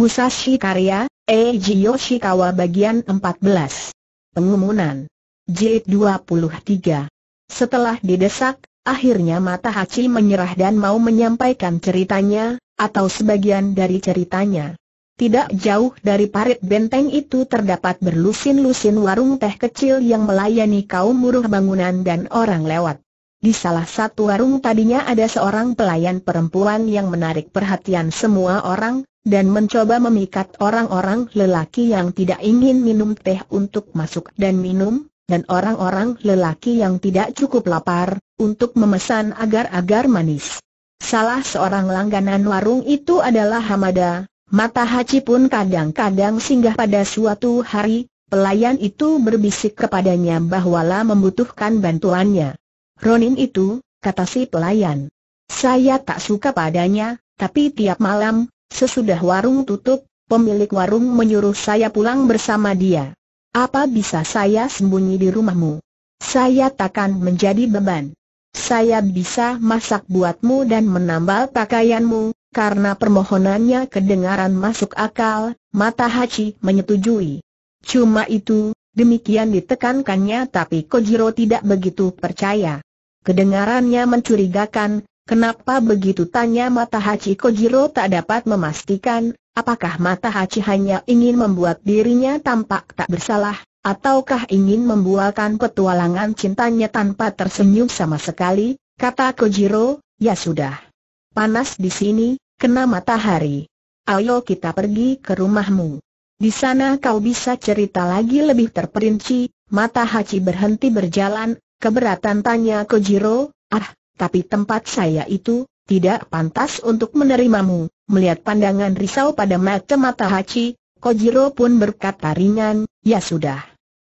Musashi Karya, Eiji Yoshikawa bagian 14. Pengumuman. j 23. Setelah didesak, akhirnya Mata Hachi menyerah dan mau menyampaikan ceritanya, atau sebagian dari ceritanya. Tidak jauh dari parit benteng itu terdapat berlusin-lusin warung teh kecil yang melayani kaum muruh bangunan dan orang lewat. Di salah satu warung tadinya ada seorang pelayan perempuan yang menarik perhatian semua orang, dan mencoba memikat orang-orang lelaki yang tidak ingin minum teh untuk masuk dan minum, dan orang-orang lelaki yang tidak cukup lapar, untuk memesan agar-agar manis. Salah seorang langganan warung itu adalah Hamada, mata Haji pun kadang-kadang singgah pada suatu hari, pelayan itu berbisik kepadanya bahwa lah membutuhkan bantuannya. Ronin itu, kata si pelayan. Saya tak suka padanya, tapi tiap malam, Sesudah warung tutup, pemilik warung menyuruh saya pulang bersama dia. Apa bisa saya sembunyi di rumahmu? Saya takkan menjadi beban. Saya bisa masak buatmu dan menambal pakaianmu, karena permohonannya kedengaran masuk akal, mata Hachi menyetujui. Cuma itu, demikian ditekankannya tapi Kojiro tidak begitu percaya. Kedengarannya mencurigakan, Kenapa begitu tanya mata Hachi Kojiro tak dapat memastikan, apakah mata Hachi hanya ingin membuat dirinya tampak tak bersalah, ataukah ingin membuahkan petualangan cintanya tanpa tersenyum sama sekali, kata Kojiro, ya sudah. Panas di sini, kena matahari. Ayo kita pergi ke rumahmu. Di sana kau bisa cerita lagi lebih terperinci, mata Hachi berhenti berjalan, keberatan tanya Kojiro, ah, tapi tempat saya itu, tidak pantas untuk menerimamu. Melihat pandangan risau pada mata-mata Hachi, Kojiro pun berkata ringan, ya sudah.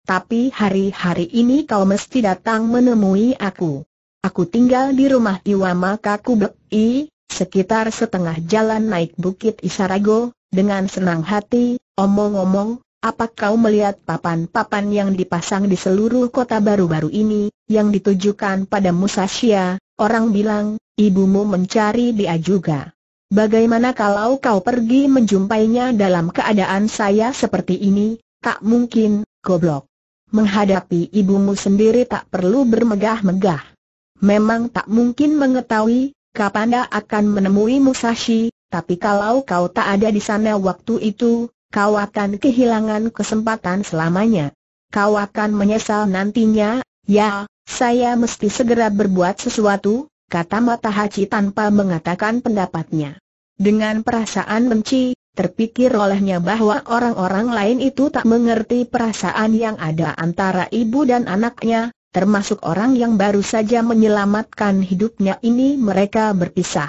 Tapi hari-hari ini kau mesti datang menemui aku. Aku tinggal di rumah Iwama Kakubei, sekitar setengah jalan naik Bukit Isarago, dengan senang hati, omong-omong, apa kau melihat papan-papan yang dipasang di seluruh kota baru-baru ini, yang ditujukan pada Musashia, ya? Orang bilang, ibumu mencari dia juga. Bagaimana kalau kau pergi menjumpainya dalam keadaan saya seperti ini? Tak mungkin, goblok. Menghadapi ibumu sendiri tak perlu bermegah-megah. Memang tak mungkin mengetahui kapan dia akan menemui Musashi, tapi kalau kau tak ada di sana waktu itu, kau akan kehilangan kesempatan selamanya. Kau akan menyesal nantinya. Ya, saya mesti segera berbuat sesuatu, kata Mata Haji tanpa mengatakan pendapatnya. Dengan perasaan benci, terpikir olehnya bahwa orang-orang lain itu tak mengerti perasaan yang ada antara ibu dan anaknya, termasuk orang yang baru saja menyelamatkan hidupnya ini mereka berpisah.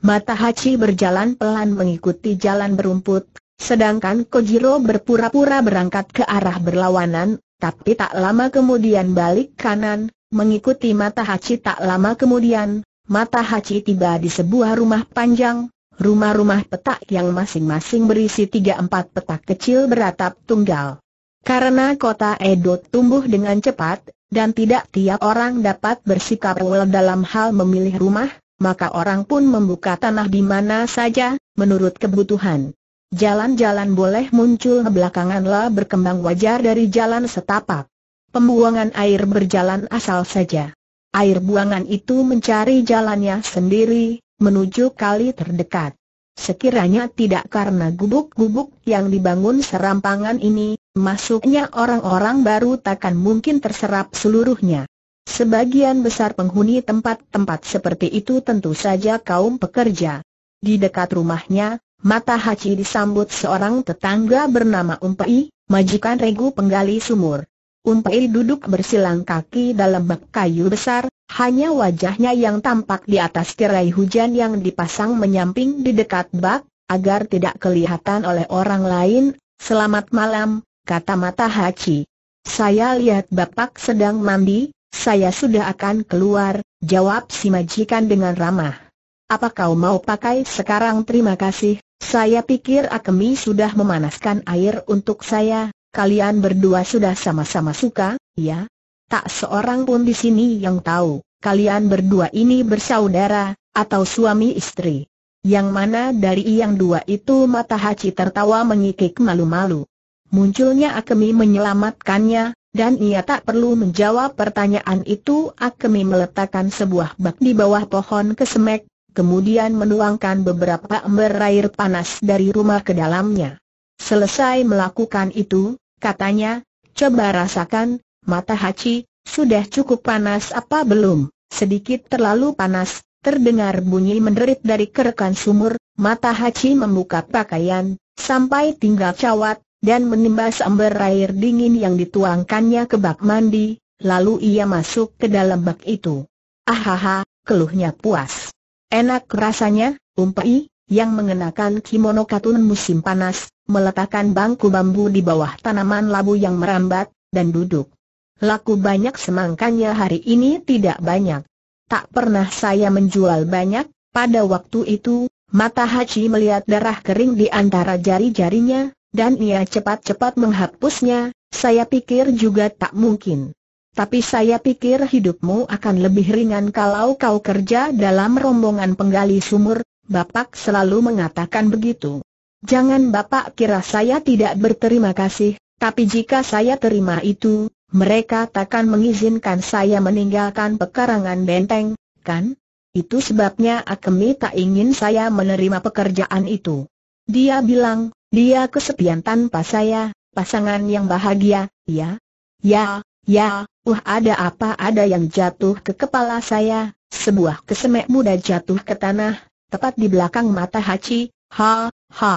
Mata Haji berjalan pelan mengikuti jalan berumput, sedangkan Kojiro berpura-pura berangkat ke arah berlawanan, tapi tak lama kemudian balik kanan, mengikuti mata Hachi tak lama kemudian, mata Hachi tiba di sebuah rumah panjang, rumah-rumah petak yang masing-masing berisi tiga empat petak kecil beratap tunggal. Karena kota Edo tumbuh dengan cepat, dan tidak tiap orang dapat bersikap wel dalam hal memilih rumah, maka orang pun membuka tanah di mana saja, menurut kebutuhan. Jalan-jalan boleh muncul belakanganlah berkembang wajar dari jalan setapak. Pembuangan air berjalan asal saja. Air buangan itu mencari jalannya sendiri, menuju kali terdekat. Sekiranya tidak karena gubuk-gubuk yang dibangun serampangan ini, masuknya orang-orang baru takkan mungkin terserap seluruhnya. Sebagian besar penghuni tempat-tempat seperti itu tentu saja kaum pekerja. Di dekat rumahnya, Mata Haji disambut seorang tetangga bernama Umpai, majikan regu penggali sumur. Umpai duduk bersilang kaki dalam bak kayu besar, hanya wajahnya yang tampak di atas tirai hujan yang dipasang menyamping di dekat bak, agar tidak kelihatan oleh orang lain. Selamat malam, kata Mata Haji. Saya lihat Bapak sedang mandi, saya sudah akan keluar, jawab si majikan dengan ramah. Apa kau mau pakai sekarang terima kasih, saya pikir Akemi sudah memanaskan air untuk saya, kalian berdua sudah sama-sama suka, ya? Tak seorang pun di sini yang tahu, kalian berdua ini bersaudara, atau suami istri. Yang mana dari yang dua itu mata Haji tertawa mengikik malu-malu. Munculnya Akemi menyelamatkannya, dan ia tak perlu menjawab pertanyaan itu Akemi meletakkan sebuah bak di bawah pohon kesemek, kemudian menuangkan beberapa ember air panas dari rumah ke dalamnya. Selesai melakukan itu, katanya, coba rasakan, mata Hachi, sudah cukup panas apa belum? Sedikit terlalu panas, terdengar bunyi menderit dari kerekan sumur, mata Hachi membuka pakaian, sampai tinggal cawat, dan menimbas ember air dingin yang dituangkannya ke bak mandi, lalu ia masuk ke dalam bak itu. Ahaha, keluhnya puas. Enak rasanya, umpai, yang mengenakan kimono katun musim panas, meletakkan bangku bambu di bawah tanaman labu yang merambat, dan duduk. Laku banyak semangkanya hari ini tidak banyak. Tak pernah saya menjual banyak, pada waktu itu, mata Haji melihat darah kering di antara jari-jarinya, dan ia cepat-cepat menghapusnya, saya pikir juga tak mungkin. Tapi saya pikir hidupmu akan lebih ringan kalau kau kerja dalam rombongan penggali sumur, Bapak selalu mengatakan begitu. Jangan Bapak kira saya tidak berterima kasih, tapi jika saya terima itu, mereka takkan mengizinkan saya meninggalkan pekarangan benteng, kan? Itu sebabnya Akemi tak ingin saya menerima pekerjaan itu. Dia bilang, dia kesepian tanpa saya, pasangan yang bahagia, ya? Ya, Ya, uh ada apa ada yang jatuh ke kepala saya, sebuah kesemek muda jatuh ke tanah, tepat di belakang mata Hachi, ha, ha.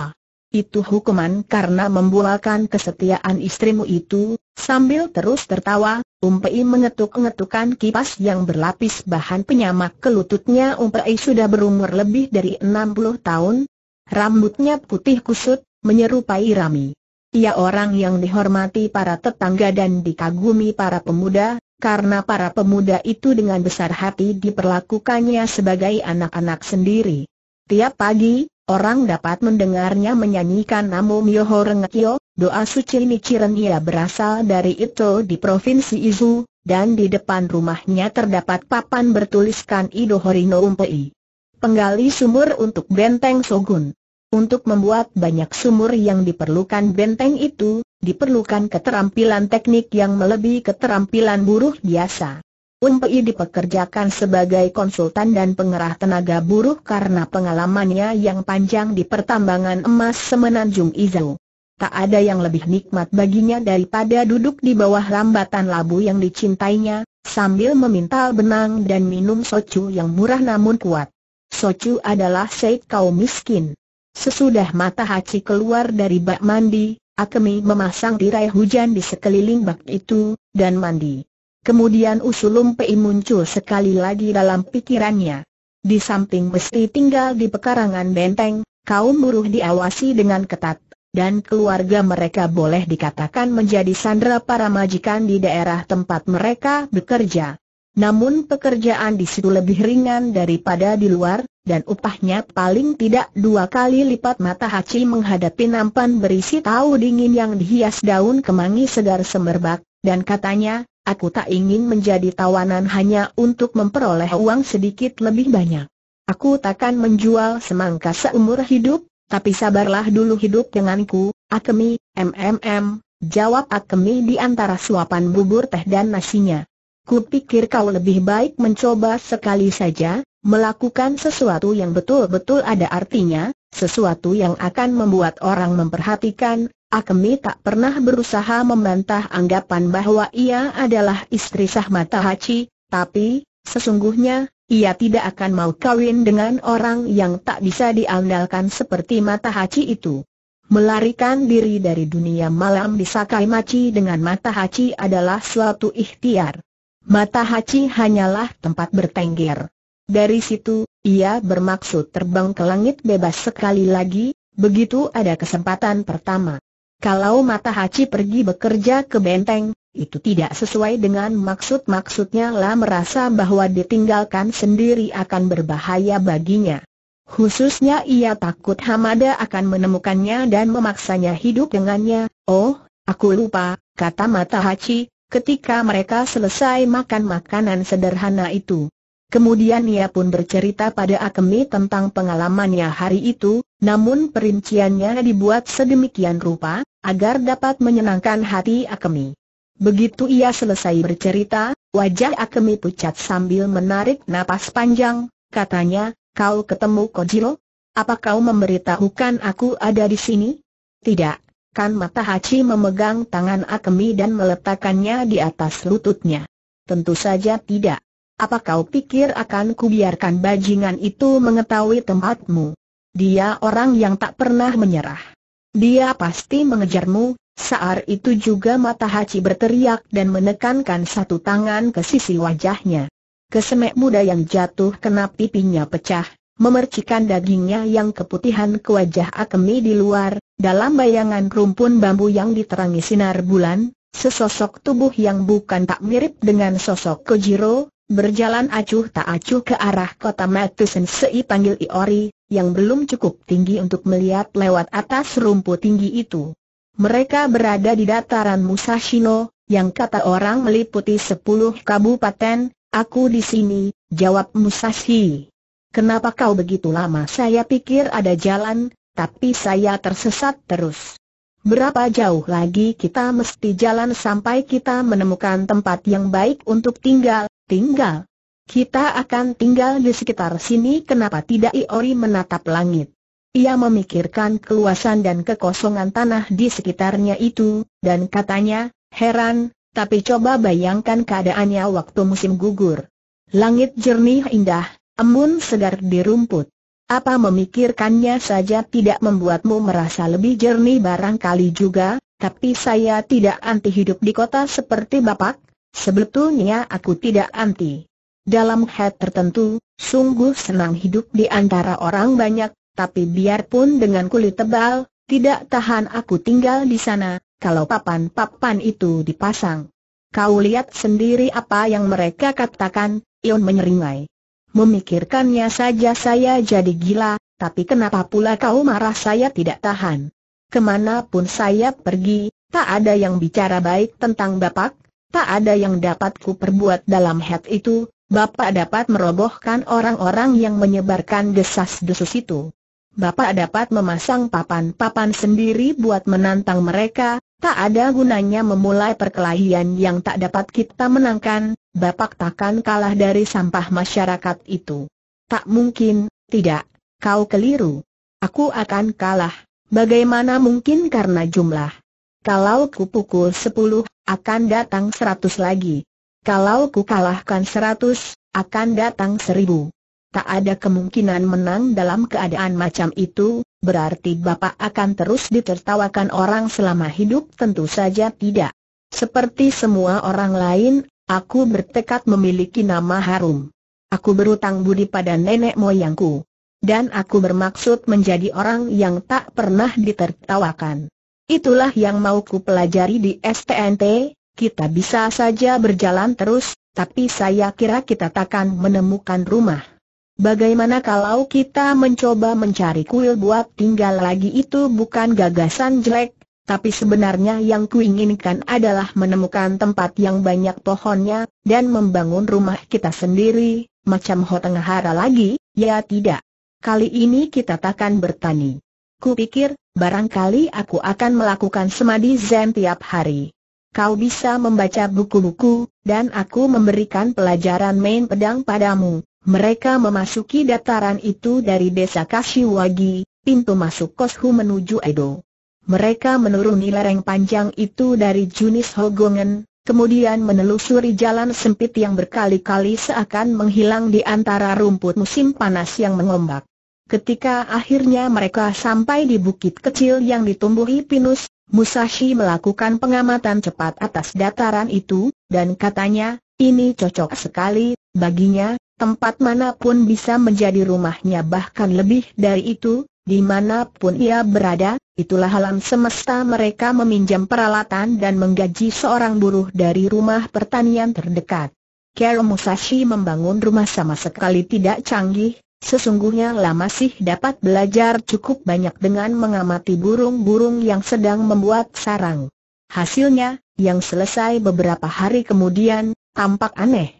Itu hukuman karena membulakan kesetiaan istrimu itu, sambil terus tertawa, Umpei mengetuk-ngetukan kipas yang berlapis bahan penyamak ke lututnya Umpei sudah berumur lebih dari 60 tahun, rambutnya putih kusut, menyerupai rami. Ia orang yang dihormati para tetangga dan dikagumi para pemuda, karena para pemuda itu dengan besar hati diperlakukannya sebagai anak-anak sendiri. Tiap pagi, orang dapat mendengarnya menyanyikan Namo Myoho Rengekyo, doa suci Nichiren ia berasal dari Ito di Provinsi Izu, dan di depan rumahnya terdapat papan bertuliskan Ido Horino Umpei. Penggali sumur untuk benteng Sogun. Untuk membuat banyak sumur yang diperlukan benteng itu, diperlukan keterampilan teknik yang melebihi keterampilan buruh biasa. Umpei dipekerjakan sebagai konsultan dan pengerah tenaga buruh karena pengalamannya yang panjang di pertambangan emas semenanjung Izau. Tak ada yang lebih nikmat baginya daripada duduk di bawah rambatan labu yang dicintainya, sambil memintal benang dan minum socu yang murah namun kuat. Socu adalah seik kaum miskin. Sesudah mata Hachi keluar dari bak mandi, Akemi memasang tirai hujan di sekeliling bak itu, dan mandi. Kemudian Usulum Pei muncul sekali lagi dalam pikirannya. Di samping mesti tinggal di pekarangan benteng, kaum buruh diawasi dengan ketat, dan keluarga mereka boleh dikatakan menjadi sandera para majikan di daerah tempat mereka bekerja. Namun pekerjaan di situ lebih ringan daripada di luar, dan upahnya paling tidak dua kali lipat mata Hachi menghadapi nampan berisi tahu dingin yang dihias daun kemangi segar semerbak, dan katanya, aku tak ingin menjadi tawanan hanya untuk memperoleh uang sedikit lebih banyak. Aku takkan menjual semangka seumur hidup, tapi sabarlah dulu hidup denganku, Akemi, MMM, jawab Akemi di antara suapan bubur teh dan nasinya. Kupikir kau lebih baik mencoba sekali saja, Melakukan sesuatu yang betul-betul ada artinya, sesuatu yang akan membuat orang memperhatikan, Akemi tak pernah berusaha membantah anggapan bahwa ia adalah istri sah mata Haji, tapi, sesungguhnya, ia tidak akan mau kawin dengan orang yang tak bisa diandalkan seperti Mata Haji itu. Melarikan diri dari dunia malam di Sakai Machi dengan Mata Haji adalah suatu ikhtiar. Mata Haji hanyalah tempat bertengger. Dari situ, ia bermaksud terbang ke langit bebas sekali lagi, begitu ada kesempatan pertama. Kalau mata Haji pergi bekerja ke benteng, itu tidak sesuai dengan maksud-maksudnya lah merasa bahwa ditinggalkan sendiri akan berbahaya baginya. Khususnya ia takut Hamada akan menemukannya dan memaksanya hidup dengannya, oh, aku lupa, kata mata Haji, ketika mereka selesai makan makanan sederhana itu. Kemudian ia pun bercerita pada Akemi tentang pengalamannya hari itu, namun perinciannya dibuat sedemikian rupa, agar dapat menyenangkan hati Akemi. Begitu ia selesai bercerita, wajah Akemi pucat sambil menarik napas panjang, katanya, kau ketemu Kojiro? Apa kau memberitahukan aku ada di sini? Tidak, kan mata Hachi memegang tangan Akemi dan meletakkannya di atas lututnya. Tentu saja tidak. Apa kau pikir akan kubiarkan bajingan itu mengetahui tempatmu? Dia orang yang tak pernah menyerah. Dia pasti mengejarmu, saat itu juga mata Haji berteriak dan menekankan satu tangan ke sisi wajahnya. Kesemek muda yang jatuh kena pipinya pecah, memercikan dagingnya yang keputihan ke wajah Akemi di luar, dalam bayangan rumpun bambu yang diterangi sinar bulan, sesosok tubuh yang bukan tak mirip dengan sosok Kojiro, Berjalan acuh tak acuh ke arah kota Matusen Sei panggil Iori, yang belum cukup tinggi untuk melihat lewat atas rumput tinggi itu. Mereka berada di dataran Musashino, yang kata orang meliputi sepuluh kabupaten, aku di sini, jawab Musashi. Kenapa kau begitu lama? Saya pikir ada jalan, tapi saya tersesat terus. Berapa jauh lagi kita mesti jalan sampai kita menemukan tempat yang baik untuk tinggal, tinggal. Kita akan tinggal di sekitar sini kenapa tidak Iori menatap langit. Ia memikirkan keluasan dan kekosongan tanah di sekitarnya itu, dan katanya, heran, tapi coba bayangkan keadaannya waktu musim gugur. Langit jernih indah, embun segar di rumput. Apa memikirkannya saja tidak membuatmu merasa lebih jernih barangkali juga, tapi saya tidak anti hidup di kota seperti Bapak, sebetulnya aku tidak anti. Dalam head tertentu, sungguh senang hidup di antara orang banyak, tapi biarpun dengan kulit tebal, tidak tahan aku tinggal di sana, kalau papan-papan itu dipasang. Kau lihat sendiri apa yang mereka katakan, Ion menyeringai. Memikirkannya saja saya jadi gila, tapi kenapa pula kau marah saya tidak tahan? Kemanapun saya pergi, tak ada yang bicara baik tentang Bapak, tak ada yang dapat ku perbuat dalam head itu, Bapak dapat merobohkan orang-orang yang menyebarkan desas-desus itu. Bapak dapat memasang papan-papan sendiri buat menantang mereka, Tak ada gunanya memulai perkelahian yang tak dapat kita menangkan, Bapak takkan kalah dari sampah masyarakat itu. Tak mungkin, tidak, kau keliru. Aku akan kalah, bagaimana mungkin karena jumlah. Kalau ku pukul sepuluh, akan datang seratus lagi. Kalau ku kalahkan seratus, akan datang seribu. Tak ada kemungkinan menang dalam keadaan macam itu, berarti Bapak akan terus ditertawakan orang selama hidup tentu saja tidak. Seperti semua orang lain, aku bertekad memiliki nama harum. Aku berutang budi pada nenek moyangku. Dan aku bermaksud menjadi orang yang tak pernah ditertawakan. Itulah yang mau ku pelajari di STNT, kita bisa saja berjalan terus, tapi saya kira kita takkan menemukan rumah. Bagaimana kalau kita mencoba mencari kuil buat tinggal lagi itu bukan gagasan jelek, tapi sebenarnya yang kuinginkan adalah menemukan tempat yang banyak pohonnya, dan membangun rumah kita sendiri, macam Hotengahara lagi, ya tidak. Kali ini kita takkan bertani. Kupikir, barangkali aku akan melakukan semadi zen tiap hari. Kau bisa membaca buku-buku, dan aku memberikan pelajaran main pedang padamu. Mereka memasuki dataran itu dari desa Kashiwagi, pintu masuk Koshu menuju Edo. Mereka menuruni lereng panjang itu dari Junis Hogongen, kemudian menelusuri jalan sempit yang berkali-kali seakan menghilang di antara rumput musim panas yang mengombak. Ketika akhirnya mereka sampai di bukit kecil yang ditumbuhi pinus, Musashi melakukan pengamatan cepat atas dataran itu, dan katanya, ini cocok sekali, baginya, Tempat manapun bisa menjadi rumahnya bahkan lebih dari itu, dimanapun ia berada, itulah alam semesta mereka meminjam peralatan dan menggaji seorang buruh dari rumah pertanian terdekat. Kero Musashi membangun rumah sama sekali tidak canggih, sesungguhnya lah masih dapat belajar cukup banyak dengan mengamati burung-burung yang sedang membuat sarang. Hasilnya, yang selesai beberapa hari kemudian, tampak aneh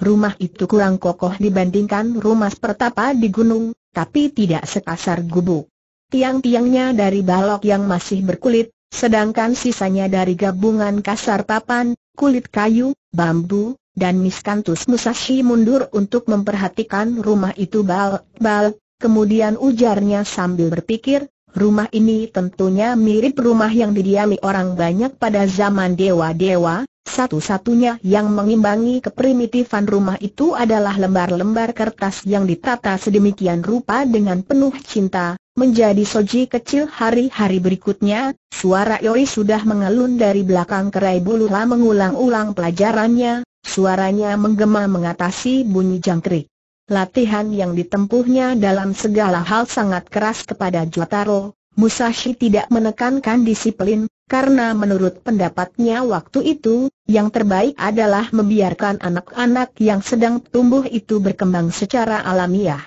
rumah itu kurang kokoh dibandingkan rumah pertapa di gunung, tapi tidak sekasar gubuk. Tiang-tiangnya dari balok yang masih berkulit, sedangkan sisanya dari gabungan kasar papan, kulit kayu, bambu, dan miskantus Musashi mundur untuk memperhatikan rumah itu bal-bal, kemudian ujarnya sambil berpikir, rumah ini tentunya mirip rumah yang didiami orang banyak pada zaman dewa-dewa, satu-satunya yang mengimbangi keprimitifan rumah itu adalah lembar-lembar kertas yang ditata sedemikian rupa dengan penuh cinta, menjadi soji kecil hari-hari berikutnya, suara Yoi sudah mengelun dari belakang kerai bulu lah mengulang-ulang pelajarannya, suaranya menggema mengatasi bunyi jangkrik. Latihan yang ditempuhnya dalam segala hal sangat keras kepada Jotaro, Musashi tidak menekankan disiplin, karena menurut pendapatnya waktu itu, yang terbaik adalah membiarkan anak-anak yang sedang tumbuh itu berkembang secara alamiah.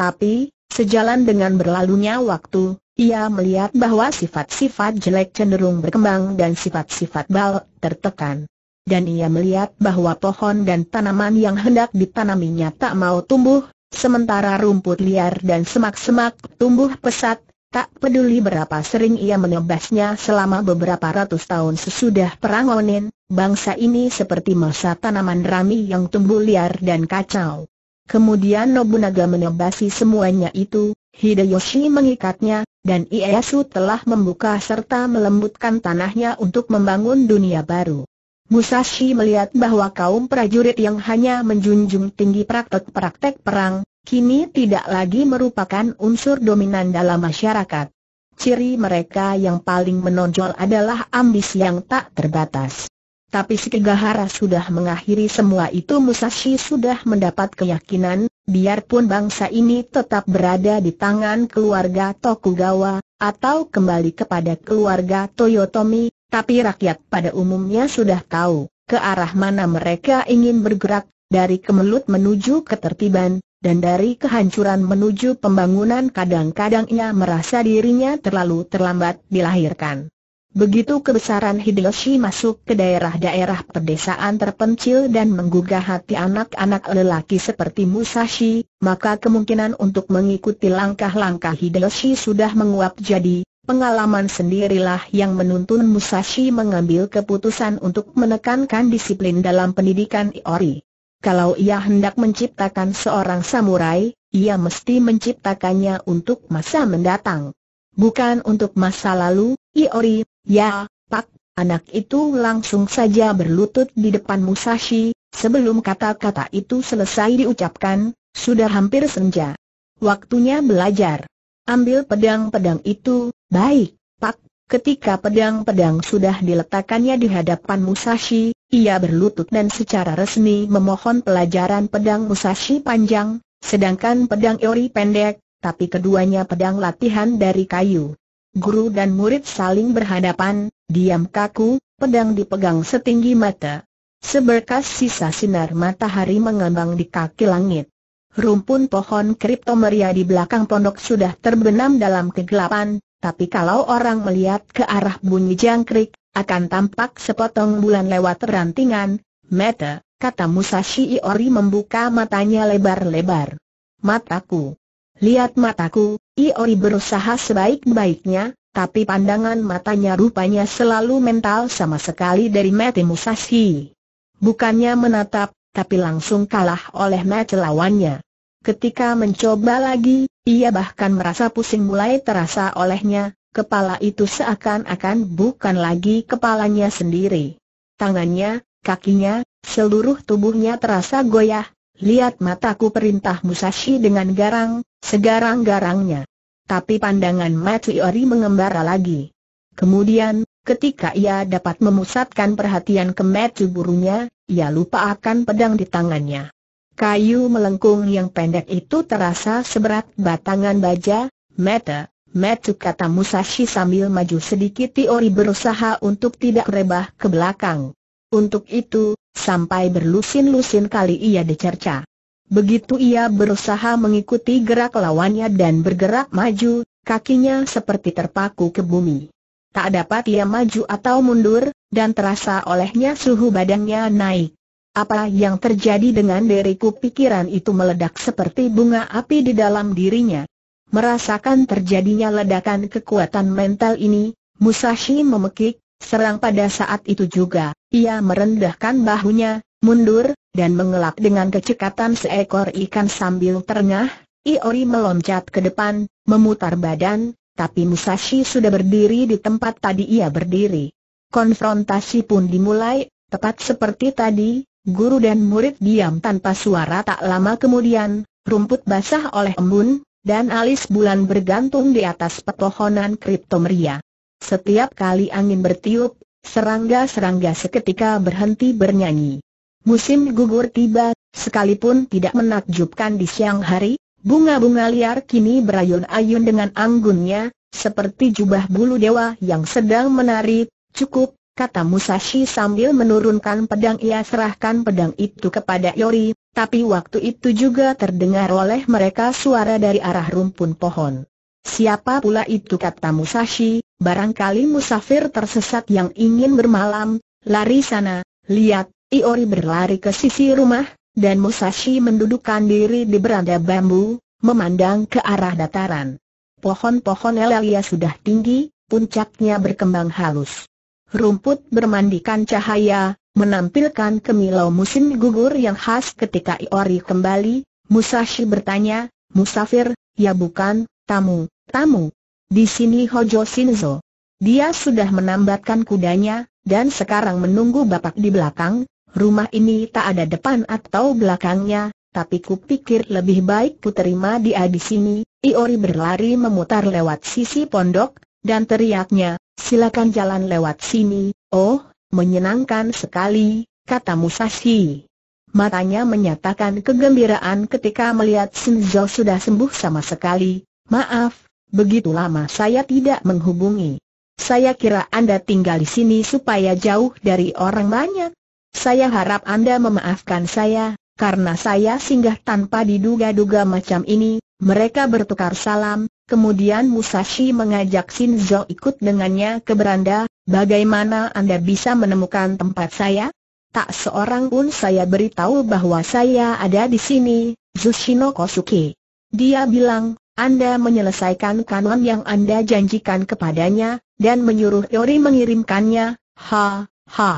Tapi, sejalan dengan berlalunya waktu, ia melihat bahwa sifat-sifat jelek cenderung berkembang dan sifat-sifat bal tertekan. Dan ia melihat bahwa pohon dan tanaman yang hendak ditanaminya tak mau tumbuh, sementara rumput liar dan semak-semak tumbuh pesat Tak peduli berapa sering ia menebasnya selama beberapa ratus tahun sesudah Perang Onin, bangsa ini seperti masa tanaman rami yang tumbuh liar dan kacau. Kemudian Nobunaga menebasi semuanya itu, Hideyoshi mengikatnya, dan Ieyasu telah membuka serta melembutkan tanahnya untuk membangun dunia baru. Musashi melihat bahwa kaum prajurit yang hanya menjunjung tinggi praktek-praktek perang, kini tidak lagi merupakan unsur dominan dalam masyarakat. Ciri mereka yang paling menonjol adalah ambisi yang tak terbatas. Tapi si Kegahara sudah mengakhiri semua itu Musashi sudah mendapat keyakinan, biarpun bangsa ini tetap berada di tangan keluarga Tokugawa, atau kembali kepada keluarga Toyotomi, tapi rakyat pada umumnya sudah tahu, ke arah mana mereka ingin bergerak, dari kemelut menuju ketertiban, dan dari kehancuran menuju pembangunan kadang-kadang ia merasa dirinya terlalu terlambat dilahirkan. Begitu kebesaran Hideyoshi masuk ke daerah-daerah pedesaan terpencil dan menggugah hati anak-anak lelaki seperti Musashi, maka kemungkinan untuk mengikuti langkah-langkah Hideyoshi sudah menguap jadi, pengalaman sendirilah yang menuntun Musashi mengambil keputusan untuk menekankan disiplin dalam pendidikan Iori kalau ia hendak menciptakan seorang samurai, ia mesti menciptakannya untuk masa mendatang. Bukan untuk masa lalu, Iori, ya, Pak, anak itu langsung saja berlutut di depan Musashi, sebelum kata-kata itu selesai diucapkan, sudah hampir senja. Waktunya belajar. Ambil pedang-pedang itu, baik, Pak. Ketika pedang-pedang sudah diletakkannya di hadapan Musashi, ia berlutut dan secara resmi memohon pelajaran pedang Musashi panjang, sedangkan pedang Ori pendek, tapi keduanya pedang latihan dari kayu. Guru dan murid saling berhadapan, diam kaku, pedang dipegang setinggi mata. Seberkas sisa sinar matahari mengembang di kaki langit. Rumpun pohon kriptomeria di belakang pondok sudah terbenam dalam kegelapan, tapi kalau orang melihat ke arah bunyi jangkrik, akan tampak sepotong bulan lewat rantingan, mata, kata Musashi Iori membuka matanya lebar-lebar. Mataku. Lihat mataku, Iori berusaha sebaik-baiknya, tapi pandangan matanya rupanya selalu mental sama sekali dari mata Musashi. Bukannya menatap, tapi langsung kalah oleh mata lawannya. Ketika mencoba lagi, ia bahkan merasa pusing mulai terasa olehnya, kepala itu seakan-akan bukan lagi kepalanya sendiri. Tangannya, kakinya, seluruh tubuhnya terasa goyah. Lihat mataku perintah Musashi dengan garang, segarang-garangnya. Tapi pandangan Matsuyori mengembara lagi. Kemudian, ketika ia dapat memusatkan perhatian ke burunya, ia lupa akan pedang di tangannya. Kayu melengkung yang pendek itu terasa seberat batangan baja, mata, Metu kata Musashi sambil maju sedikit Tiori berusaha untuk tidak rebah ke belakang. Untuk itu, sampai berlusin-lusin kali ia dicerca. Begitu ia berusaha mengikuti gerak lawannya dan bergerak maju, kakinya seperti terpaku ke bumi. Tak dapat ia maju atau mundur, dan terasa olehnya suhu badannya naik. Apa yang terjadi dengan diriku pikiran itu meledak seperti bunga api di dalam dirinya. Merasakan terjadinya ledakan kekuatan mental ini, Musashi memekik, serang pada saat itu juga. Ia merendahkan bahunya, mundur, dan mengelak dengan kecekatan seekor ikan sambil terengah, Iori meloncat ke depan, memutar badan, tapi Musashi sudah berdiri di tempat tadi ia berdiri. Konfrontasi pun dimulai, tepat seperti tadi, guru dan murid diam tanpa suara tak lama kemudian, rumput basah oleh embun, dan alis bulan bergantung di atas pepohonan kriptomeria. Setiap kali angin bertiup, serangga-serangga seketika berhenti bernyanyi. Musim gugur tiba, sekalipun tidak menakjubkan di siang hari, bunga-bunga liar kini berayun-ayun dengan anggunnya, seperti jubah bulu dewa yang sedang menari, cukup, kata Musashi sambil menurunkan pedang ia serahkan pedang itu kepada Yori, tapi waktu itu juga terdengar oleh mereka suara dari arah rumpun pohon. Siapa pula itu kata Musashi, barangkali musafir tersesat yang ingin bermalam, lari sana, lihat, Iori berlari ke sisi rumah, dan Musashi mendudukkan diri di beranda bambu, memandang ke arah dataran. Pohon-pohon Elalia sudah tinggi, puncaknya berkembang halus. Rumput bermandikan cahaya, menampilkan kemilau musim gugur yang khas ketika Iori kembali, Musashi bertanya, Musafir, ya bukan, tamu, tamu. Di sini Hojo Shinzo. Dia sudah menambatkan kudanya, dan sekarang menunggu bapak di belakang, rumah ini tak ada depan atau belakangnya, tapi kupikir lebih baik ku terima dia di sini. Iori berlari memutar lewat sisi pondok, dan teriaknya, silakan jalan lewat sini, oh, Menyenangkan sekali, kata Musashi. Matanya menyatakan kegembiraan ketika melihat Shinzo sudah sembuh sama sekali. Maaf, begitu lama saya tidak menghubungi. Saya kira Anda tinggal di sini supaya jauh dari orang banyak. Saya harap Anda memaafkan saya, karena saya singgah tanpa diduga-duga macam ini. Mereka bertukar salam, kemudian Musashi mengajak Shinzo ikut dengannya ke beranda Bagaimana Anda bisa menemukan tempat saya? Tak seorang pun saya beritahu bahwa saya ada di sini, Zushino Kosuke. Dia bilang, Anda menyelesaikan kanon yang Anda janjikan kepadanya, dan menyuruh Iori mengirimkannya, ha, ha.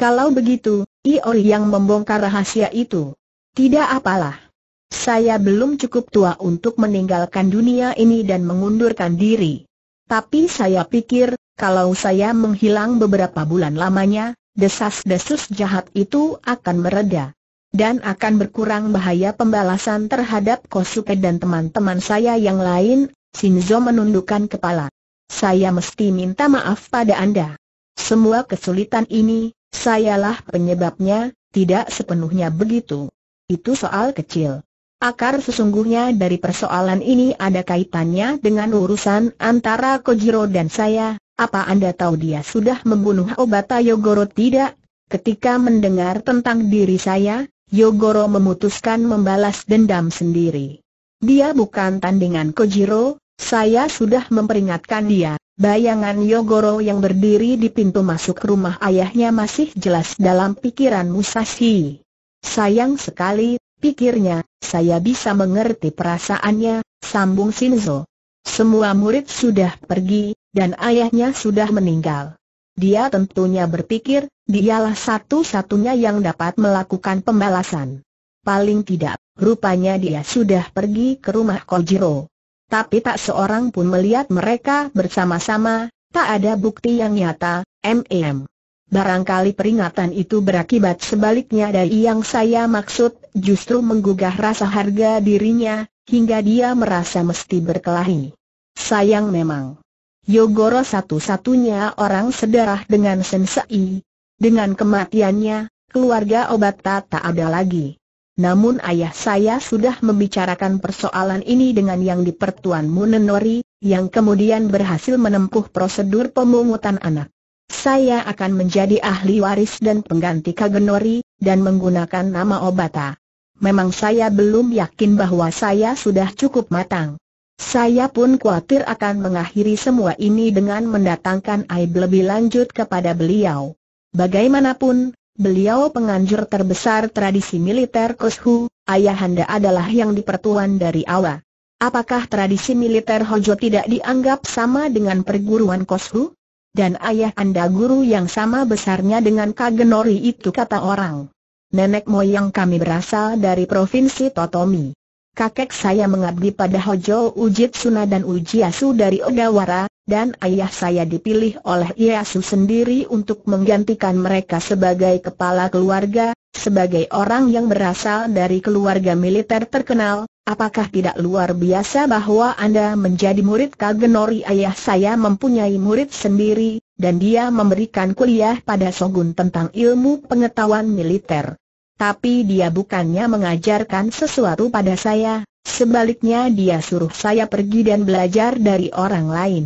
Kalau begitu, Iori yang membongkar rahasia itu. Tidak apalah. Saya belum cukup tua untuk meninggalkan dunia ini dan mengundurkan diri. Tapi saya pikir, kalau saya menghilang beberapa bulan lamanya, desas-desus jahat itu akan mereda. Dan akan berkurang bahaya pembalasan terhadap Kosuke dan teman-teman saya yang lain, Shinzo menundukkan kepala. Saya mesti minta maaf pada Anda. Semua kesulitan ini, sayalah penyebabnya, tidak sepenuhnya begitu. Itu soal kecil. Akar sesungguhnya dari persoalan ini ada kaitannya dengan urusan antara Kojiro dan saya, apa Anda tahu dia sudah membunuh Obata Yogoro tidak? Ketika mendengar tentang diri saya, Yogoro memutuskan membalas dendam sendiri. Dia bukan tandingan Kojiro, saya sudah memperingatkan dia. Bayangan Yogoro yang berdiri di pintu masuk rumah ayahnya masih jelas dalam pikiran Musashi. Sayang sekali, pikirnya, saya bisa mengerti perasaannya, sambung Shinzo. Semua murid sudah pergi, dan ayahnya sudah meninggal. Dia tentunya berpikir, dialah satu-satunya yang dapat melakukan pembalasan. Paling tidak, rupanya dia sudah pergi ke rumah Kojiro. Tapi tak seorang pun melihat mereka bersama-sama, tak ada bukti yang nyata, M.M. Barangkali peringatan itu berakibat sebaliknya dari yang saya maksud, justru menggugah rasa harga dirinya, hingga dia merasa mesti berkelahi. Sayang memang. Yogoro satu-satunya orang sedarah dengan Sensei. Dengan kematiannya, keluarga Obata tak ada lagi. Namun ayah saya sudah membicarakan persoalan ini dengan yang dipertuan pertuan Munenori, yang kemudian berhasil menempuh prosedur pemungutan anak. Saya akan menjadi ahli waris dan pengganti Kagenori, dan menggunakan nama Obata. Memang saya belum yakin bahwa saya sudah cukup matang. Saya pun khawatir akan mengakhiri semua ini dengan mendatangkan aib lebih lanjut kepada beliau. Bagaimanapun, beliau penganjur terbesar tradisi militer Koshu, ayahanda adalah yang dipertuan dari awal. Apakah tradisi militer Hojo tidak dianggap sama dengan perguruan Koshu? Dan ayah anda guru yang sama besarnya dengan Kagenori itu kata orang. Nenek moyang kami berasal dari provinsi Totomi kakek saya mengabdi pada Hojo Ujitsuna dan Ujiasu dari Ogawara, dan ayah saya dipilih oleh Yasu sendiri untuk menggantikan mereka sebagai kepala keluarga, sebagai orang yang berasal dari keluarga militer terkenal, apakah tidak luar biasa bahwa Anda menjadi murid Kagenori ayah saya mempunyai murid sendiri, dan dia memberikan kuliah pada Shogun tentang ilmu pengetahuan militer tapi dia bukannya mengajarkan sesuatu pada saya, sebaliknya dia suruh saya pergi dan belajar dari orang lain.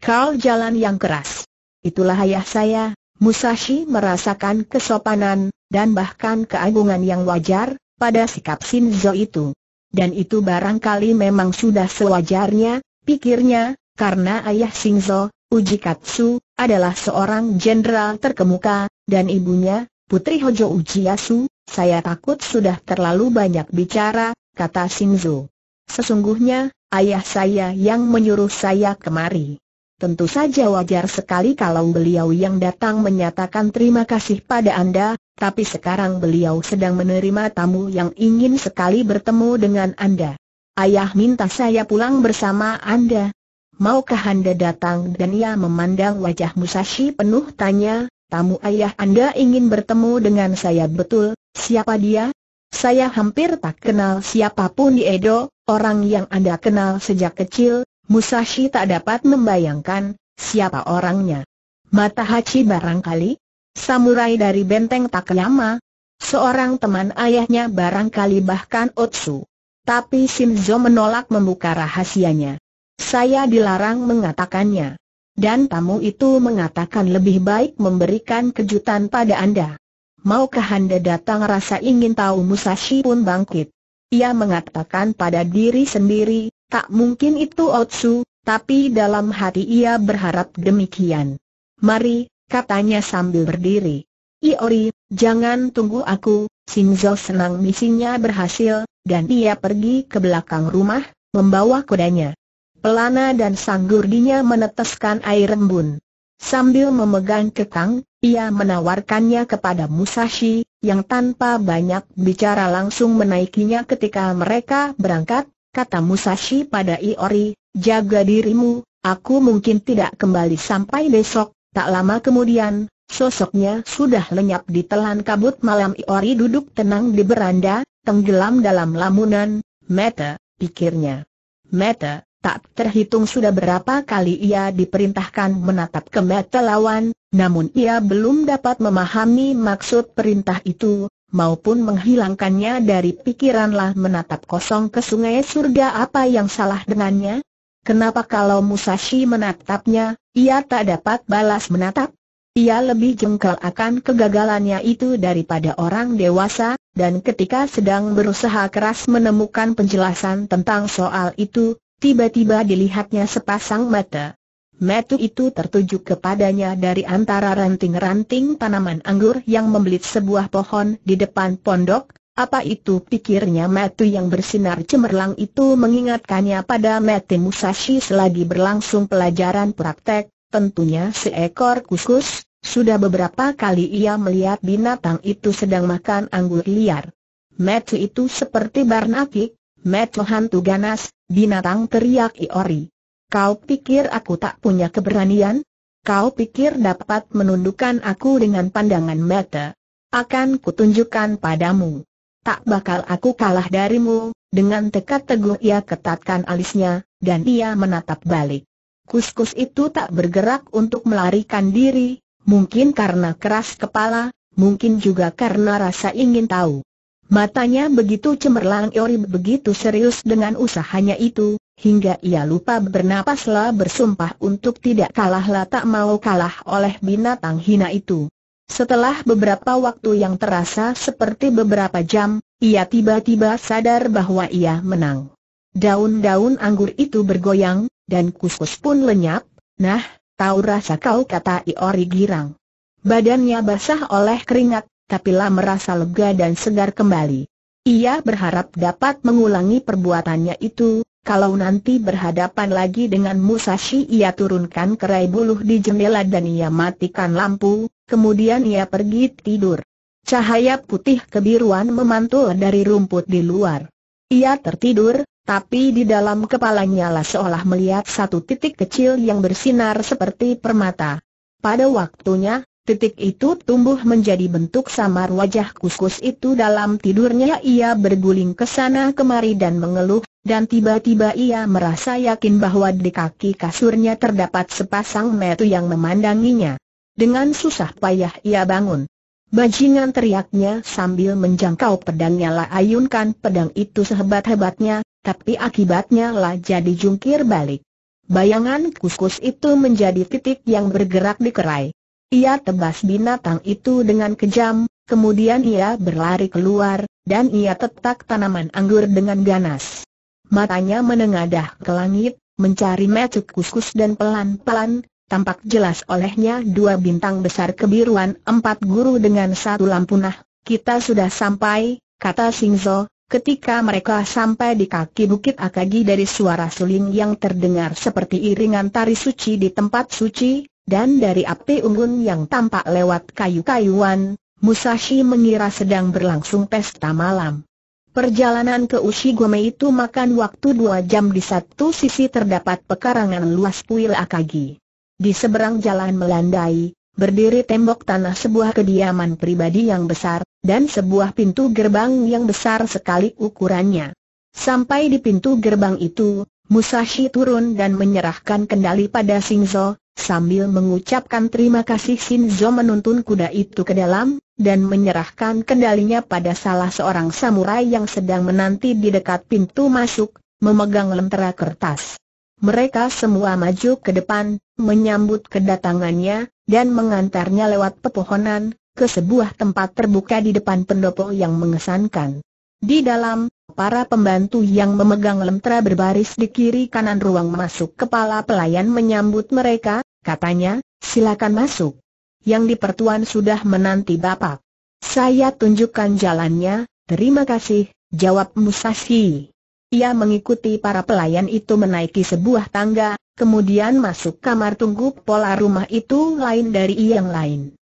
Kau jalan yang keras. Itulah ayah saya, Musashi merasakan kesopanan, dan bahkan keagungan yang wajar, pada sikap Shinzo itu. Dan itu barangkali memang sudah sewajarnya, pikirnya, karena ayah Shinzo, Uji Katsu, adalah seorang jenderal terkemuka, dan ibunya, Putri Hojo Ujiyasu, saya takut sudah terlalu banyak bicara, kata Sinzu. Sesungguhnya, ayah saya yang menyuruh saya kemari. Tentu saja wajar sekali kalau beliau yang datang menyatakan terima kasih pada Anda, tapi sekarang beliau sedang menerima tamu yang ingin sekali bertemu dengan Anda. Ayah minta saya pulang bersama Anda. Maukah Anda datang dan ia memandang wajah Musashi penuh tanya, tamu ayah Anda ingin bertemu dengan saya betul, Siapa dia? Saya hampir tak kenal siapapun di Edo, orang yang Anda kenal sejak kecil, Musashi tak dapat membayangkan siapa orangnya. Mata Hachi barangkali? Samurai dari benteng Takayama? Seorang teman ayahnya barangkali bahkan Otsu. Tapi Shinzo menolak membuka rahasianya. Saya dilarang mengatakannya. Dan tamu itu mengatakan lebih baik memberikan kejutan pada Anda maukah Anda datang rasa ingin tahu Musashi pun bangkit. Ia mengatakan pada diri sendiri, tak mungkin itu Otsu, tapi dalam hati ia berharap demikian. Mari, katanya sambil berdiri. Iori, iya, jangan tunggu aku, Shinzo senang misinya berhasil, dan ia pergi ke belakang rumah, membawa kudanya. Pelana dan sanggurdinya meneteskan air embun. Sambil memegang kekang, ia menawarkannya kepada Musashi, yang tanpa banyak bicara langsung menaikinya ketika mereka berangkat, kata Musashi pada Iori, jaga dirimu, aku mungkin tidak kembali sampai besok, tak lama kemudian, sosoknya sudah lenyap di telan kabut malam Iori duduk tenang di beranda, tenggelam dalam lamunan, meta, pikirnya. Meta, Tak terhitung sudah berapa kali ia diperintahkan menatap ke mata lawan, namun ia belum dapat memahami maksud perintah itu, maupun menghilangkannya dari pikiranlah menatap kosong ke sungai surga apa yang salah dengannya? Kenapa kalau Musashi menatapnya, ia tak dapat balas menatap? Ia lebih jengkel akan kegagalannya itu daripada orang dewasa, dan ketika sedang berusaha keras menemukan penjelasan tentang soal itu, tiba-tiba dilihatnya sepasang mata. Metu itu tertuju kepadanya dari antara ranting-ranting tanaman anggur yang membelit sebuah pohon di depan pondok. Apa itu pikirnya Metu yang bersinar cemerlang itu mengingatkannya pada Mete Musashi selagi berlangsung pelajaran praktek, tentunya seekor kuskus, sudah beberapa kali ia melihat binatang itu sedang makan anggur liar. Metu itu seperti barnakik, Metu hantu ganas, Binatang teriak Iori. Kau pikir aku tak punya keberanian? Kau pikir dapat menundukkan aku dengan pandangan mata? Akan kutunjukkan padamu. Tak bakal aku kalah darimu, dengan tekad teguh ia ketatkan alisnya, dan ia menatap balik. Kuskus itu tak bergerak untuk melarikan diri, mungkin karena keras kepala, mungkin juga karena rasa ingin tahu. Matanya begitu cemerlang Yori begitu serius dengan usahanya itu, hingga ia lupa bernapaslah bersumpah untuk tidak kalahlah tak mau kalah oleh binatang hina itu. Setelah beberapa waktu yang terasa seperti beberapa jam, ia tiba-tiba sadar bahwa ia menang. Daun-daun anggur itu bergoyang, dan kuskus pun lenyap, nah, tahu rasa kau kata Iori girang. Badannya basah oleh keringat, tapi lah merasa lega dan segar kembali. Ia berharap dapat mengulangi perbuatannya itu, kalau nanti berhadapan lagi dengan Musashi ia turunkan kerai buluh di jendela dan ia matikan lampu, kemudian ia pergi tidur. Cahaya putih kebiruan memantul dari rumput di luar. Ia tertidur, tapi di dalam kepalanya lah seolah melihat satu titik kecil yang bersinar seperti permata. Pada waktunya, Titik itu tumbuh menjadi bentuk samar wajah kuskus itu dalam tidurnya ia berguling ke sana kemari dan mengeluh, dan tiba-tiba ia merasa yakin bahwa di kaki kasurnya terdapat sepasang metu yang memandanginya. Dengan susah payah ia bangun. Bajingan teriaknya sambil menjangkau pedangnya lah ayunkan pedang itu sehebat-hebatnya, tapi akibatnya lah jadi jungkir balik. Bayangan kuskus itu menjadi titik yang bergerak di kerai. Ia tebas binatang itu dengan kejam, kemudian ia berlari keluar, dan ia tetak tanaman anggur dengan ganas. Matanya menengadah ke langit, mencari mecuk kuskus dan pelan-pelan, tampak jelas olehnya dua bintang besar kebiruan empat guru dengan satu lampu nah, kita sudah sampai, kata Singzo, Ketika mereka sampai di kaki bukit Akagi dari suara suling yang terdengar seperti iringan tari suci di tempat suci, dan dari api unggun yang tampak lewat kayu-kayuan, Musashi mengira sedang berlangsung pesta malam. Perjalanan ke Ushigome itu makan waktu dua jam di satu sisi terdapat pekarangan luas kuil Akagi. Di seberang jalan melandai, berdiri tembok tanah sebuah kediaman pribadi yang besar, dan sebuah pintu gerbang yang besar sekali ukurannya. Sampai di pintu gerbang itu, Musashi turun dan menyerahkan kendali pada Singzo, Sambil mengucapkan terima kasih Zo menuntun kuda itu ke dalam, dan menyerahkan kendalinya pada salah seorang samurai yang sedang menanti di dekat pintu masuk, memegang lentera kertas. Mereka semua maju ke depan, menyambut kedatangannya, dan mengantarnya lewat pepohonan, ke sebuah tempat terbuka di depan pendopo yang mengesankan. Di dalam, para pembantu yang memegang lentera berbaris di kiri kanan ruang masuk kepala pelayan menyambut mereka, katanya, silakan masuk. Yang di pertuan sudah menanti Bapak. Saya tunjukkan jalannya, terima kasih, jawab Musashi. Ia mengikuti para pelayan itu menaiki sebuah tangga, kemudian masuk kamar tunggu pola rumah itu lain dari yang lain.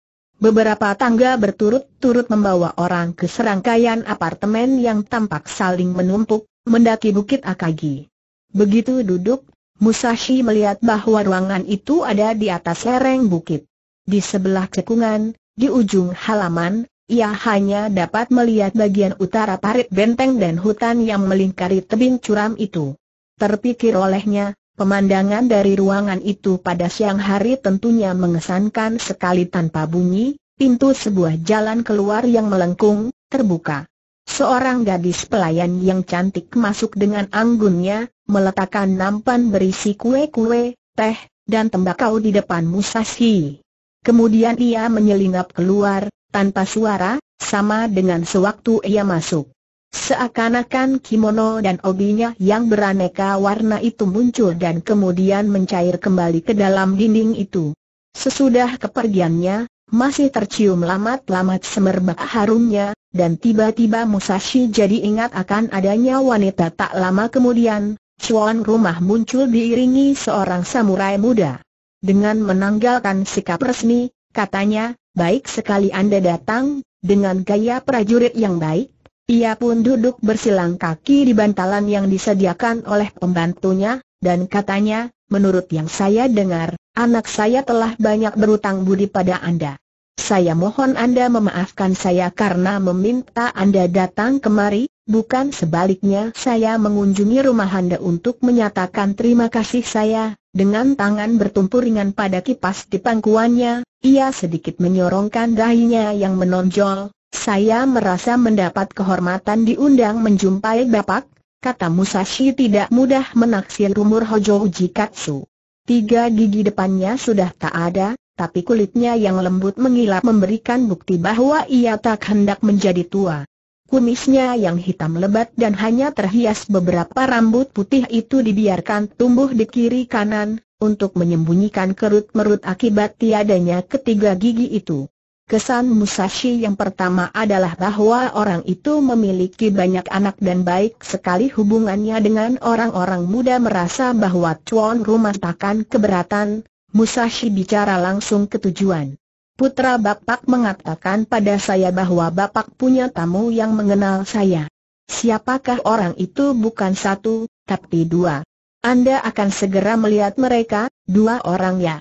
Beberapa tangga berturut-turut membawa orang ke serangkaian apartemen yang tampak saling menumpuk, mendaki Bukit Akagi. Begitu duduk, Musashi melihat bahwa ruangan itu ada di atas lereng bukit. Di sebelah cekungan, di ujung halaman, ia hanya dapat melihat bagian utara parit benteng dan hutan yang melingkari tebing curam itu. Terpikir olehnya, pemandangan dari ruangan itu pada siang hari tentunya mengesankan sekali tanpa bunyi, pintu sebuah jalan keluar yang melengkung, terbuka. Seorang gadis pelayan yang cantik masuk dengan anggunnya, meletakkan nampan berisi kue-kue, teh, dan tembakau di depan Musashi. Kemudian ia menyelinap keluar, tanpa suara, sama dengan sewaktu ia masuk. Seakan-akan kimono dan obinya yang beraneka warna itu muncul dan kemudian mencair kembali ke dalam dinding itu. Sesudah kepergiannya, masih tercium lamat-lamat semerbak harumnya, dan tiba-tiba Musashi jadi ingat akan adanya wanita tak lama kemudian, Cuan rumah muncul diiringi seorang samurai muda. Dengan menanggalkan sikap resmi, katanya, baik sekali Anda datang, dengan gaya prajurit yang baik. Ia pun duduk bersilang kaki di bantalan yang disediakan oleh pembantunya, dan katanya, menurut yang saya dengar, anak saya telah banyak berutang budi pada Anda. Saya mohon Anda memaafkan saya karena meminta Anda datang kemari, bukan sebaliknya saya mengunjungi rumah Anda untuk menyatakan terima kasih saya. Dengan tangan bertumpu ringan pada kipas di pangkuannya, ia sedikit menyorongkan dahinya yang menonjol. Saya merasa mendapat kehormatan diundang menjumpai Bapak, kata Musashi tidak mudah menaksir rumor Hojo Ujikatsu. Tiga gigi depannya sudah tak ada, tapi kulitnya yang lembut mengilap memberikan bukti bahwa ia tak hendak menjadi tua. Kumisnya yang hitam lebat dan hanya terhias beberapa rambut putih itu dibiarkan tumbuh di kiri kanan, untuk menyembunyikan kerut-merut akibat tiadanya ketiga gigi itu. Kesan Musashi yang pertama adalah bahwa orang itu memiliki banyak anak dan baik sekali hubungannya dengan orang-orang muda merasa bahwa Chuan rumah takkan keberatan, Musashi bicara langsung ke tujuan. Putra Bapak mengatakan pada saya bahwa Bapak punya tamu yang mengenal saya. Siapakah orang itu bukan satu, tapi dua. Anda akan segera melihat mereka, dua orang ya.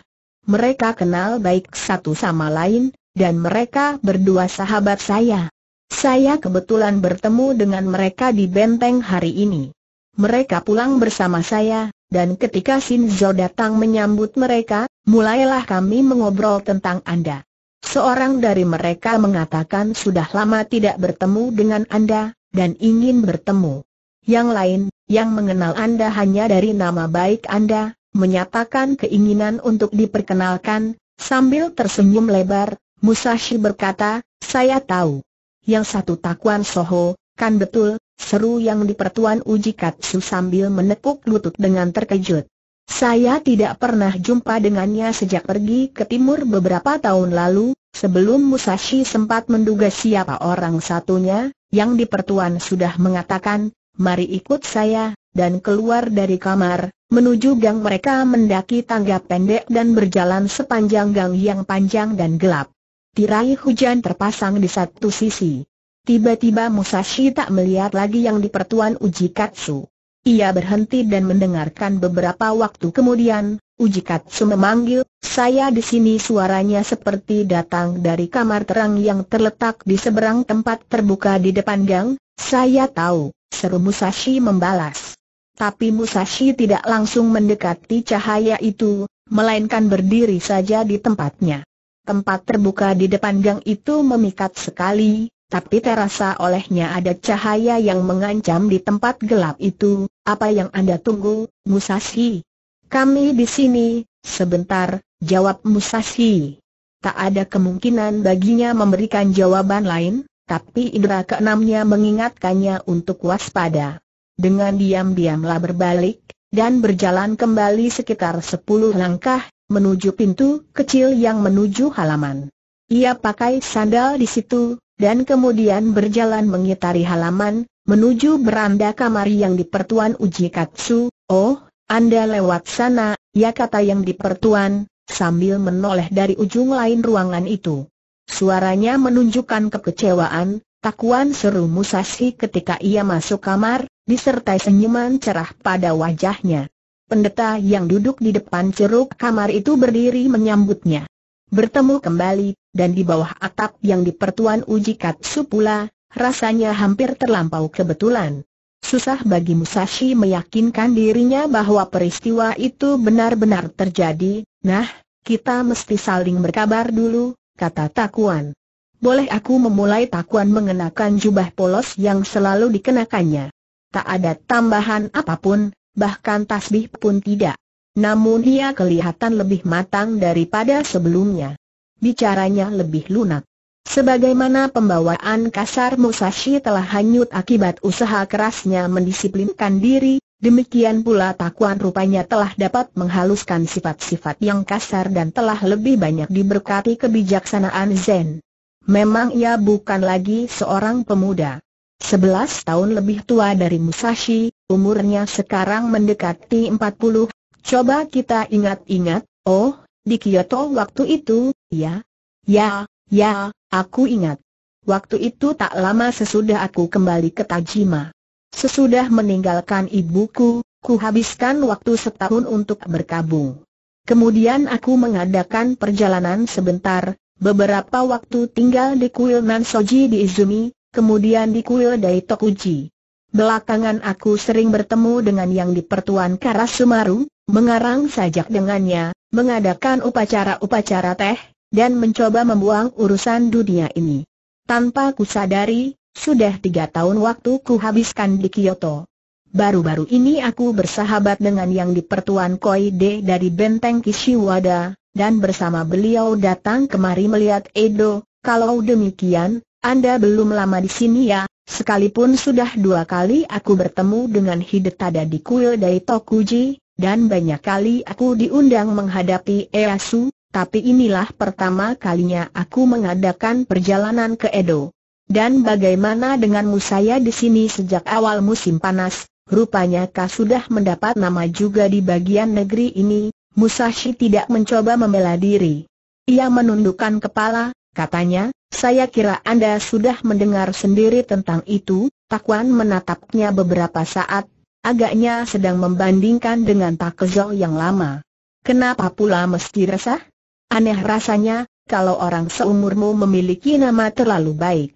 Mereka kenal baik satu sama lain, dan mereka berdua sahabat saya. Saya kebetulan bertemu dengan mereka di benteng hari ini. Mereka pulang bersama saya, dan ketika Shinzo datang menyambut mereka, mulailah kami mengobrol tentang Anda. Seorang dari mereka mengatakan sudah lama tidak bertemu dengan Anda, dan ingin bertemu. Yang lain, yang mengenal Anda hanya dari nama baik Anda, menyatakan keinginan untuk diperkenalkan, sambil tersenyum lebar, Musashi berkata, saya tahu. Yang satu Takuan Soho, Kan betul, seru yang dipertuan uji Katsu sambil menekuk lutut dengan terkejut. Saya tidak pernah jumpa dengannya sejak pergi ke timur beberapa tahun lalu, sebelum Musashi sempat menduga siapa orang satunya, yang dipertuan sudah mengatakan, mari ikut saya, dan keluar dari kamar, menuju gang mereka mendaki tangga pendek dan berjalan sepanjang gang yang panjang dan gelap. Tirai hujan terpasang di satu sisi. Tiba-tiba Musashi tak melihat lagi yang di pertuan uji katsu. Ia berhenti dan mendengarkan beberapa waktu kemudian, uji katsu memanggil, saya di sini suaranya seperti datang dari kamar terang yang terletak di seberang tempat terbuka di depan gang, saya tahu, seru Musashi membalas. Tapi Musashi tidak langsung mendekati cahaya itu, melainkan berdiri saja di tempatnya. Tempat terbuka di depan gang itu memikat sekali, tapi terasa olehnya ada cahaya yang mengancam di tempat gelap itu. Apa yang Anda tunggu, Musashi? Kami di sini, sebentar, jawab Musashi. Tak ada kemungkinan baginya memberikan jawaban lain, tapi indera keenamnya mengingatkannya untuk waspada. Dengan diam-diamlah berbalik, dan berjalan kembali sekitar sepuluh langkah, menuju pintu kecil yang menuju halaman. Ia pakai sandal di situ, dan kemudian berjalan mengitari halaman, menuju beranda kamar yang dipertuan Uji Katsu, oh, Anda lewat sana, ya kata yang dipertuan, sambil menoleh dari ujung lain ruangan itu. Suaranya menunjukkan kekecewaan, takuan seru Musashi ketika ia masuk kamar, disertai senyuman cerah pada wajahnya. Pendeta yang duduk di depan ceruk kamar itu berdiri menyambutnya. Bertemu kembali, dan di bawah atap yang dipertuan uji katsu pula, rasanya hampir terlampau kebetulan. Susah bagi Musashi meyakinkan dirinya bahwa peristiwa itu benar-benar terjadi, nah, kita mesti saling berkabar dulu, kata Takuan. Boleh aku memulai Takuan mengenakan jubah polos yang selalu dikenakannya. Tak ada tambahan apapun, bahkan tasbih pun tidak. Namun ia kelihatan lebih matang daripada sebelumnya. Bicaranya lebih lunak. Sebagaimana pembawaan kasar Musashi telah hanyut akibat usaha kerasnya mendisiplinkan diri, demikian pula takuan rupanya telah dapat menghaluskan sifat-sifat yang kasar dan telah lebih banyak diberkati kebijaksanaan Zen. Memang ia bukan lagi seorang pemuda. Sebelas tahun lebih tua dari Musashi, umurnya sekarang mendekati 40, Coba kita ingat-ingat, oh, di Kyoto waktu itu, ya, ya, ya, aku ingat. Waktu itu tak lama sesudah aku kembali ke Tajima. Sesudah meninggalkan ibuku, ku habiskan waktu setahun untuk berkabung. Kemudian aku mengadakan perjalanan sebentar, beberapa waktu tinggal di kuil Nansoji di Izumi, kemudian di kuil Daitokuji. Belakangan aku sering bertemu dengan yang di Pertuan Karasumaru, mengarang sajak dengannya, mengadakan upacara-upacara teh, dan mencoba membuang urusan dunia ini. Tanpa kusadari, sudah tiga tahun waktu kuhabiskan di Kyoto. Baru-baru ini aku bersahabat dengan yang dipertuan Koi Koide dari benteng Kishiwada, dan bersama beliau datang kemari melihat Edo, kalau demikian, Anda belum lama di sini ya, sekalipun sudah dua kali aku bertemu dengan Hidetada di kuil Daitokuji, dan banyak kali aku diundang menghadapi Easu, tapi inilah pertama kalinya aku mengadakan perjalanan ke Edo. Dan bagaimana denganmu saya di sini sejak awal musim panas, rupanya kau sudah mendapat nama juga di bagian negeri ini, Musashi tidak mencoba membela diri. Ia menundukkan kepala, katanya, saya kira Anda sudah mendengar sendiri tentang itu, Takuan menatapnya beberapa saat, Agaknya sedang membandingkan dengan Pak yang lama. Kenapa pula mesti resah? Aneh rasanya, kalau orang seumurmu memiliki nama terlalu baik.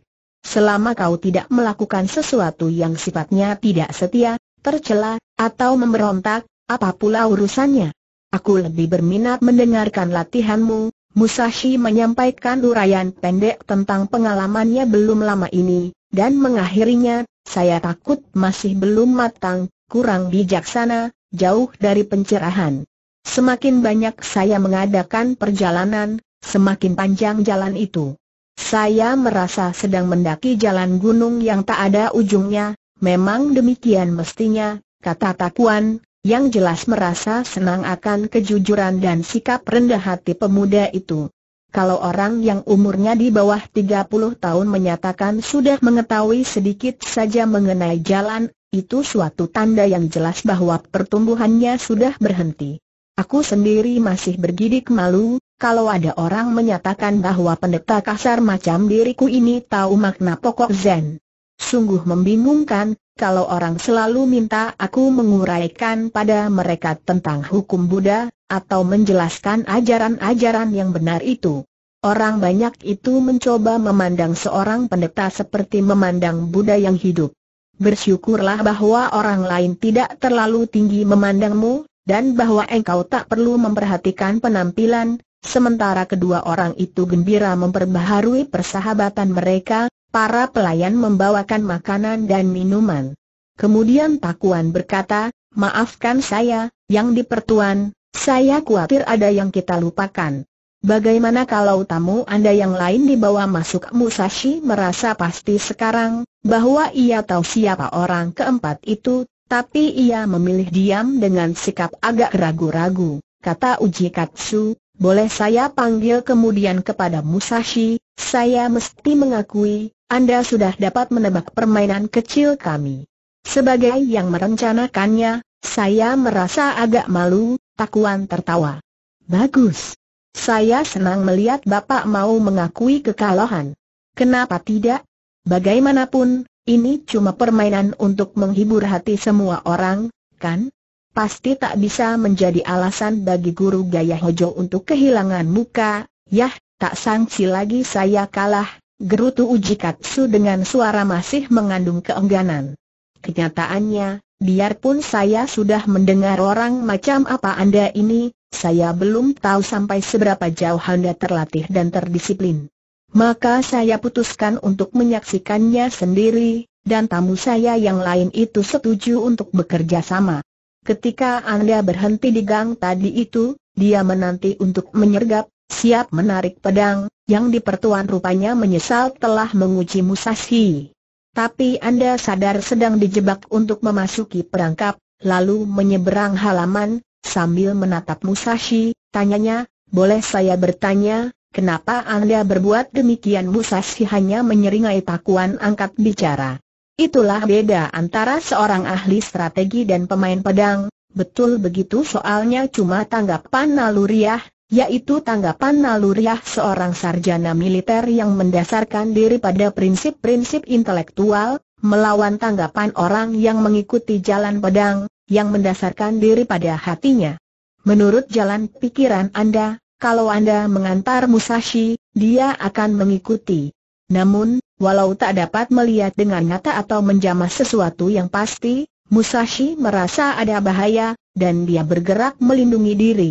Selama kau tidak melakukan sesuatu yang sifatnya tidak setia, tercela, atau memberontak, apa pula urusannya? Aku lebih berminat mendengarkan latihanmu, Musashi menyampaikan uraian pendek tentang pengalamannya belum lama ini, dan mengakhirinya, saya takut masih belum matang, kurang bijaksana, jauh dari pencerahan. Semakin banyak saya mengadakan perjalanan, semakin panjang jalan itu. Saya merasa sedang mendaki jalan gunung yang tak ada ujungnya, memang demikian mestinya, kata Takuan, yang jelas merasa senang akan kejujuran dan sikap rendah hati pemuda itu. Kalau orang yang umurnya di bawah 30 tahun menyatakan sudah mengetahui sedikit saja mengenai jalan, itu suatu tanda yang jelas bahwa pertumbuhannya sudah berhenti. Aku sendiri masih bergidik malu, kalau ada orang menyatakan bahwa pendeta kasar macam diriku ini tahu makna pokok Zen. Sungguh membingungkan, kalau orang selalu minta aku menguraikan pada mereka tentang hukum Buddha, atau menjelaskan ajaran-ajaran yang benar itu. Orang banyak itu mencoba memandang seorang pendeta seperti memandang Buddha yang hidup bersyukurlah bahwa orang lain tidak terlalu tinggi memandangmu, dan bahwa engkau tak perlu memperhatikan penampilan, sementara kedua orang itu gembira memperbaharui persahabatan mereka, para pelayan membawakan makanan dan minuman. Kemudian Takuan berkata, maafkan saya, yang dipertuan, saya khawatir ada yang kita lupakan. Bagaimana kalau tamu Anda yang lain dibawa masuk Musashi merasa pasti sekarang, bahwa ia tahu siapa orang keempat itu, tapi ia memilih diam dengan sikap agak ragu-ragu, kata Uji Katsu, boleh saya panggil kemudian kepada Musashi, saya mesti mengakui, Anda sudah dapat menebak permainan kecil kami. Sebagai yang merencanakannya, saya merasa agak malu, Takuan tertawa. Bagus, saya senang melihat Bapak mau mengakui kekalahan. Kenapa tidak? Bagaimanapun, ini cuma permainan untuk menghibur hati semua orang, kan? Pasti tak bisa menjadi alasan bagi guru gaya hojo untuk kehilangan muka, yah, tak sangsi lagi saya kalah, gerutu uji katsu dengan suara masih mengandung keengganan. Kenyataannya, biarpun saya sudah mendengar orang macam apa Anda ini, saya belum tahu sampai seberapa jauh Anda terlatih dan terdisiplin. Maka saya putuskan untuk menyaksikannya sendiri, dan tamu saya yang lain itu setuju untuk bekerja sama. Ketika Anda berhenti di gang tadi itu, dia menanti untuk menyergap, siap menarik pedang, yang di rupanya menyesal telah menguji Musashi. Tapi Anda sadar sedang dijebak untuk memasuki perangkap, lalu menyeberang halaman, Sambil menatap Musashi, tanyanya, boleh saya bertanya, kenapa Anda berbuat demikian Musashi hanya menyeringai takuan angkat bicara. Itulah beda antara seorang ahli strategi dan pemain pedang, betul begitu soalnya cuma tanggapan naluriah, yaitu tanggapan naluriah seorang sarjana militer yang mendasarkan diri pada prinsip-prinsip intelektual, melawan tanggapan orang yang mengikuti jalan pedang, yang mendasarkan diri pada hatinya. Menurut jalan pikiran Anda, kalau Anda mengantar Musashi, dia akan mengikuti. Namun, walau tak dapat melihat dengan nyata atau menjamah sesuatu yang pasti, Musashi merasa ada bahaya, dan dia bergerak melindungi diri.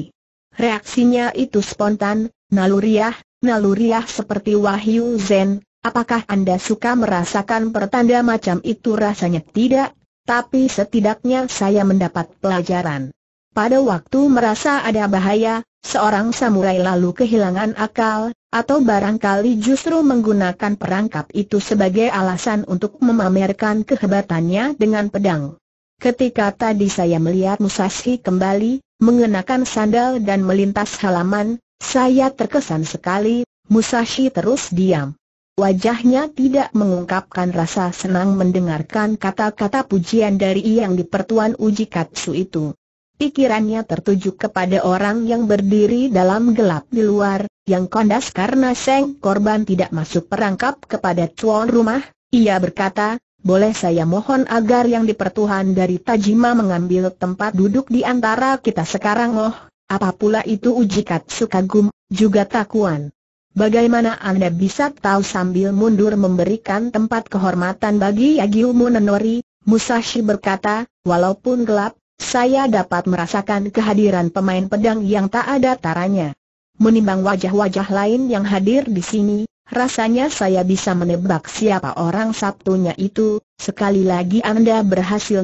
Reaksinya itu spontan, naluriah, naluriah seperti Wahyu Zen, apakah Anda suka merasakan pertanda macam itu rasanya tidak? tapi setidaknya saya mendapat pelajaran. Pada waktu merasa ada bahaya, seorang samurai lalu kehilangan akal, atau barangkali justru menggunakan perangkap itu sebagai alasan untuk memamerkan kehebatannya dengan pedang. Ketika tadi saya melihat Musashi kembali, mengenakan sandal dan melintas halaman, saya terkesan sekali, Musashi terus diam. Wajahnya tidak mengungkapkan rasa senang mendengarkan kata-kata pujian dari yang dipertuan uji katsu itu. Pikirannya tertuju kepada orang yang berdiri dalam gelap di luar, yang kondas karena Seng korban tidak masuk perangkap kepada tuan rumah. Ia berkata, boleh saya mohon agar yang dipertuhan dari Tajima mengambil tempat duduk di antara kita sekarang oh, Apapula itu uji katsu kagum, juga takuan. Bagaimana Anda bisa tahu sambil mundur memberikan tempat kehormatan bagi Yagyumu Nenori? Musashi berkata, walaupun gelap, saya dapat merasakan kehadiran pemain pedang yang tak ada taranya. Menimbang wajah-wajah lain yang hadir di sini, rasanya saya bisa menebak siapa orang Sabtunya itu. Sekali lagi Anda berhasil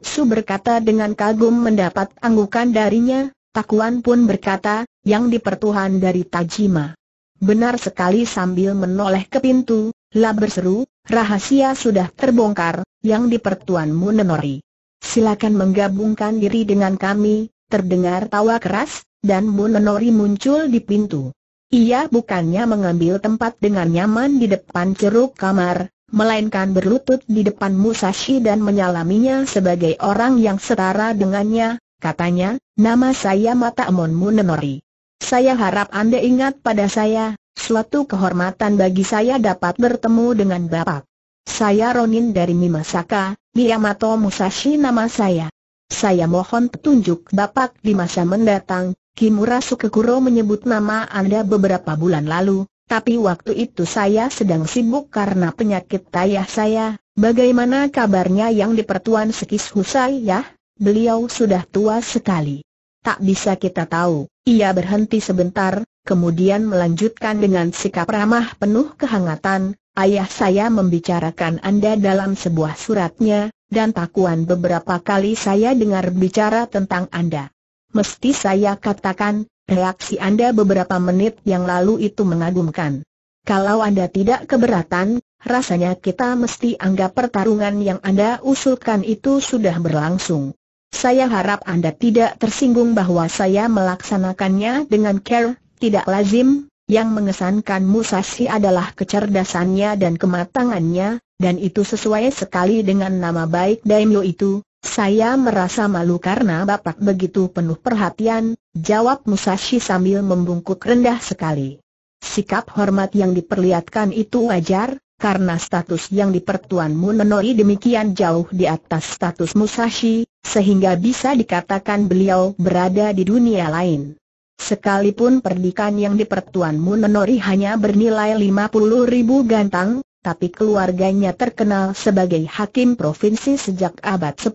Su berkata dengan kagum mendapat anggukan darinya, Takuan pun berkata, yang dipertuhan dari Tajima. Benar sekali sambil menoleh ke pintu, lah berseru, rahasia sudah terbongkar, yang di pertuanmu Nenori. Silakan menggabungkan diri dengan kami, terdengar tawa keras, dan Munenori muncul di pintu. Ia bukannya mengambil tempat dengan nyaman di depan ceruk kamar, melainkan berlutut di depan Musashi dan menyalaminya sebagai orang yang setara dengannya, katanya, nama saya Mataemon Munenori. Saya harap Anda ingat pada saya, suatu kehormatan bagi saya dapat bertemu dengan Bapak. Saya Ronin dari Mimasaka, Miyamoto Musashi nama saya. Saya mohon petunjuk Bapak di masa mendatang, Kimura Sukekuro menyebut nama Anda beberapa bulan lalu, tapi waktu itu saya sedang sibuk karena penyakit ayah saya, bagaimana kabarnya yang di pertuan Sekis Husai ya? Beliau sudah tua sekali. Tak bisa kita tahu. Ia berhenti sebentar, kemudian melanjutkan dengan sikap ramah penuh kehangatan, ayah saya membicarakan Anda dalam sebuah suratnya, dan takuan beberapa kali saya dengar bicara tentang Anda. Mesti saya katakan, reaksi Anda beberapa menit yang lalu itu mengagumkan. Kalau Anda tidak keberatan, rasanya kita mesti anggap pertarungan yang Anda usulkan itu sudah berlangsung. Saya harap Anda tidak tersinggung bahwa saya melaksanakannya dengan care, tidak lazim, yang mengesankan Musashi adalah kecerdasannya dan kematangannya, dan itu sesuai sekali dengan nama baik Daimyo itu. Saya merasa malu karena Bapak begitu penuh perhatian, jawab Musashi sambil membungkuk rendah sekali. Sikap hormat yang diperlihatkan itu wajar, karena status yang dipertuan Nenori demikian jauh di atas status Musashi, sehingga bisa dikatakan beliau berada di dunia lain. Sekalipun perdikan yang di pertuan Munenori hanya bernilai 50 ribu gantang, tapi keluarganya terkenal sebagai hakim provinsi sejak abad 10.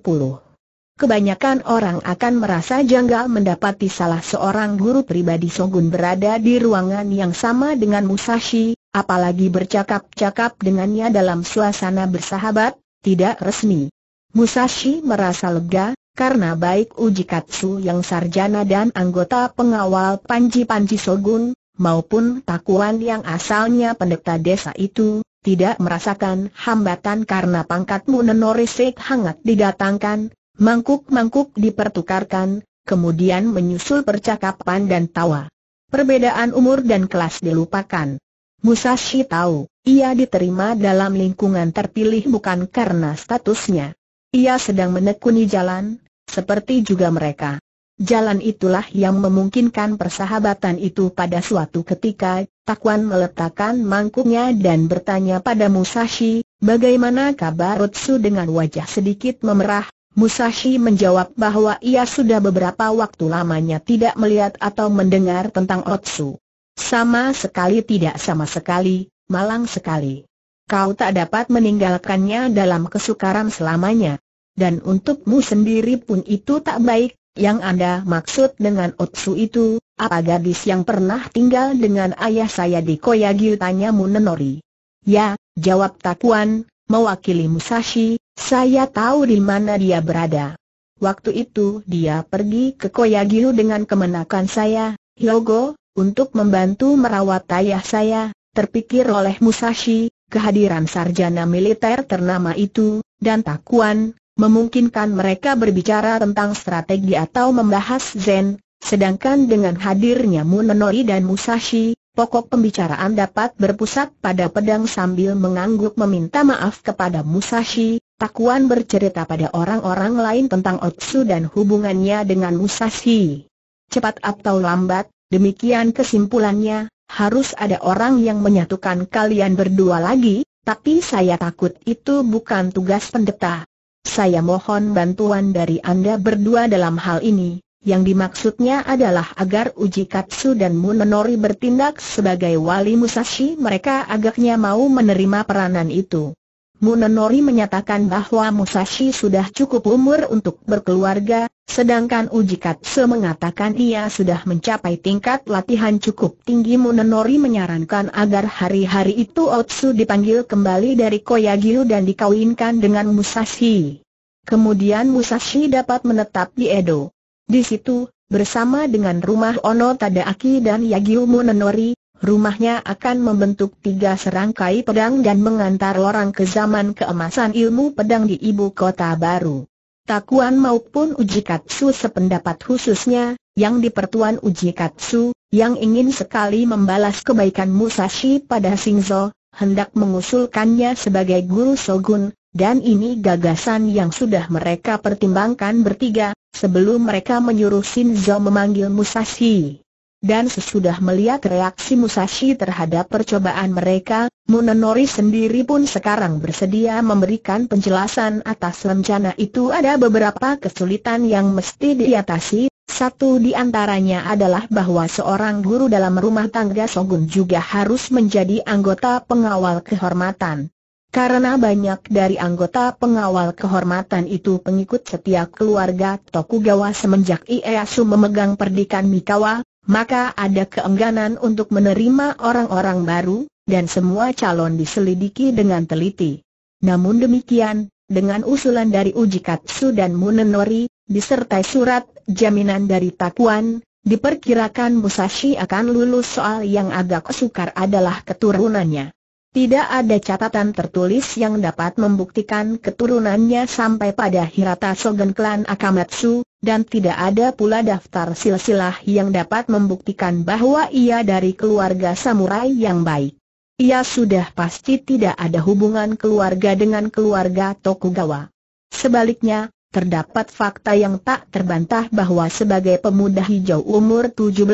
Kebanyakan orang akan merasa janggal mendapati salah seorang guru pribadi Shogun berada di ruangan yang sama dengan Musashi, apalagi bercakap-cakap dengannya dalam suasana bersahabat, tidak resmi. Musashi merasa lega, karena baik Uji Katsu yang sarjana dan anggota pengawal Panji-Panji Sogun, maupun Takuan yang asalnya pendeta desa itu, tidak merasakan hambatan karena pangkat Munenorisik hangat didatangkan, mangkuk-mangkuk dipertukarkan, kemudian menyusul percakapan dan tawa. Perbedaan umur dan kelas dilupakan. Musashi tahu, ia diterima dalam lingkungan terpilih bukan karena statusnya. Ia sedang menekuni jalan, seperti juga mereka. Jalan itulah yang memungkinkan persahabatan itu pada suatu ketika, Takuan meletakkan mangkuknya dan bertanya pada Musashi, bagaimana kabar Utsu dengan wajah sedikit memerah, Musashi menjawab bahwa ia sudah beberapa waktu lamanya tidak melihat atau mendengar tentang Otsu. Sama sekali tidak sama sekali, malang sekali. Kau tak dapat meninggalkannya dalam kesukaran selamanya. Dan untukmu sendiri pun itu tak baik, yang Anda maksud dengan Otsu itu, apa gadis yang pernah tinggal dengan ayah saya di Koyagyu tanya Munenori. Ya, jawab Takuan, mewakili Musashi, saya tahu di mana dia berada. Waktu itu dia pergi ke Koyagyu dengan kemenakan saya, Hyogo, untuk membantu merawat ayah saya, terpikir oleh Musashi, kehadiran sarjana militer ternama itu, dan takuan, memungkinkan mereka berbicara tentang strategi atau membahas Zen, sedangkan dengan hadirnya Munenori dan Musashi, pokok pembicaraan dapat berpusat pada pedang sambil mengangguk meminta maaf kepada Musashi, Takuan bercerita pada orang-orang lain tentang Otsu dan hubungannya dengan Musashi. Cepat atau lambat, Demikian kesimpulannya, harus ada orang yang menyatukan kalian berdua lagi, tapi saya takut itu bukan tugas pendeta. Saya mohon bantuan dari Anda berdua dalam hal ini, yang dimaksudnya adalah agar Uji Katsu dan Munenori bertindak sebagai wali Musashi mereka agaknya mau menerima peranan itu. Munenori menyatakan bahwa Musashi sudah cukup umur untuk berkeluarga, sedangkan Ujikatsu mengatakan ia sudah mencapai tingkat latihan cukup tinggi Munenori menyarankan agar hari-hari itu Otsu dipanggil kembali dari Koyagyu dan dikawinkan dengan Musashi. Kemudian Musashi dapat menetap di Edo. Di situ, bersama dengan rumah Ono Tadaaki dan Yagyu Munenori, rumahnya akan membentuk tiga serangkai pedang dan mengantar orang ke zaman keemasan ilmu pedang di ibu kota baru. Takuan maupun Uji Katsu sependapat khususnya, yang di pertuan Katsu, yang ingin sekali membalas kebaikan Musashi pada Singzo, hendak mengusulkannya sebagai guru Shogun, dan ini gagasan yang sudah mereka pertimbangkan bertiga, sebelum mereka menyuruh Shinzo memanggil Musashi. Dan sesudah melihat reaksi Musashi terhadap percobaan mereka, Munenori sendiri pun sekarang bersedia memberikan penjelasan atas rencana itu ada beberapa kesulitan yang mesti diatasi, satu di antaranya adalah bahwa seorang guru dalam rumah tangga Shogun juga harus menjadi anggota pengawal kehormatan. Karena banyak dari anggota pengawal kehormatan itu pengikut setia keluarga Tokugawa semenjak Ieyasu memegang perdikan Mikawa, maka ada keengganan untuk menerima orang-orang baru, dan semua calon diselidiki dengan teliti. Namun demikian, dengan usulan dari Uji Katsu dan Munenori, disertai surat jaminan dari Takuan, diperkirakan Musashi akan lulus soal yang agak sukar adalah keturunannya. Tidak ada catatan tertulis yang dapat membuktikan keturunannya sampai pada Hirata Sogen Klan Akamatsu, dan tidak ada pula daftar silsilah yang dapat membuktikan bahwa ia dari keluarga samurai yang baik. Ia sudah pasti tidak ada hubungan keluarga dengan keluarga Tokugawa. Sebaliknya, terdapat fakta yang tak terbantah bahwa sebagai pemuda hijau umur 17,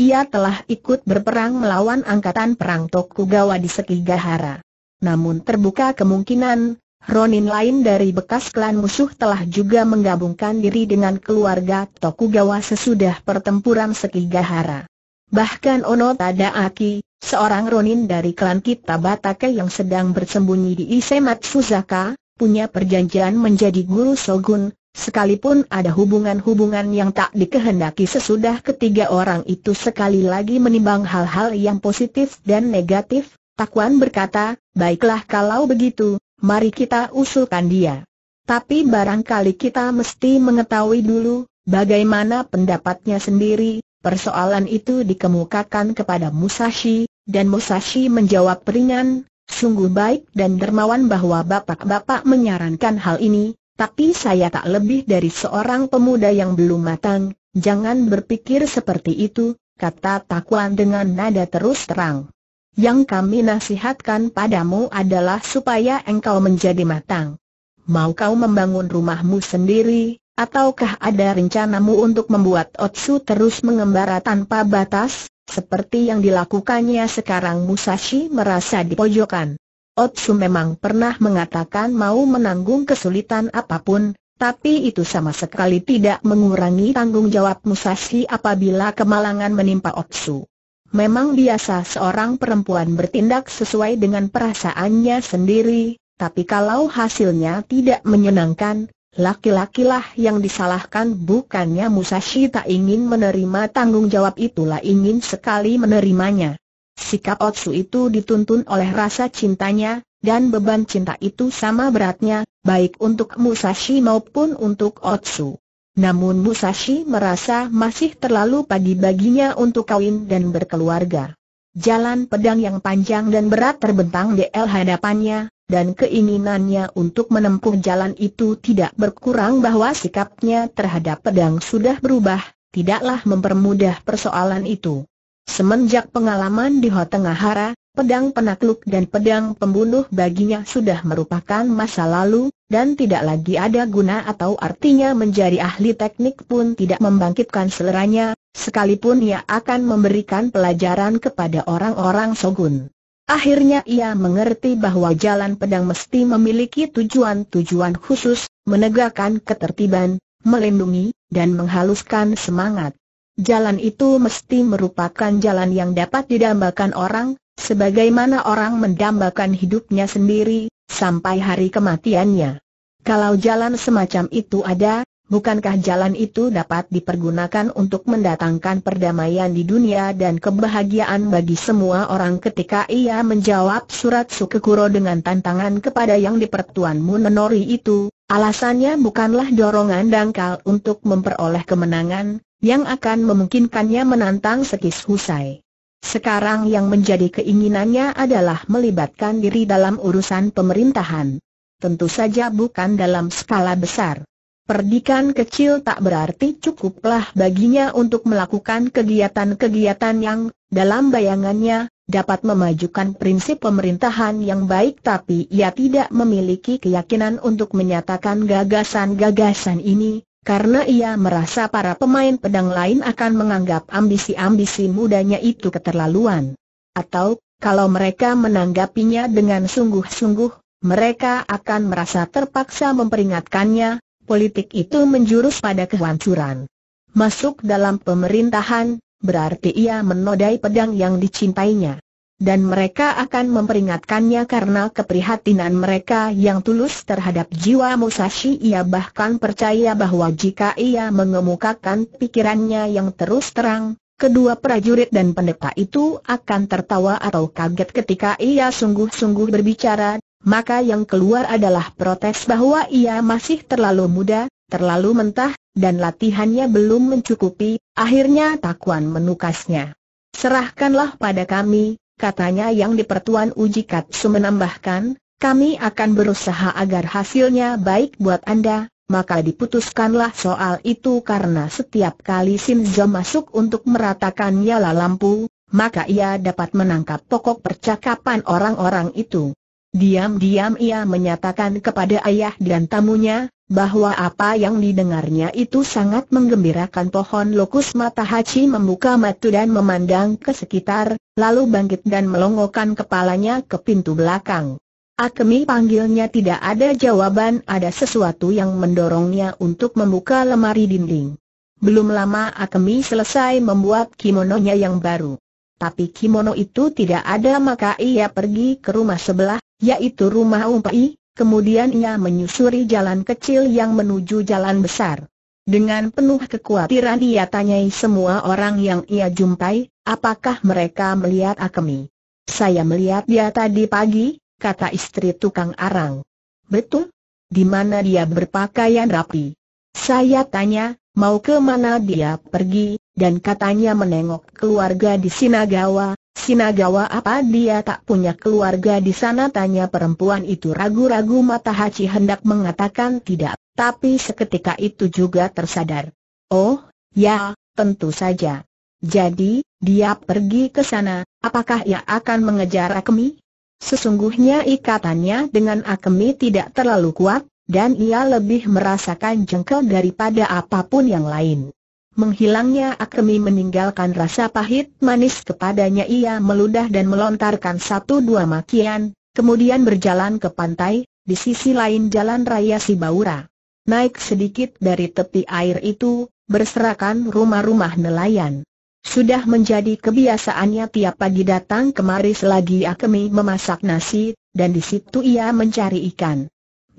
ia telah ikut berperang melawan angkatan perang Tokugawa di Sekigahara. Namun terbuka kemungkinan, Ronin lain dari bekas klan musuh telah juga menggabungkan diri dengan keluarga Tokugawa sesudah pertempuran Sekigahara. Bahkan Ono Tadaaki, seorang Ronin dari klan Kitabatake yang sedang bersembunyi di Isematsuzaka, punya perjanjian menjadi guru Shogun, sekalipun ada hubungan-hubungan yang tak dikehendaki sesudah ketiga orang itu sekali lagi menimbang hal-hal yang positif dan negatif, Takuan berkata, baiklah kalau begitu, mari kita usulkan dia. Tapi barangkali kita mesti mengetahui dulu, bagaimana pendapatnya sendiri, persoalan itu dikemukakan kepada Musashi, dan Musashi menjawab peringan, sungguh baik dan dermawan bahwa bapak-bapak menyarankan hal ini, tapi saya tak lebih dari seorang pemuda yang belum matang, jangan berpikir seperti itu, kata Takuan dengan nada terus terang. Yang kami nasihatkan padamu adalah supaya engkau menjadi matang. Mau kau membangun rumahmu sendiri, ataukah ada rencanamu untuk membuat Otsu terus mengembara tanpa batas, seperti yang dilakukannya sekarang Musashi merasa dipojokan. Otsu memang pernah mengatakan mau menanggung kesulitan apapun, tapi itu sama sekali tidak mengurangi tanggung jawab Musashi apabila kemalangan menimpa Otsu. Memang biasa seorang perempuan bertindak sesuai dengan perasaannya sendiri, tapi kalau hasilnya tidak menyenangkan, laki-lakilah yang disalahkan bukannya Musashi tak ingin menerima tanggung jawab itulah ingin sekali menerimanya. Sikap Otsu itu dituntun oleh rasa cintanya, dan beban cinta itu sama beratnya, baik untuk Musashi maupun untuk Otsu. Namun Musashi merasa masih terlalu pagi baginya untuk kawin dan berkeluarga. Jalan pedang yang panjang dan berat terbentang di el hadapannya, dan keinginannya untuk menempuh jalan itu tidak berkurang bahwa sikapnya terhadap pedang sudah berubah, tidaklah mempermudah persoalan itu. Semenjak pengalaman di Hotengahara, Pedang penakluk dan pedang pembunuh baginya sudah merupakan masa lalu, dan tidak lagi ada guna atau artinya menjadi ahli teknik pun tidak membangkitkan seleranya, sekalipun ia akan memberikan pelajaran kepada orang-orang sogun. Akhirnya ia mengerti bahwa jalan pedang mesti memiliki tujuan-tujuan khusus, menegakkan ketertiban, melindungi, dan menghaluskan semangat. Jalan itu mesti merupakan jalan yang dapat didambakan orang, Sebagaimana orang mendambakan hidupnya sendiri, sampai hari kematiannya. Kalau jalan semacam itu ada, bukankah jalan itu dapat dipergunakan untuk mendatangkan perdamaian di dunia dan kebahagiaan bagi semua orang ketika ia menjawab surat Sukekuro dengan tantangan kepada yang dipertuan Munenori itu, alasannya bukanlah dorongan dangkal untuk memperoleh kemenangan, yang akan memungkinkannya menantang sekis Husai. Sekarang yang menjadi keinginannya adalah melibatkan diri dalam urusan pemerintahan. Tentu saja bukan dalam skala besar. Perdikan kecil tak berarti cukuplah baginya untuk melakukan kegiatan-kegiatan yang, dalam bayangannya, dapat memajukan prinsip pemerintahan yang baik tapi ia tidak memiliki keyakinan untuk menyatakan gagasan-gagasan ini, karena ia merasa para pemain pedang lain akan menganggap ambisi-ambisi mudanya itu keterlaluan. Atau, kalau mereka menanggapinya dengan sungguh-sungguh, mereka akan merasa terpaksa memperingatkannya, politik itu menjurus pada kehancuran. Masuk dalam pemerintahan, berarti ia menodai pedang yang dicintainya dan mereka akan memperingatkannya karena keprihatinan mereka yang tulus terhadap jiwa Musashi. Ia bahkan percaya bahwa jika ia mengemukakan pikirannya yang terus terang, kedua prajurit dan pendeta itu akan tertawa atau kaget ketika ia sungguh-sungguh berbicara, maka yang keluar adalah protes bahwa ia masih terlalu muda, terlalu mentah, dan latihannya belum mencukupi, akhirnya Takuan menukasnya. Serahkanlah pada kami, katanya yang di pertuan uji Katsu menambahkan, kami akan berusaha agar hasilnya baik buat Anda, maka diputuskanlah soal itu karena setiap kali Simzo masuk untuk meratakan nyala lampu, maka ia dapat menangkap pokok percakapan orang-orang itu. Diam-diam ia menyatakan kepada ayah dan tamunya, bahwa apa yang didengarnya itu sangat menggembirakan pohon lokus mata haji membuka matu dan memandang ke sekitar, lalu bangkit dan melongokkan kepalanya ke pintu belakang. Akemi panggilnya tidak ada jawaban ada sesuatu yang mendorongnya untuk membuka lemari dinding. Belum lama Akemi selesai membuat kimononya yang baru. Tapi kimono itu tidak ada maka ia pergi ke rumah sebelah, yaitu rumah Umpai, Kemudian ia menyusuri jalan kecil yang menuju jalan besar. Dengan penuh kekhawatiran ia tanyai semua orang yang ia jumpai, apakah mereka melihat Akemi. Saya melihat dia tadi pagi, kata istri tukang arang. Betul? Di mana dia berpakaian rapi? Saya tanya, mau ke mana dia pergi, dan katanya menengok keluarga di Sinagawa, Sinagawa apa dia tak punya keluarga di sana tanya perempuan itu ragu-ragu mata Hachi hendak mengatakan tidak, tapi seketika itu juga tersadar. Oh, ya, tentu saja. Jadi, dia pergi ke sana, apakah ia akan mengejar Akemi? Sesungguhnya ikatannya dengan Akemi tidak terlalu kuat, dan ia lebih merasakan jengkel daripada apapun yang lain. Menghilangnya Akemi meninggalkan rasa pahit manis kepadanya ia meludah dan melontarkan satu dua makian, kemudian berjalan ke pantai, di sisi lain jalan raya Sibaura. Naik sedikit dari tepi air itu, berserakan rumah-rumah nelayan. Sudah menjadi kebiasaannya tiap pagi datang kemari selagi Akemi memasak nasi, dan di situ ia mencari ikan.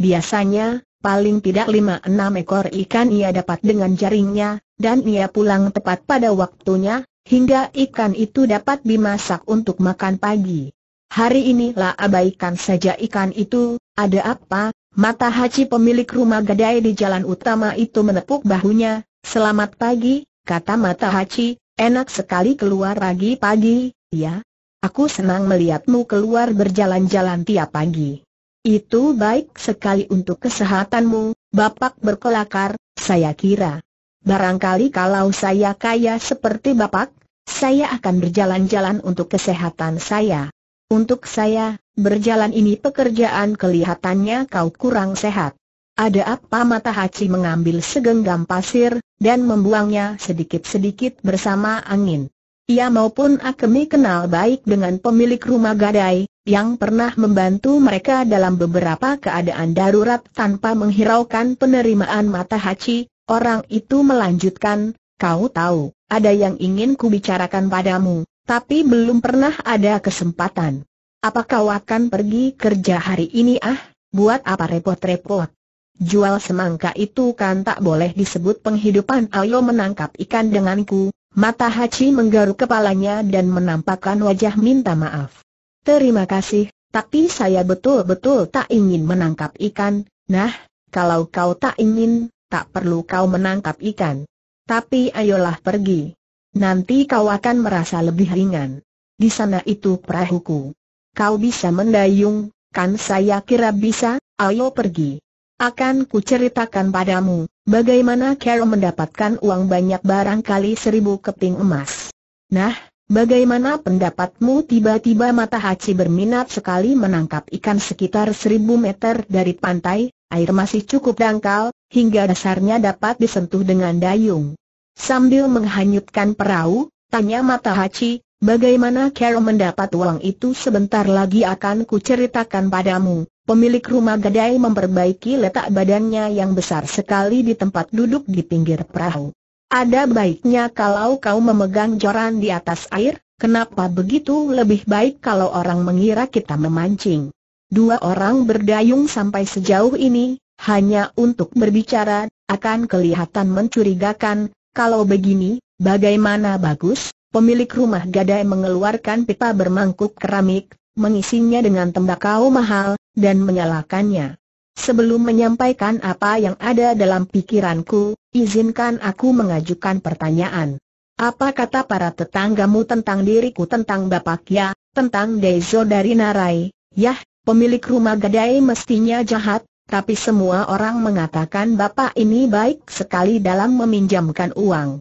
Biasanya, paling tidak lima enam ekor ikan ia dapat dengan jaringnya, dan ia pulang tepat pada waktunya, hingga ikan itu dapat dimasak untuk makan pagi. Hari inilah abaikan saja ikan itu, ada apa? Mata Haji pemilik rumah gadai di jalan utama itu menepuk bahunya, selamat pagi, kata Mata Haji, enak sekali keluar pagi-pagi, ya? Aku senang melihatmu keluar berjalan-jalan tiap pagi. Itu baik sekali untuk kesehatanmu, Bapak berkelakar, saya kira. Barangkali kalau saya kaya seperti Bapak, saya akan berjalan-jalan untuk kesehatan saya. Untuk saya, berjalan ini pekerjaan kelihatannya kau kurang sehat. Ada apa mata Haji mengambil segenggam pasir, dan membuangnya sedikit-sedikit bersama angin. Ia maupun Akemi kenal baik dengan pemilik rumah gadai, yang pernah membantu mereka dalam beberapa keadaan darurat tanpa menghiraukan penerimaan mata haji. orang itu melanjutkan, kau tahu, ada yang ingin kubicarakan padamu, tapi belum pernah ada kesempatan. Apa kau akan pergi kerja hari ini ah, buat apa repot-repot? Jual semangka itu kan tak boleh disebut penghidupan ayo menangkap ikan denganku, Mata Hachi menggaruk kepalanya dan menampakkan wajah minta maaf. Terima kasih, tapi saya betul-betul tak ingin menangkap ikan, nah, kalau kau tak ingin, tak perlu kau menangkap ikan. Tapi ayolah pergi. Nanti kau akan merasa lebih ringan. Di sana itu perahuku. Kau bisa mendayung, kan saya kira bisa, ayo pergi. Akan kuceritakan padamu, bagaimana Carol mendapatkan uang banyak barangkali seribu keping emas. Nah, bagaimana pendapatmu tiba-tiba mata Hachi berminat sekali menangkap ikan sekitar seribu meter dari pantai, air masih cukup dangkal, hingga dasarnya dapat disentuh dengan dayung. Sambil menghanyutkan perahu, tanya mata Hachi, Bagaimana Carol mendapat uang itu sebentar lagi akan kuceritakan padamu, Pemilik rumah gadai memperbaiki letak badannya yang besar sekali di tempat duduk di pinggir perahu. Ada baiknya kalau kau memegang joran di atas air, kenapa begitu lebih baik kalau orang mengira kita memancing. Dua orang berdayung sampai sejauh ini, hanya untuk berbicara, akan kelihatan mencurigakan, kalau begini, bagaimana bagus? Pemilik rumah gadai mengeluarkan pipa bermangkuk keramik, mengisinya dengan tembakau mahal, dan menyalakannya. Sebelum menyampaikan apa yang ada dalam pikiranku, izinkan aku mengajukan pertanyaan. Apa kata para tetanggamu tentang diriku tentang Bapak Ya, tentang Dezo dari Narai? Yah, pemilik rumah gadai mestinya jahat, tapi semua orang mengatakan Bapak ini baik sekali dalam meminjamkan uang.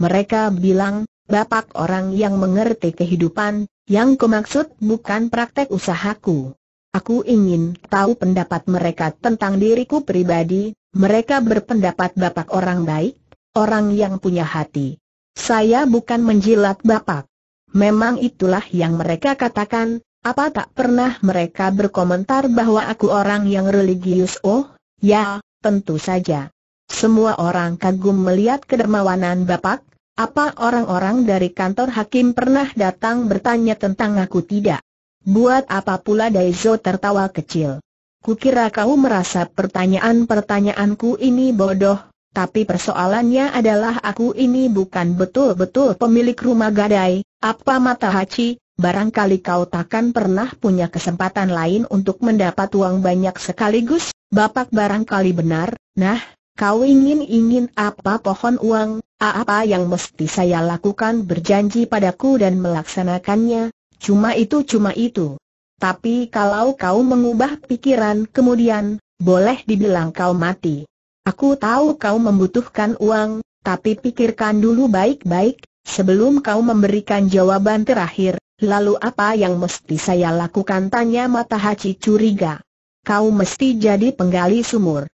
Mereka bilang, Bapak orang yang mengerti kehidupan, yang kumaksud bukan praktek usahaku. Aku ingin tahu pendapat mereka tentang diriku pribadi, mereka berpendapat Bapak orang baik, orang yang punya hati. Saya bukan menjilat Bapak. Memang itulah yang mereka katakan, apa tak pernah mereka berkomentar bahwa aku orang yang religius? Oh, ya, tentu saja. Semua orang kagum melihat kedermawanan Bapak, apa orang-orang dari kantor hakim pernah datang bertanya tentang aku tidak? Buat apa pula Daizo tertawa kecil? Kukira kau merasa pertanyaan-pertanyaanku ini bodoh, tapi persoalannya adalah aku ini bukan betul-betul pemilik rumah gadai, apa mata haci, barangkali kau takkan pernah punya kesempatan lain untuk mendapat uang banyak sekaligus, bapak barangkali benar, nah, kau ingin-ingin apa pohon uang, apa yang mesti saya lakukan berjanji padaku dan melaksanakannya, cuma itu cuma itu. Tapi kalau kau mengubah pikiran kemudian, boleh dibilang kau mati. Aku tahu kau membutuhkan uang, tapi pikirkan dulu baik-baik, sebelum kau memberikan jawaban terakhir, lalu apa yang mesti saya lakukan tanya mata Haji curiga. Kau mesti jadi penggali sumur.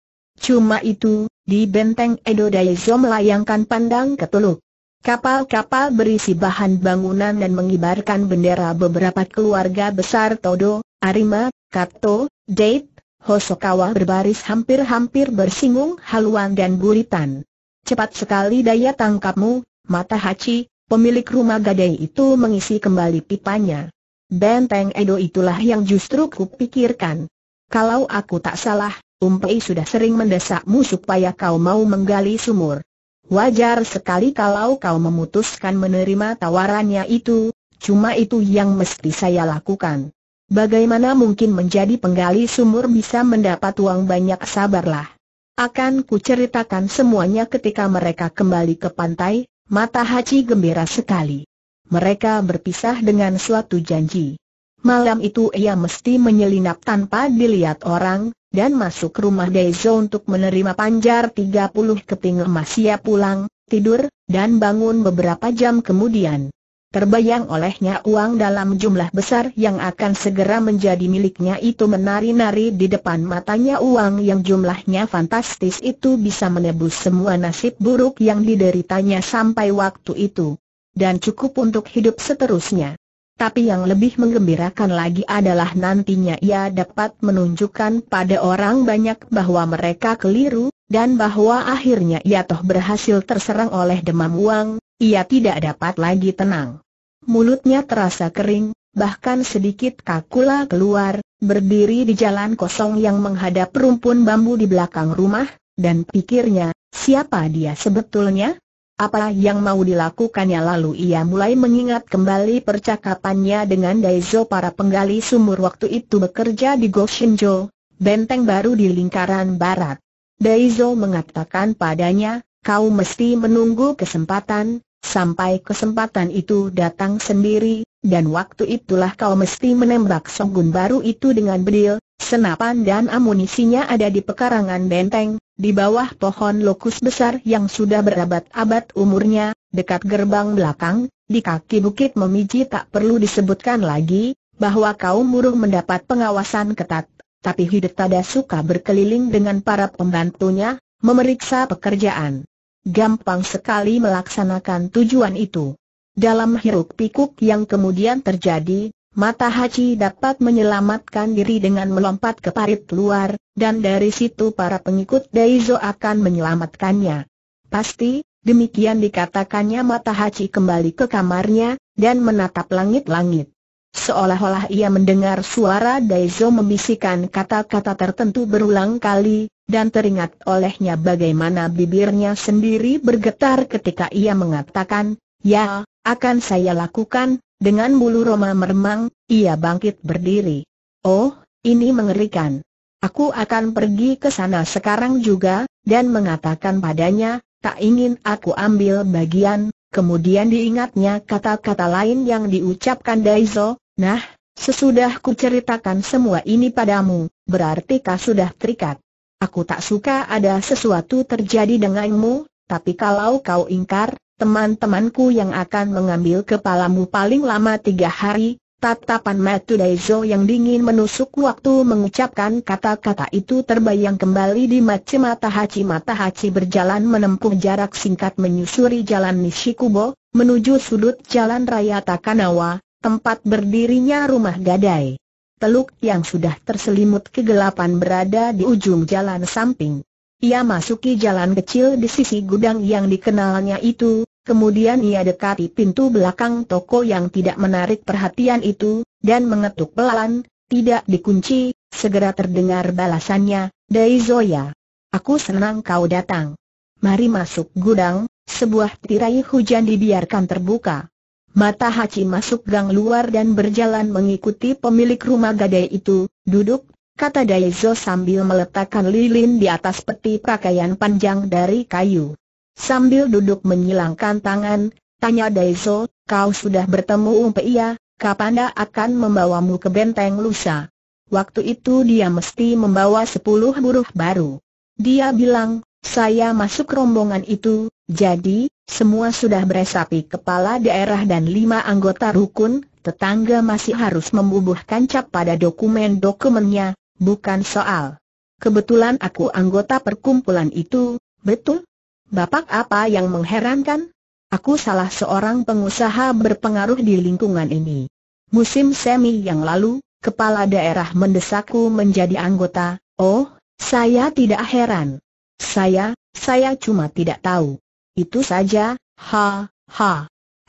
Cuma itu, di benteng Edo Daizo melayangkan pandang ke teluk. Kapal-kapal berisi bahan bangunan dan mengibarkan bendera beberapa keluarga besar Todo, Arima, Kato, Date, Hosokawa berbaris hampir-hampir bersinggung haluan dan buritan. Cepat sekali daya tangkapmu, mata Hachi, pemilik rumah gadai itu mengisi kembali pipanya. Benteng Edo itulah yang justru kupikirkan. Kalau aku tak salah, Umpei sudah sering mendesakmu supaya kau mau menggali sumur. Wajar sekali kalau kau memutuskan menerima tawarannya itu, cuma itu yang mesti saya lakukan. Bagaimana mungkin menjadi penggali sumur bisa mendapat uang banyak sabarlah. Akan kuceritakan semuanya ketika mereka kembali ke pantai, mata Haji gembira sekali. Mereka berpisah dengan suatu janji. Malam itu ia mesti menyelinap tanpa dilihat orang, dan masuk rumah Daiso untuk menerima panjar 30 keping emas ia pulang, tidur, dan bangun beberapa jam kemudian. Terbayang olehnya uang dalam jumlah besar yang akan segera menjadi miliknya itu menari-nari di depan matanya uang yang jumlahnya fantastis itu bisa menebus semua nasib buruk yang dideritanya sampai waktu itu. Dan cukup untuk hidup seterusnya. Tapi yang lebih menggembirakan lagi adalah nantinya ia dapat menunjukkan pada orang banyak bahwa mereka keliru, dan bahwa akhirnya ia toh berhasil terserang oleh demam uang, ia tidak dapat lagi tenang. Mulutnya terasa kering, bahkan sedikit kakula keluar, berdiri di jalan kosong yang menghadap rumpun bambu di belakang rumah, dan pikirnya, siapa dia sebetulnya? Apa yang mau dilakukannya lalu ia mulai mengingat kembali percakapannya dengan Daizo para penggali sumur waktu itu bekerja di Goshinjo, benteng baru di lingkaran barat. Daizo mengatakan padanya, kau mesti menunggu kesempatan, sampai kesempatan itu datang sendiri, dan waktu itulah kau mesti menembak songgun baru itu dengan bedil, senapan dan amunisinya ada di pekarangan benteng, di bawah pohon lokus besar yang sudah berabad-abad umurnya, dekat gerbang belakang, di kaki bukit memiji tak perlu disebutkan lagi, bahwa kaum buruh mendapat pengawasan ketat. Tapi Hidetada suka berkeliling dengan para pembantunya, memeriksa pekerjaan. Gampang sekali melaksanakan tujuan itu. Dalam hiruk pikuk yang kemudian terjadi, Mata Haji dapat menyelamatkan diri dengan melompat ke parit luar, dan dari situ para pengikut Daizo akan menyelamatkannya. Pasti, demikian dikatakannya Mata Haji kembali ke kamarnya, dan menatap langit-langit. Seolah-olah ia mendengar suara Daizo membisikkan kata-kata tertentu berulang kali, dan teringat olehnya bagaimana bibirnya sendiri bergetar ketika ia mengatakan, Ya, akan saya lakukan, dengan bulu Roma meremang, ia bangkit berdiri. Oh, ini mengerikan. Aku akan pergi ke sana sekarang juga, dan mengatakan padanya, tak ingin aku ambil bagian, kemudian diingatnya kata-kata lain yang diucapkan Daiso. nah, sesudah ku ceritakan semua ini padamu, berarti kau sudah terikat. Aku tak suka ada sesuatu terjadi denganmu, tapi kalau kau ingkar, teman-temanku yang akan mengambil kepalamu paling lama tiga hari, Tatapan Matu Daizo yang dingin menusuk waktu mengucapkan kata-kata itu terbayang kembali di mata Matahachi Matahachi berjalan menempuh jarak singkat menyusuri jalan Nishikubo, menuju sudut jalan raya Takanawa, tempat berdirinya rumah gadai. Teluk yang sudah terselimut kegelapan berada di ujung jalan samping. Ia masuki jalan kecil di sisi gudang yang dikenalnya itu, Kemudian ia dekati pintu belakang toko yang tidak menarik perhatian itu, dan mengetuk pelan, tidak dikunci, segera terdengar balasannya, Dai Zoya. Aku senang kau datang. Mari masuk gudang, sebuah tirai hujan dibiarkan terbuka. Mata Hachi masuk gang luar dan berjalan mengikuti pemilik rumah gadai itu, duduk, kata Daizo sambil meletakkan lilin di atas peti pakaian panjang dari kayu. Sambil duduk menyilangkan tangan, tanya Daiso, kau sudah bertemu Umpeia, kapan dia akan membawamu ke benteng lusa? Waktu itu dia mesti membawa sepuluh buruh baru. Dia bilang, saya masuk rombongan itu, jadi, semua sudah beresapi kepala daerah dan lima anggota rukun, tetangga masih harus membubuhkan cap pada dokumen-dokumennya, bukan soal. Kebetulan aku anggota perkumpulan itu, betul? Bapak apa yang mengherankan? Aku salah seorang pengusaha berpengaruh di lingkungan ini. Musim semi yang lalu, kepala daerah mendesakku menjadi anggota, oh, saya tidak heran. Saya, saya cuma tidak tahu. Itu saja, ha, ha.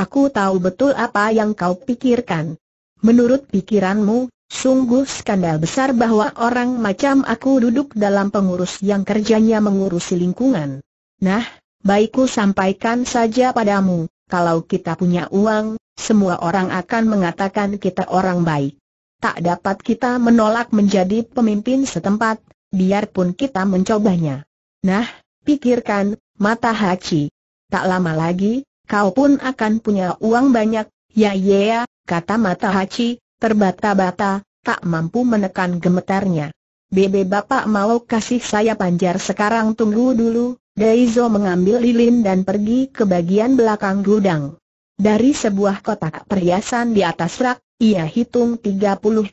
Aku tahu betul apa yang kau pikirkan. Menurut pikiranmu, sungguh skandal besar bahwa orang macam aku duduk dalam pengurus yang kerjanya mengurusi lingkungan. Nah, baikku sampaikan saja padamu, kalau kita punya uang, semua orang akan mengatakan kita orang baik. Tak dapat kita menolak menjadi pemimpin setempat, biarpun kita mencobanya. Nah, pikirkan, mata haji. Tak lama lagi, kau pun akan punya uang banyak, ya ya, kata mata haji, terbata-bata, tak mampu menekan gemetarnya. Bebe bapak mau kasih saya panjar sekarang tunggu dulu, Daizo mengambil lilin dan pergi ke bagian belakang gudang. Dari sebuah kotak perhiasan di atas rak, ia hitung 30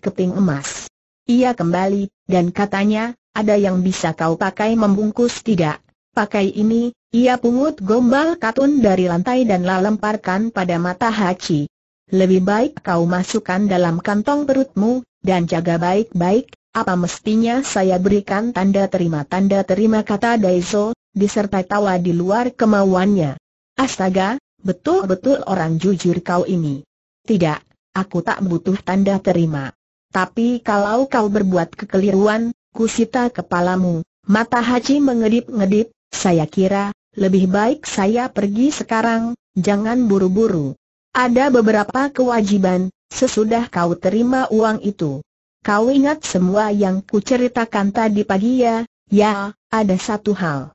keping emas. Ia kembali, dan katanya, ada yang bisa kau pakai membungkus tidak? Pakai ini, ia pungut gombal katun dari lantai dan lalemparkan pada mata Hachi. Lebih baik kau masukkan dalam kantong perutmu, dan jaga baik-baik, apa mestinya saya berikan tanda terima tanda terima kata Daiso disertai tawa di luar kemauannya. Astaga, betul-betul orang jujur kau ini. Tidak, aku tak butuh tanda terima. Tapi kalau kau berbuat kekeliruan, kusita kepalamu. Mata Haji mengedip-ngedip, saya kira, lebih baik saya pergi sekarang, jangan buru-buru. Ada beberapa kewajiban, sesudah kau terima uang itu. Kau ingat semua yang kuceritakan tadi pagi ya? Ya, ada satu hal.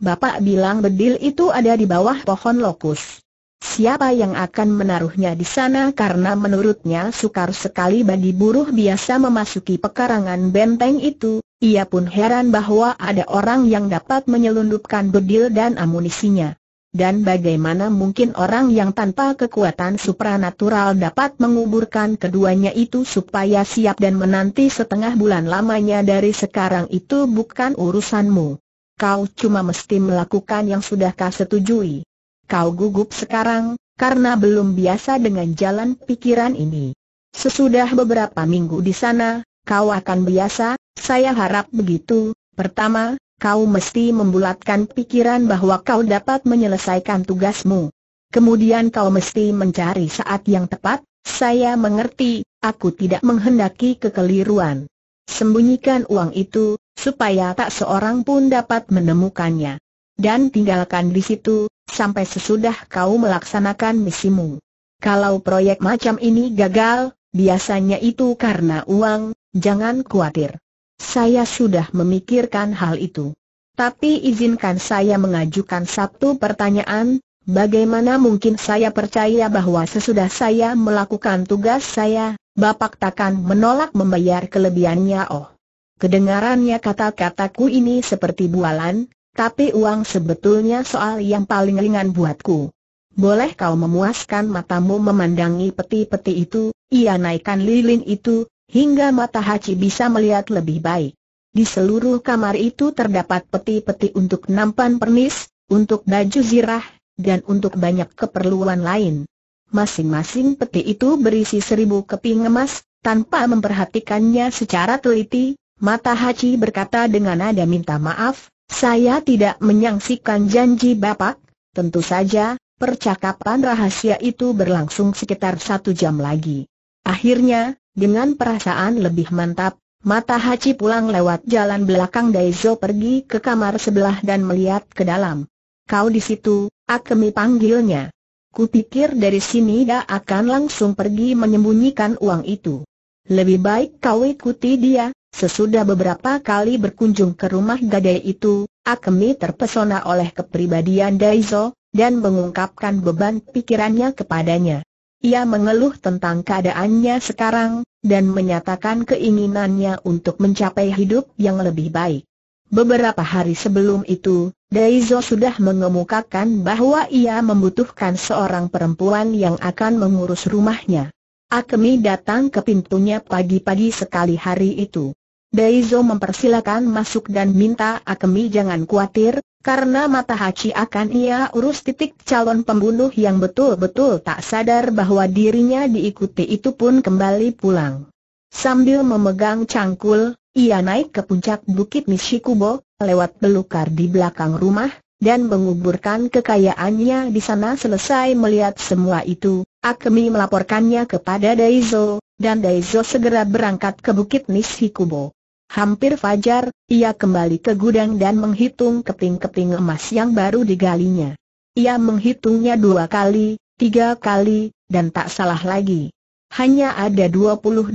Bapak bilang bedil itu ada di bawah pohon lokus. Siapa yang akan menaruhnya di sana karena menurutnya sukar sekali bagi buruh biasa memasuki pekarangan benteng itu, ia pun heran bahwa ada orang yang dapat menyelundupkan bedil dan amunisinya. Dan bagaimana mungkin orang yang tanpa kekuatan supranatural dapat menguburkan keduanya itu supaya siap dan menanti setengah bulan lamanya dari sekarang itu bukan urusanmu kau cuma mesti melakukan yang sudah kau setujui. Kau gugup sekarang, karena belum biasa dengan jalan pikiran ini. Sesudah beberapa minggu di sana, kau akan biasa, saya harap begitu. Pertama, kau mesti membulatkan pikiran bahwa kau dapat menyelesaikan tugasmu. Kemudian kau mesti mencari saat yang tepat, saya mengerti, aku tidak menghendaki kekeliruan. Sembunyikan uang itu, supaya tak seorang pun dapat menemukannya. Dan tinggalkan di situ, sampai sesudah kau melaksanakan misimu. Kalau proyek macam ini gagal, biasanya itu karena uang, jangan khawatir. Saya sudah memikirkan hal itu. Tapi izinkan saya mengajukan satu pertanyaan, bagaimana mungkin saya percaya bahwa sesudah saya melakukan tugas saya, Bapak takkan menolak membayar kelebihannya oh. Kedengarannya kata-kataku ini seperti bualan, tapi uang sebetulnya soal yang paling ringan buatku. Boleh kau memuaskan matamu memandangi peti-peti itu, ia naikkan lilin itu, hingga mata Haji bisa melihat lebih baik. Di seluruh kamar itu terdapat peti-peti untuk nampan pernis, untuk baju zirah, dan untuk banyak keperluan lain. Masing-masing peti itu berisi seribu keping emas, tanpa memperhatikannya secara teliti, Mata Haji berkata dengan nada minta maaf, saya tidak menyangsikan janji Bapak, tentu saja, percakapan rahasia itu berlangsung sekitar satu jam lagi. Akhirnya, dengan perasaan lebih mantap, Mata Haji pulang lewat jalan belakang Daizo pergi ke kamar sebelah dan melihat ke dalam. Kau di situ, Akemi panggilnya. Kupikir dari sini dia akan langsung pergi menyembunyikan uang itu. Lebih baik kau ikuti dia, Sesudah beberapa kali berkunjung ke rumah gadai itu, Akemi terpesona oleh kepribadian Daizo, dan mengungkapkan beban pikirannya kepadanya. Ia mengeluh tentang keadaannya sekarang, dan menyatakan keinginannya untuk mencapai hidup yang lebih baik. Beberapa hari sebelum itu, Daizo sudah mengemukakan bahwa ia membutuhkan seorang perempuan yang akan mengurus rumahnya. Akemi datang ke pintunya pagi-pagi sekali hari itu. Daizo mempersilakan masuk dan minta Akemi jangan khawatir, karena mata Hachi akan ia urus titik calon pembunuh yang betul-betul tak sadar bahwa dirinya diikuti itu pun kembali pulang. Sambil memegang cangkul, ia naik ke puncak Bukit Nishikubo, lewat belukar di belakang rumah, dan menguburkan kekayaannya di sana selesai melihat semua itu, Akemi melaporkannya kepada Daizo, dan Daizo segera berangkat ke Bukit Nishikubo. Hampir fajar, ia kembali ke gudang dan menghitung keping-keping emas yang baru digalinya. Ia menghitungnya dua kali, tiga kali, dan tak salah lagi. Hanya ada 28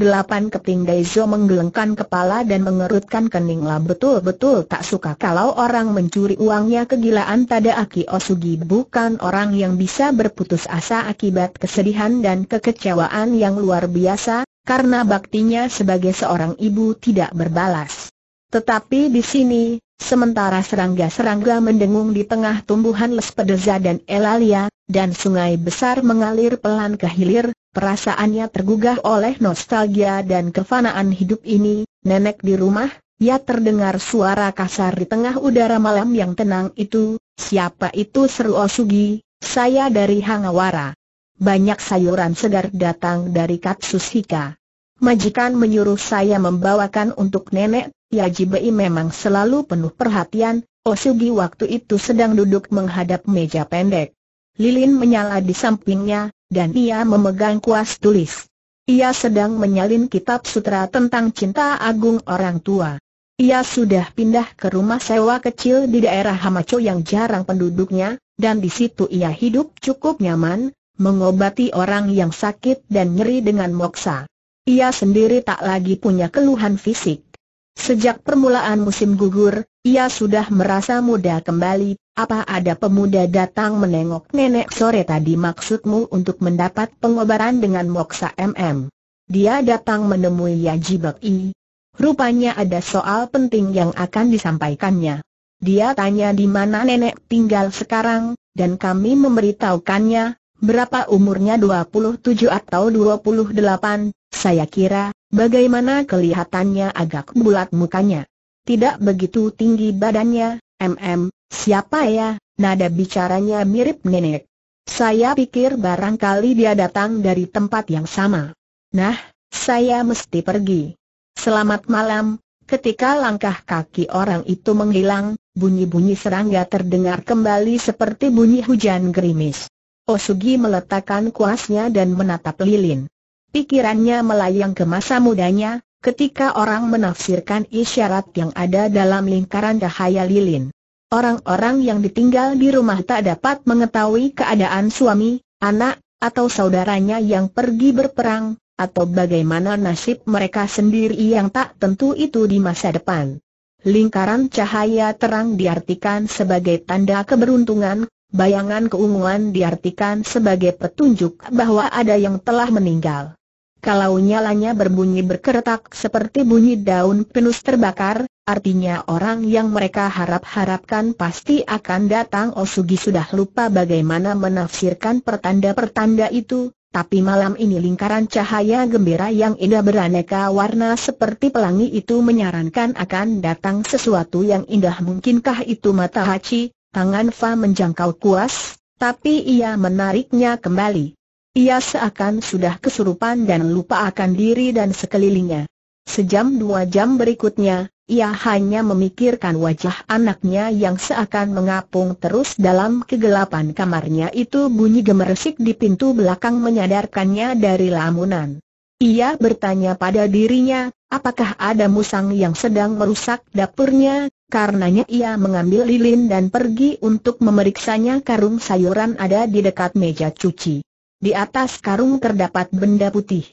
keping Daizo menggelengkan kepala dan mengerutkan keninglah betul-betul tak suka kalau orang mencuri uangnya kegilaan tada Aki Osugi bukan orang yang bisa berputus asa akibat kesedihan dan kekecewaan yang luar biasa, karena baktinya sebagai seorang ibu tidak berbalas. Tetapi di sini, sementara serangga-serangga mendengung di tengah tumbuhan Lespedeza dan Elalia, dan sungai besar mengalir pelan ke hilir, perasaannya tergugah oleh nostalgia dan kefanaan hidup ini, nenek di rumah, ia terdengar suara kasar di tengah udara malam yang tenang itu, siapa itu seru Osugi, saya dari Hangawara banyak sayuran segar datang dari Katsus Hika. Majikan menyuruh saya membawakan untuk nenek, ya memang selalu penuh perhatian, Osugi waktu itu sedang duduk menghadap meja pendek. Lilin menyala di sampingnya, dan ia memegang kuas tulis. Ia sedang menyalin kitab sutra tentang cinta agung orang tua. Ia sudah pindah ke rumah sewa kecil di daerah Hamacho yang jarang penduduknya, dan di situ ia hidup cukup nyaman, mengobati orang yang sakit dan nyeri dengan moksa. Ia sendiri tak lagi punya keluhan fisik. Sejak permulaan musim gugur, ia sudah merasa muda kembali, apa ada pemuda datang menengok nenek sore tadi maksudmu untuk mendapat pengobaran dengan Moksa MM? Dia datang menemui Yaji I. Rupanya ada soal penting yang akan disampaikannya. Dia tanya di mana nenek tinggal sekarang, dan kami memberitahukannya, berapa umurnya 27 atau 28, saya kira, bagaimana kelihatannya agak bulat mukanya. Tidak begitu tinggi badannya, mm, siapa ya, nada bicaranya mirip nenek. Saya pikir barangkali dia datang dari tempat yang sama. Nah, saya mesti pergi. Selamat malam, ketika langkah kaki orang itu menghilang, bunyi-bunyi serangga terdengar kembali seperti bunyi hujan gerimis. Osugi meletakkan kuasnya dan menatap lilin. Pikirannya melayang ke masa mudanya, ketika orang menafsirkan isyarat yang ada dalam lingkaran cahaya lilin. Orang-orang yang ditinggal di rumah tak dapat mengetahui keadaan suami, anak, atau saudaranya yang pergi berperang, atau bagaimana nasib mereka sendiri yang tak tentu itu di masa depan. Lingkaran cahaya terang diartikan sebagai tanda keberuntungan, Bayangan keunguan diartikan sebagai petunjuk bahwa ada yang telah meninggal. Kalau nyalanya berbunyi berkeretak seperti bunyi daun pinus terbakar, artinya orang yang mereka harap-harapkan pasti akan datang Osugi oh, sudah lupa bagaimana menafsirkan pertanda-pertanda itu, tapi malam ini lingkaran cahaya gembira yang indah beraneka warna seperti pelangi itu menyarankan akan datang sesuatu yang indah mungkinkah itu mata Hachi, Tangan Fa menjangkau kuas, tapi ia menariknya kembali. Ia seakan sudah kesurupan dan lupa akan diri dan sekelilingnya. Sejam dua jam berikutnya, ia hanya memikirkan wajah anaknya yang seakan mengapung terus dalam kegelapan kamarnya itu bunyi gemeresik di pintu belakang menyadarkannya dari lamunan. Ia bertanya pada dirinya, Apakah ada musang yang sedang merusak dapurnya, karenanya ia mengambil lilin dan pergi untuk memeriksanya karung sayuran ada di dekat meja cuci. Di atas karung terdapat benda putih.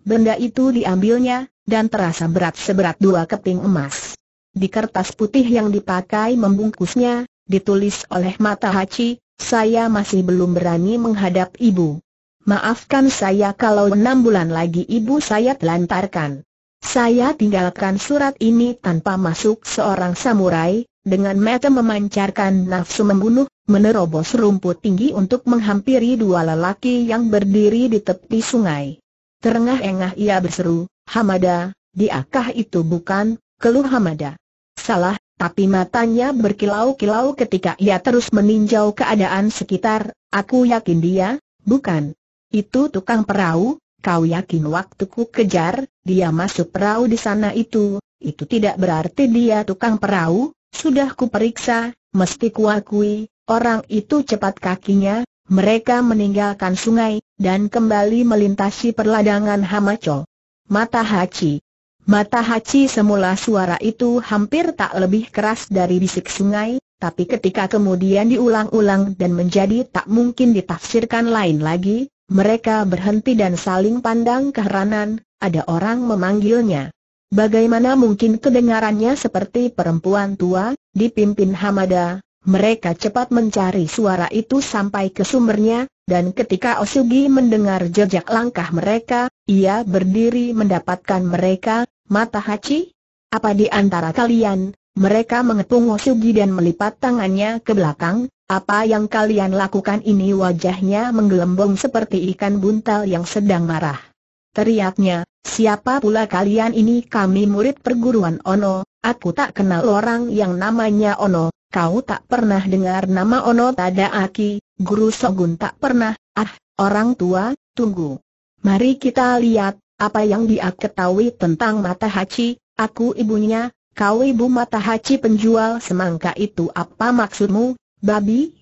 Benda itu diambilnya, dan terasa berat seberat dua keping emas. Di kertas putih yang dipakai membungkusnya, ditulis oleh Mata Haji, saya masih belum berani menghadap ibu. Maafkan saya kalau enam bulan lagi ibu saya telantarkan. Saya tinggalkan surat ini tanpa masuk seorang samurai, dengan mata memancarkan nafsu membunuh, menerobos rumput tinggi untuk menghampiri dua lelaki yang berdiri di tepi sungai. Terengah-engah ia berseru, Hamada, diakah itu bukan, keluh Hamada. Salah, tapi matanya berkilau-kilau ketika ia terus meninjau keadaan sekitar, aku yakin dia, bukan. Itu tukang perahu, Kau yakin waktu ku kejar, dia masuk perahu di sana itu, itu tidak berarti dia tukang perahu, sudah ku periksa, mesti kuakui, orang itu cepat kakinya, mereka meninggalkan sungai, dan kembali melintasi perladangan Hamaco. Mata Hachi Mata Hachi semula suara itu hampir tak lebih keras dari bisik sungai, tapi ketika kemudian diulang-ulang dan menjadi tak mungkin ditafsirkan lain lagi, mereka berhenti dan saling pandang keheranan, ada orang memanggilnya. Bagaimana mungkin kedengarannya seperti perempuan tua, dipimpin Hamada, mereka cepat mencari suara itu sampai ke sumbernya, dan ketika Osugi mendengar jejak langkah mereka, ia berdiri mendapatkan mereka, mata Hachi. Apa di antara kalian? Mereka mengepung Osugi dan melipat tangannya ke belakang, apa yang kalian lakukan ini wajahnya menggelembung seperti ikan buntal yang sedang marah. Teriaknya, siapa pula kalian ini kami murid perguruan Ono, aku tak kenal orang yang namanya Ono, kau tak pernah dengar nama Ono Aki. guru Sogun tak pernah, ah, orang tua, tunggu. Mari kita lihat, apa yang dia ketahui tentang mata Hachi. aku ibunya, kau ibu mata Hachi penjual semangka itu apa maksudmu, babi,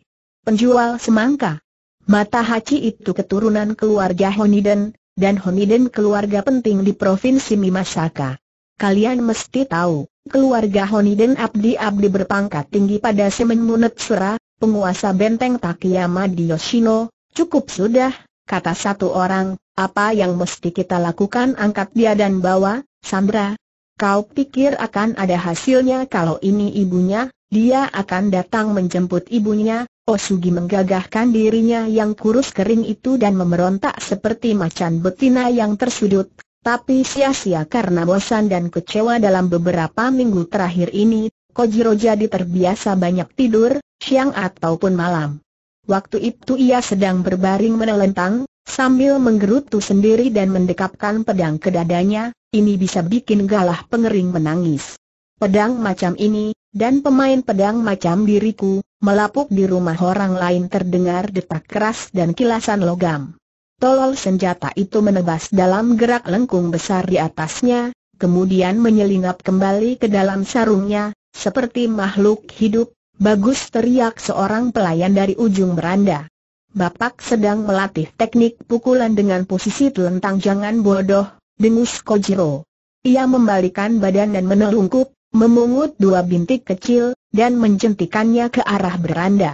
penjual semangka. Mata Hachi itu keturunan keluarga Honiden, dan Honiden keluarga penting di Provinsi Mimasaka. Kalian mesti tahu, keluarga Honiden abdi-abdi berpangkat tinggi pada Semen Munetsura, penguasa benteng Takayama di Yoshino, cukup sudah, kata satu orang, apa yang mesti kita lakukan angkat dia dan bawa, Sandra. Kau pikir akan ada hasilnya kalau ini ibunya, dia akan datang menjemput ibunya, Osugi menggagahkan dirinya yang kurus kering itu dan memerontak seperti macan betina yang tersudut, tapi sia-sia karena bosan dan kecewa dalam beberapa minggu terakhir ini, Kojiro jadi terbiasa banyak tidur, siang ataupun malam. Waktu itu ia sedang berbaring menelentang, sambil menggerutu sendiri dan mendekapkan pedang ke dadanya, ini bisa bikin galah pengering menangis. Pedang macam ini, dan pemain pedang macam diriku, melapuk di rumah orang lain terdengar detak keras dan kilasan logam. Tolol senjata itu menebas dalam gerak lengkung besar di atasnya, kemudian menyelinap kembali ke dalam sarungnya, seperti makhluk hidup, bagus teriak seorang pelayan dari ujung beranda. Bapak sedang melatih teknik pukulan dengan posisi telentang jangan bodoh, dengus Kojiro. Ia membalikan badan dan menelungkup, memungut dua bintik kecil, dan menjentikannya ke arah beranda.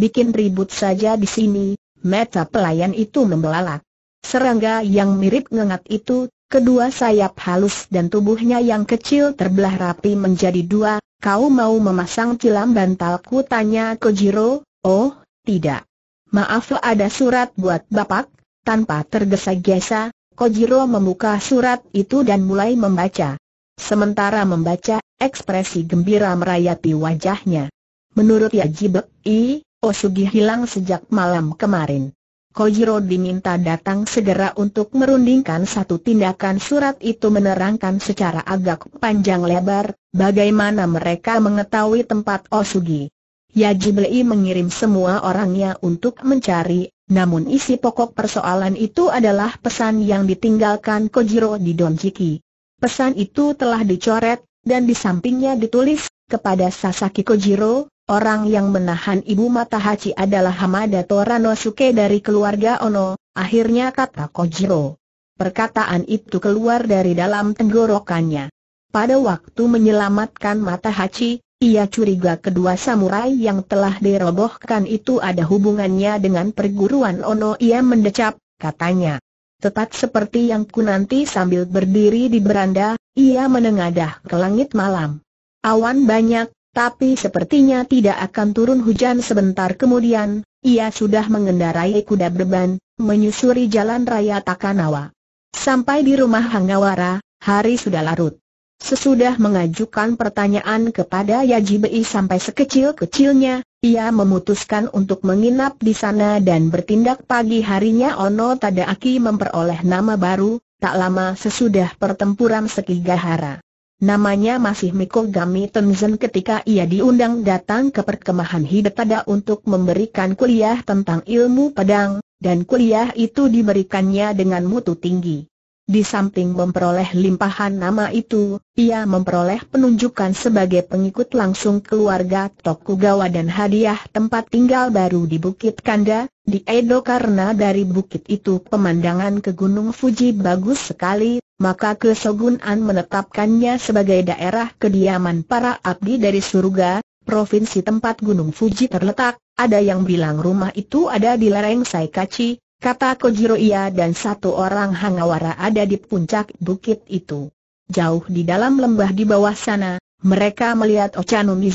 Bikin ribut saja di sini, meta pelayan itu membelalak. Serangga yang mirip ngengat itu, kedua sayap halus dan tubuhnya yang kecil terbelah rapi menjadi dua, kau mau memasang tilam bantalku tanya Kojiro, oh, tidak. Maaf ada surat buat bapak, tanpa tergesa-gesa, Kojiro membuka surat itu dan mulai membaca. Sementara membaca, ekspresi gembira merayapi wajahnya. Menurut Yajibek, I, Osugi hilang sejak malam kemarin. Kojiro diminta datang segera untuk merundingkan satu tindakan surat itu menerangkan secara agak panjang lebar, bagaimana mereka mengetahui tempat Osugi. Yajibei mengirim semua orangnya untuk mencari, namun isi pokok persoalan itu adalah pesan yang ditinggalkan Kojiro di Donjiki. Pesan itu telah dicoret, dan di sampingnya ditulis, kepada Sasaki Kojiro, orang yang menahan ibu Matahachi adalah Hamada Toranosuke dari keluarga Ono, akhirnya kata Kojiro. Perkataan itu keluar dari dalam tenggorokannya. Pada waktu menyelamatkan Matahachi, ia curiga kedua samurai yang telah dirobohkan itu ada hubungannya dengan perguruan Ono ia mendecap, katanya. Tetap seperti yang ku nanti sambil berdiri di beranda, ia menengadah ke langit malam. Awan banyak, tapi sepertinya tidak akan turun hujan sebentar kemudian, ia sudah mengendarai kuda beban, menyusuri jalan raya Takanawa. Sampai di rumah Hangawara, hari sudah larut. Sesudah mengajukan pertanyaan kepada Yajibei sampai sekecil-kecilnya, ia memutuskan untuk menginap di sana dan bertindak pagi harinya Ono Tadaaki memperoleh nama baru, tak lama sesudah pertempuran Sekigahara. Namanya masih Mikogami Gami ketika ia diundang datang ke perkemahan Hidetada untuk memberikan kuliah tentang ilmu pedang, dan kuliah itu diberikannya dengan mutu tinggi. Di samping memperoleh limpahan nama itu, ia memperoleh penunjukan sebagai pengikut langsung keluarga Tokugawa dan hadiah tempat tinggal baru di Bukit Kanda, di Edo karena dari bukit itu pemandangan ke Gunung Fuji bagus sekali, maka Kesogunan menetapkannya sebagai daerah kediaman para abdi dari surga, provinsi tempat Gunung Fuji terletak, ada yang bilang rumah itu ada di lereng Saikachi, kata Kojiro ia dan satu orang Hangawara ada di puncak bukit itu. Jauh di dalam lembah di bawah sana, mereka melihat Ochanumi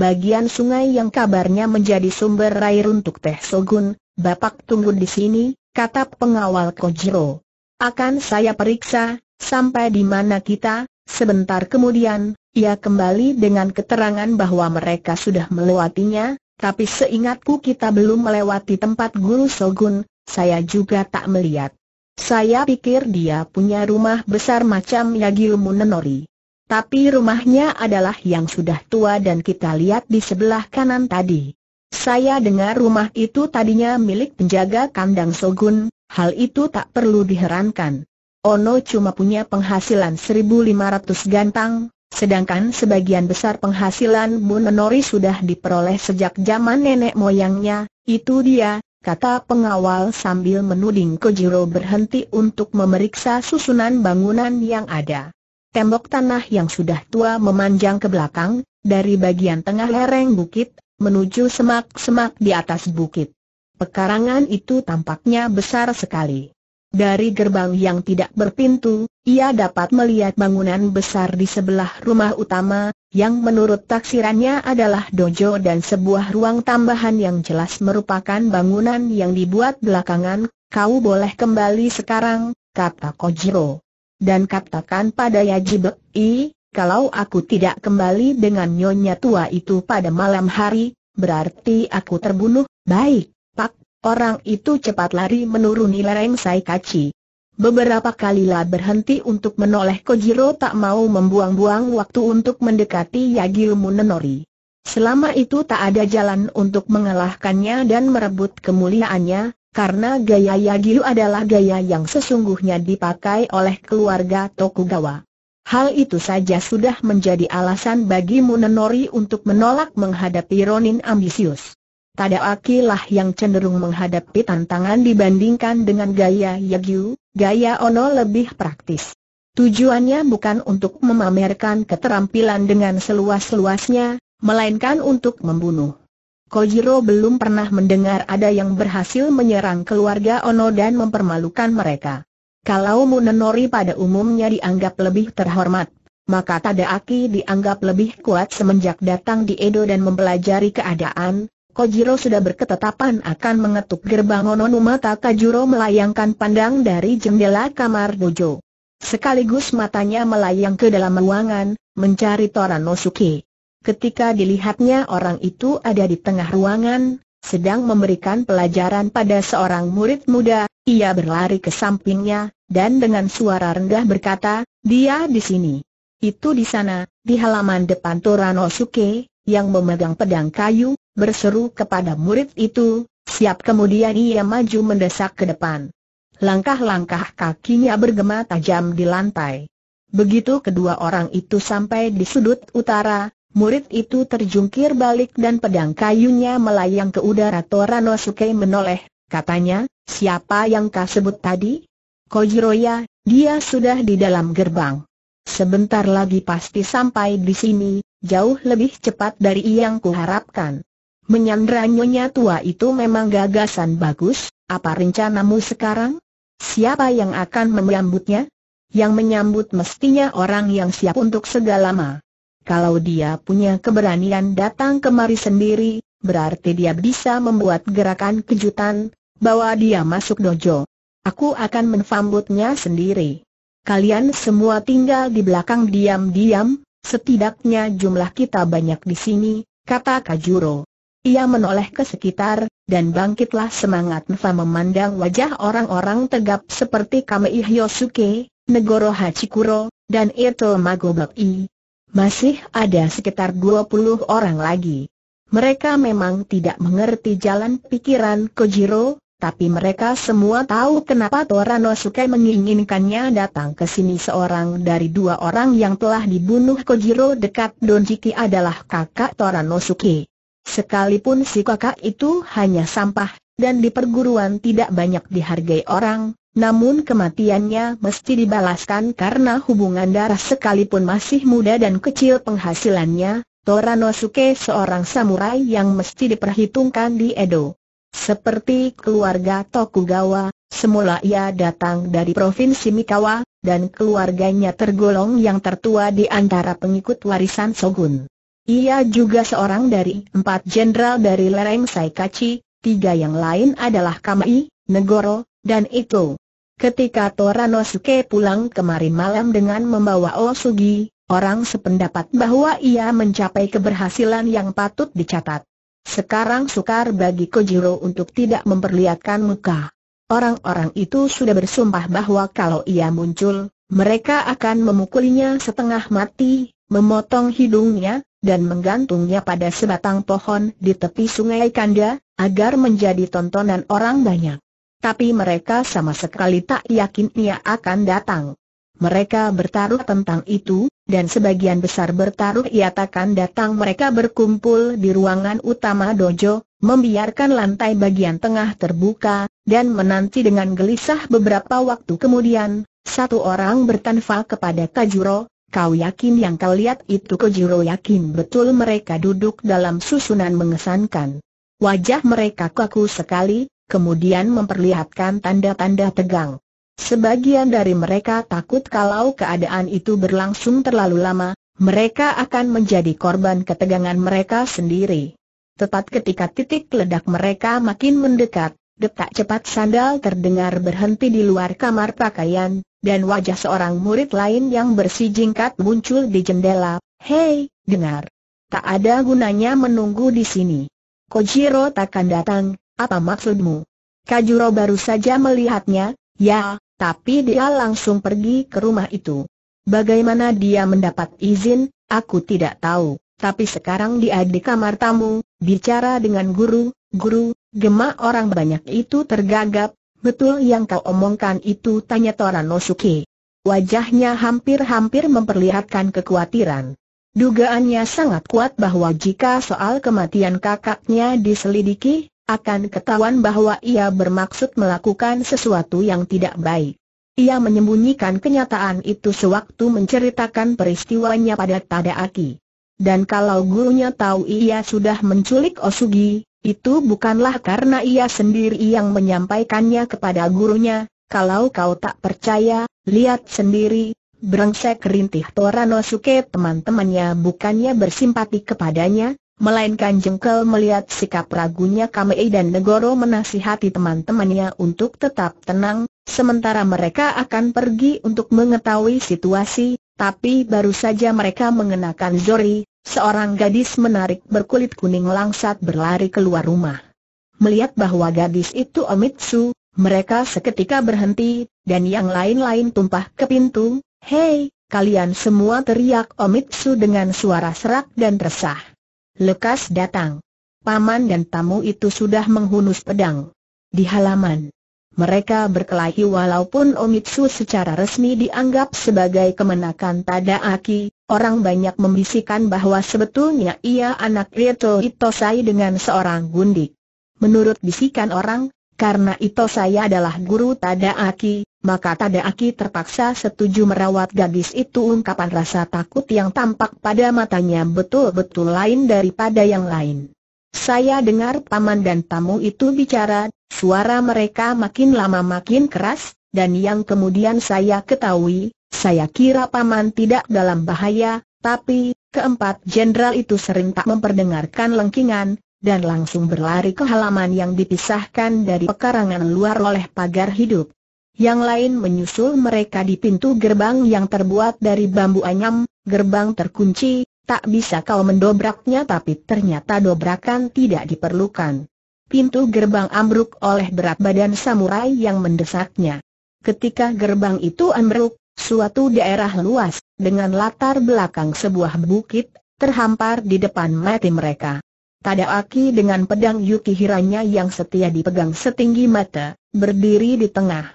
bagian sungai yang kabarnya menjadi sumber air untuk teh Sogun, Bapak tunggu di sini, kata pengawal Kojiro. Akan saya periksa, sampai di mana kita, sebentar kemudian, ia kembali dengan keterangan bahwa mereka sudah melewatinya, tapi seingatku kita belum melewati tempat guru Sogun, saya juga tak melihat. Saya pikir dia punya rumah besar macam Yagiumu Nenori. Tapi rumahnya adalah yang sudah tua dan kita lihat di sebelah kanan tadi. Saya dengar rumah itu tadinya milik penjaga kandang Sogun, hal itu tak perlu diherankan. Ono cuma punya penghasilan 1.500 gantang, sedangkan sebagian besar penghasilan Munenori sudah diperoleh sejak zaman nenek moyangnya, itu dia, kata pengawal sambil menuding Kojiro berhenti untuk memeriksa susunan bangunan yang ada. Tembok tanah yang sudah tua memanjang ke belakang, dari bagian tengah lereng bukit, menuju semak-semak di atas bukit. Pekarangan itu tampaknya besar sekali. Dari gerbang yang tidak berpintu, ia dapat melihat bangunan besar di sebelah rumah utama, yang menurut taksirannya adalah dojo dan sebuah ruang tambahan yang jelas merupakan bangunan yang dibuat belakangan, kau boleh kembali sekarang, kata Kojiro. Dan katakan pada Yajibei, kalau aku tidak kembali dengan nyonya tua itu pada malam hari, berarti aku terbunuh, baik. Orang itu cepat lari menuruni lereng Saikachi. Beberapa kalilah berhenti untuk menoleh Kojiro tak mau membuang-buang waktu untuk mendekati Yagil Munenori. Selama itu tak ada jalan untuk mengalahkannya dan merebut kemuliaannya, karena gaya Yagil adalah gaya yang sesungguhnya dipakai oleh keluarga Tokugawa. Hal itu saja sudah menjadi alasan bagi Munenori untuk menolak menghadapi Ronin ambisius. Tadaaki lah yang cenderung menghadapi tantangan dibandingkan dengan gaya Yagyu, gaya Ono lebih praktis. Tujuannya bukan untuk memamerkan keterampilan dengan seluas-luasnya, melainkan untuk membunuh. Kojiro belum pernah mendengar ada yang berhasil menyerang keluarga Ono dan mempermalukan mereka. Kalau Munenori pada umumnya dianggap lebih terhormat, maka Tadaaki dianggap lebih kuat semenjak datang di Edo dan mempelajari keadaan, Kojiro sudah berketetapan akan mengetuk gerbang Ononuma Takajuro melayangkan pandang dari jendela kamar Dojo. Sekaligus matanya melayang ke dalam ruangan, mencari Toranosuke. Ketika dilihatnya orang itu ada di tengah ruangan, sedang memberikan pelajaran pada seorang murid muda, ia berlari ke sampingnya, dan dengan suara rendah berkata, dia di sini. Itu di sana, di halaman depan Toranosuke, yang memegang pedang kayu, berseru kepada murid itu, siap kemudian ia maju mendesak ke depan. Langkah-langkah kakinya bergema tajam di lantai. Begitu kedua orang itu sampai di sudut utara, murid itu terjungkir balik dan pedang kayunya melayang ke udara Toranosuke menoleh, katanya, siapa yang kau sebut tadi? Kojiroya, dia sudah di dalam gerbang. Sebentar lagi pasti sampai di sini, jauh lebih cepat dari yang kuharapkan. Menyandra nyonya tua itu memang gagasan bagus, apa rencanamu sekarang? Siapa yang akan menyambutnya? Yang menyambut mestinya orang yang siap untuk segala ma. Kalau dia punya keberanian datang kemari sendiri, berarti dia bisa membuat gerakan kejutan, bawa dia masuk dojo. Aku akan menfambutnya sendiri. Kalian semua tinggal di belakang diam-diam, setidaknya jumlah kita banyak di sini, kata Kajuro. Ia menoleh ke sekitar, dan bangkitlah semangat Nfa memandang wajah orang-orang tegap seperti Kamei Hyosuke, Negoro Hachikuro, dan Ito Magobek I. Masih ada sekitar 20 orang lagi. Mereka memang tidak mengerti jalan pikiran Kojiro, tapi mereka semua tahu kenapa Torano Sukai menginginkannya datang ke sini seorang dari dua orang yang telah dibunuh Kojiro dekat Donjiki adalah kakak Torano Sukai. Sekalipun si kakak itu hanya sampah, dan di perguruan tidak banyak dihargai orang, namun kematiannya mesti dibalaskan karena hubungan darah sekalipun masih muda dan kecil penghasilannya, Toranosuke seorang samurai yang mesti diperhitungkan di Edo. Seperti keluarga Tokugawa, semula ia datang dari Provinsi Mikawa, dan keluarganya tergolong yang tertua di antara pengikut warisan Shogun. Ia juga seorang dari empat jenderal dari lereng Saikachi, tiga yang lain adalah Kamai, Negoro, dan Ito. Ketika Toranosuke pulang kemarin malam dengan membawa Osugi, orang sependapat bahwa ia mencapai keberhasilan yang patut dicatat. Sekarang sukar bagi Kojiro untuk tidak memperlihatkan muka. Orang-orang itu sudah bersumpah bahwa kalau ia muncul, mereka akan memukulinya setengah mati, memotong hidungnya, dan menggantungnya pada sebatang pohon di tepi sungai Kanda, agar menjadi tontonan orang banyak. Tapi mereka sama sekali tak yakin ia akan datang. Mereka bertaruh tentang itu, dan sebagian besar bertaruh ia takkan datang mereka berkumpul di ruangan utama dojo, membiarkan lantai bagian tengah terbuka, dan menanti dengan gelisah beberapa waktu kemudian, satu orang bertanfa kepada Kajuro, Kau yakin yang kau lihat itu Kojiro yakin betul mereka duduk dalam susunan mengesankan. Wajah mereka kaku sekali, kemudian memperlihatkan tanda-tanda tegang. Sebagian dari mereka takut kalau keadaan itu berlangsung terlalu lama, mereka akan menjadi korban ketegangan mereka sendiri. Tepat ketika titik ledak mereka makin mendekat, Detak cepat sandal terdengar berhenti di luar kamar pakaian, dan wajah seorang murid lain yang jingkat muncul di jendela. Hei, dengar. Tak ada gunanya menunggu di sini. Kojiro takkan datang, apa maksudmu? Kajuro baru saja melihatnya, ya, tapi dia langsung pergi ke rumah itu. Bagaimana dia mendapat izin, aku tidak tahu, tapi sekarang dia di kamar tamu, bicara dengan guru, guru, Gema orang banyak itu tergagap, betul yang kau omongkan itu tanya Tora Toranosuke. Wajahnya hampir-hampir memperlihatkan kekhawatiran. Dugaannya sangat kuat bahwa jika soal kematian kakaknya diselidiki, akan ketahuan bahwa ia bermaksud melakukan sesuatu yang tidak baik. Ia menyembunyikan kenyataan itu sewaktu menceritakan peristiwanya pada Tadaaki. Dan kalau gurunya tahu ia sudah menculik Osugi, itu bukanlah karena ia sendiri yang menyampaikannya kepada gurunya, kalau kau tak percaya, lihat sendiri, brengsek rintih Toranosuke teman-temannya bukannya bersimpati kepadanya, melainkan jengkel melihat sikap ragunya Kamei dan Negoro menasihati teman-temannya untuk tetap tenang, sementara mereka akan pergi untuk mengetahui situasi, tapi baru saja mereka mengenakan zori, Seorang gadis menarik berkulit kuning langsat berlari keluar rumah. Melihat bahwa gadis itu Omitsu, mereka seketika berhenti, dan yang lain-lain tumpah ke pintu. Hei, kalian semua teriak Omitsu dengan suara serak dan resah. Lekas datang. Paman dan tamu itu sudah menghunus pedang. Di halaman, mereka berkelahi walaupun Omitsu secara resmi dianggap sebagai kemenakan Tadaaki, orang banyak membisikkan bahwa sebetulnya ia anak Rito Itosai dengan seorang gundik. Menurut bisikan orang, karena Itosai adalah guru Tadaaki, maka Tadaaki terpaksa setuju merawat gadis itu ungkapan rasa takut yang tampak pada matanya betul-betul lain daripada yang lain. Saya dengar paman dan tamu itu bicara, Suara mereka makin lama makin keras, dan yang kemudian saya ketahui, saya kira paman tidak dalam bahaya, tapi, keempat jenderal itu sering tak memperdengarkan lengkingan, dan langsung berlari ke halaman yang dipisahkan dari pekarangan luar oleh pagar hidup. Yang lain menyusul mereka di pintu gerbang yang terbuat dari bambu anyam, gerbang terkunci, tak bisa kau mendobraknya tapi ternyata dobrakan tidak diperlukan pintu gerbang ambruk oleh berat badan samurai yang mendesaknya. Ketika gerbang itu ambruk, suatu daerah luas, dengan latar belakang sebuah bukit, terhampar di depan mati mereka. Tadaaki dengan pedang Yukihiranya yang setia dipegang setinggi mata, berdiri di tengah.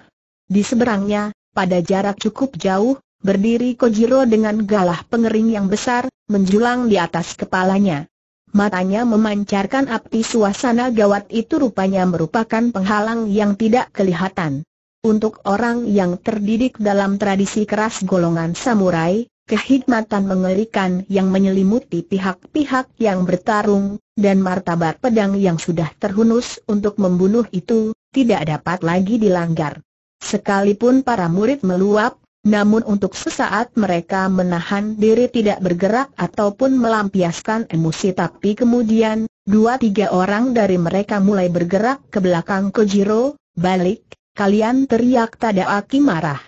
Di seberangnya, pada jarak cukup jauh, berdiri Kojiro dengan galah pengering yang besar, menjulang di atas kepalanya. Matanya memancarkan api suasana gawat itu rupanya merupakan penghalang yang tidak kelihatan. Untuk orang yang terdidik dalam tradisi keras golongan samurai, kehidmatan mengerikan yang menyelimuti pihak-pihak yang bertarung, dan martabat pedang yang sudah terhunus untuk membunuh itu, tidak dapat lagi dilanggar. Sekalipun para murid meluap, namun untuk sesaat mereka menahan diri tidak bergerak ataupun melampiaskan emosi tapi kemudian, dua tiga orang dari mereka mulai bergerak ke belakang Kojiro, balik, kalian teriak Tadaaki marah.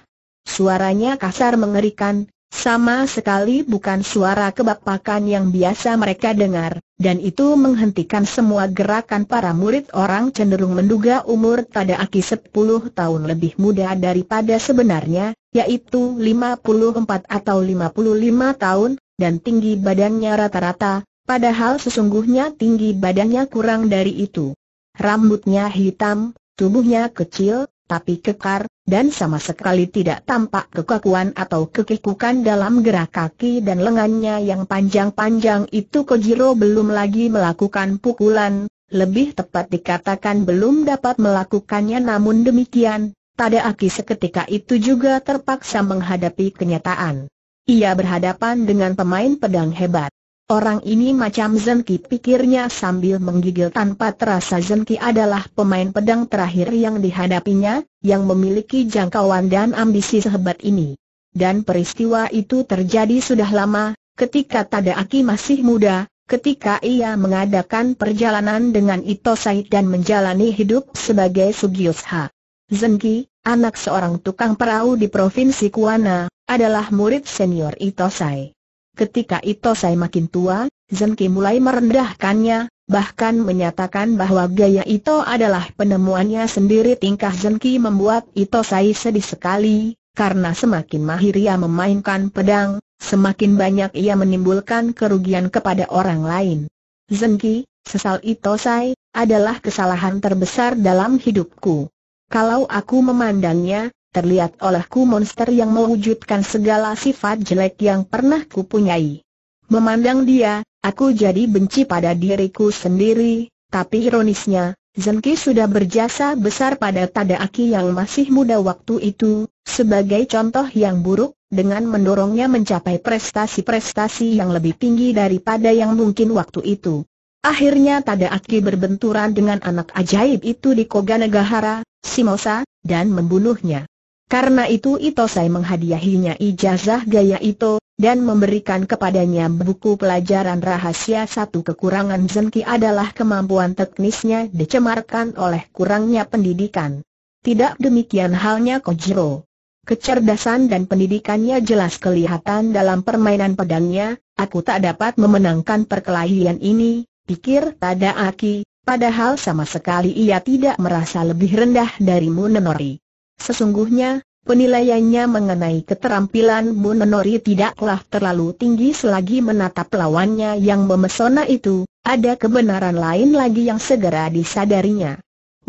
Suaranya kasar mengerikan, sama sekali bukan suara kebapakan yang biasa mereka dengar, dan itu menghentikan semua gerakan para murid orang cenderung menduga umur tada aki 10 tahun lebih muda daripada sebenarnya, yaitu 54 atau 55 tahun, dan tinggi badannya rata-rata, padahal sesungguhnya tinggi badannya kurang dari itu. Rambutnya hitam, tubuhnya kecil, tapi kekar, dan sama sekali tidak tampak kekakuan atau kekikukan dalam gerak kaki dan lengannya yang panjang-panjang itu Kojiro belum lagi melakukan pukulan, lebih tepat dikatakan belum dapat melakukannya namun demikian, Aki seketika itu juga terpaksa menghadapi kenyataan. Ia berhadapan dengan pemain pedang hebat. Orang ini macam Zenki pikirnya sambil menggigil tanpa terasa Zenki adalah pemain pedang terakhir yang dihadapinya, yang memiliki jangkauan dan ambisi sehebat ini. Dan peristiwa itu terjadi sudah lama, ketika Tadaaki masih muda, ketika ia mengadakan perjalanan dengan Ito Said dan menjalani hidup sebagai Sugiyosha. Zenki, anak seorang tukang perahu di Provinsi Kuana, adalah murid senior Ito Said. Ketika Itosai makin tua, Zenki mulai merendahkannya, bahkan menyatakan bahwa gaya itu adalah penemuannya sendiri tingkah Zenki membuat Itosai sedih sekali, karena semakin mahir ia memainkan pedang, semakin banyak ia menimbulkan kerugian kepada orang lain. Zenki, sesal Itosai, adalah kesalahan terbesar dalam hidupku. Kalau aku memandangnya, terlihat olehku monster yang mewujudkan segala sifat jelek yang pernah kupunyai. Memandang dia, aku jadi benci pada diriku sendiri, tapi ironisnya, Zenki sudah berjasa besar pada Aki yang masih muda waktu itu, sebagai contoh yang buruk, dengan mendorongnya mencapai prestasi-prestasi yang lebih tinggi daripada yang mungkin waktu itu. Akhirnya Aki berbenturan dengan anak ajaib itu di Koganegahara, Simosa, dan membunuhnya. Karena itu Itosai menghadiahinya ijazah gaya Ito, dan memberikan kepadanya buku pelajaran rahasia satu kekurangan Zenki adalah kemampuan teknisnya dicemarkan oleh kurangnya pendidikan. Tidak demikian halnya Kojiro. Kecerdasan dan pendidikannya jelas kelihatan dalam permainan pedangnya, aku tak dapat memenangkan perkelahian ini, pikir Tadaaki, padahal sama sekali ia tidak merasa lebih rendah dari Munenori. Sesungguhnya, penilaiannya mengenai keterampilan Munenori tidaklah terlalu tinggi selagi menatap lawannya yang memesona itu, ada kebenaran lain lagi yang segera disadarinya.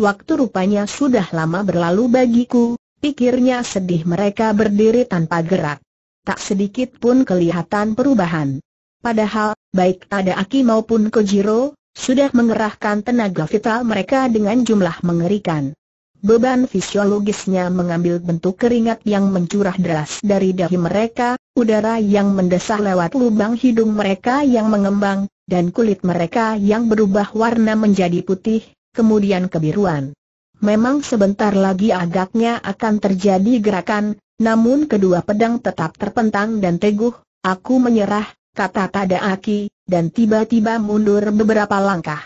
Waktu rupanya sudah lama berlalu bagiku, pikirnya sedih mereka berdiri tanpa gerak. Tak sedikit pun kelihatan perubahan. Padahal, baik Tadaaki maupun Kojiro, sudah mengerahkan tenaga vital mereka dengan jumlah mengerikan. Beban fisiologisnya mengambil bentuk keringat yang mencurah deras dari dahi mereka, udara yang mendesah lewat lubang hidung mereka yang mengembang, dan kulit mereka yang berubah warna menjadi putih, kemudian kebiruan. Memang sebentar lagi agaknya akan terjadi gerakan, namun kedua pedang tetap terpentang dan teguh, aku menyerah, kata Tada Aki, dan tiba-tiba mundur beberapa langkah.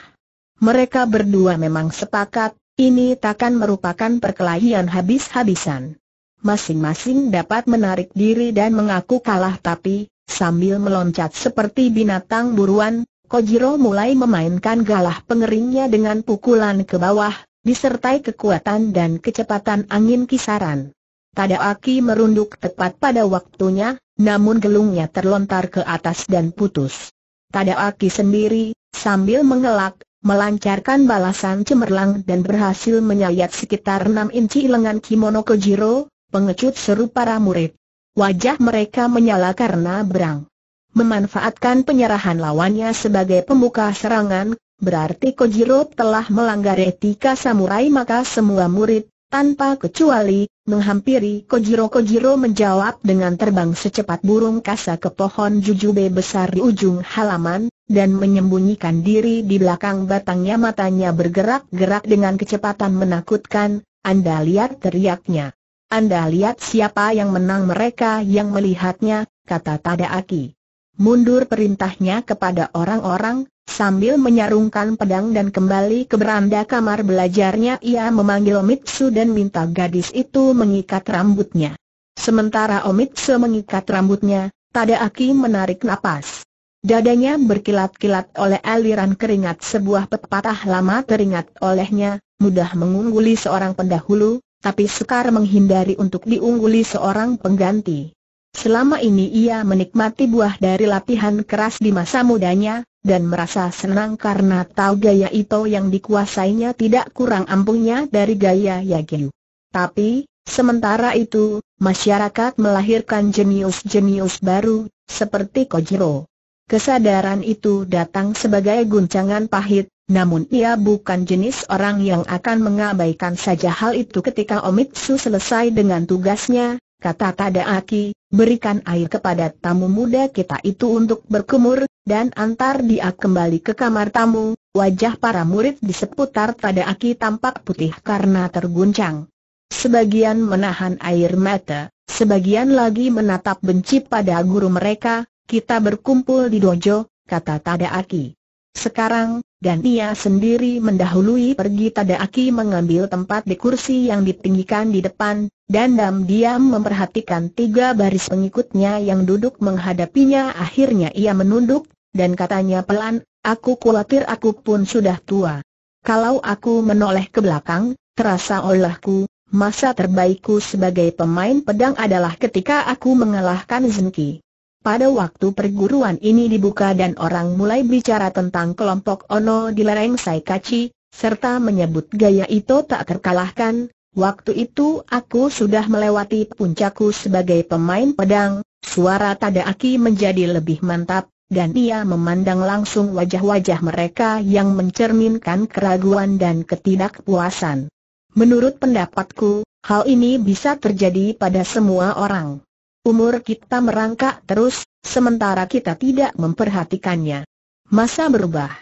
Mereka berdua memang sepakat, ini takkan merupakan perkelahian habis-habisan. Masing-masing dapat menarik diri dan mengaku kalah tapi, sambil meloncat seperti binatang buruan, Kojiro mulai memainkan galah pengeringnya dengan pukulan ke bawah, disertai kekuatan dan kecepatan angin kisaran. Tadaaki merunduk tepat pada waktunya, namun gelungnya terlontar ke atas dan putus. Tadaaki sendiri, sambil mengelak, melancarkan balasan cemerlang dan berhasil menyayat sekitar enam inci lengan kimono Kojiro, pengecut seru para murid. Wajah mereka menyala karena berang. Memanfaatkan penyerahan lawannya sebagai pembuka serangan, berarti Kojiro telah melanggar etika samurai maka semua murid, tanpa kecuali, menghampiri Kojiro Kojiro menjawab dengan terbang secepat burung kasa ke pohon jujube besar di ujung halaman, dan menyembunyikan diri di belakang batangnya matanya bergerak-gerak dengan kecepatan menakutkan, Anda lihat teriaknya. Anda lihat siapa yang menang mereka yang melihatnya, kata Tadaaki. Mundur perintahnya kepada orang-orang, sambil menyarungkan pedang dan kembali ke beranda kamar belajarnya ia memanggil Mitsu dan minta gadis itu mengikat rambutnya. Sementara Omitsu mengikat rambutnya, Tadaaki menarik napas. Dadanya berkilat-kilat oleh aliran keringat sebuah pepatah lama teringat olehnya, mudah mengungguli seorang pendahulu, tapi sukar menghindari untuk diungguli seorang pengganti. Selama ini ia menikmati buah dari latihan keras di masa mudanya, dan merasa senang karena tahu gaya itu yang dikuasainya tidak kurang ampuhnya dari gaya Yagyu. Tapi, sementara itu, masyarakat melahirkan jenius-jenius baru, seperti Kojiro. Kesadaran itu datang sebagai guncangan pahit, namun ia bukan jenis orang yang akan mengabaikan saja hal itu ketika Omitsu selesai dengan tugasnya, kata Tadaaki, berikan air kepada tamu muda kita itu untuk berkumur, dan antar dia kembali ke kamar tamu, wajah para murid di seputar Tadaaki tampak putih karena terguncang. Sebagian menahan air mata, sebagian lagi menatap benci pada guru mereka, kita berkumpul di dojo, kata Tadaaki. Sekarang, dan ia sendiri mendahului pergi Tadaaki mengambil tempat di kursi yang ditinggikan di depan, dan diam-diam memperhatikan tiga baris pengikutnya yang duduk menghadapinya akhirnya ia menunduk, dan katanya pelan, aku khawatir aku pun sudah tua. Kalau aku menoleh ke belakang, terasa olehku, masa terbaikku sebagai pemain pedang adalah ketika aku mengalahkan Zenki. Pada waktu perguruan ini dibuka dan orang mulai bicara tentang kelompok Ono di lereng Saikachi, serta menyebut gaya itu tak terkalahkan, waktu itu aku sudah melewati puncakku sebagai pemain pedang, suara Tadaaki menjadi lebih mantap, dan ia memandang langsung wajah-wajah mereka yang mencerminkan keraguan dan ketidakpuasan. Menurut pendapatku, hal ini bisa terjadi pada semua orang. Umur kita merangkak terus, sementara kita tidak memperhatikannya. Masa berubah.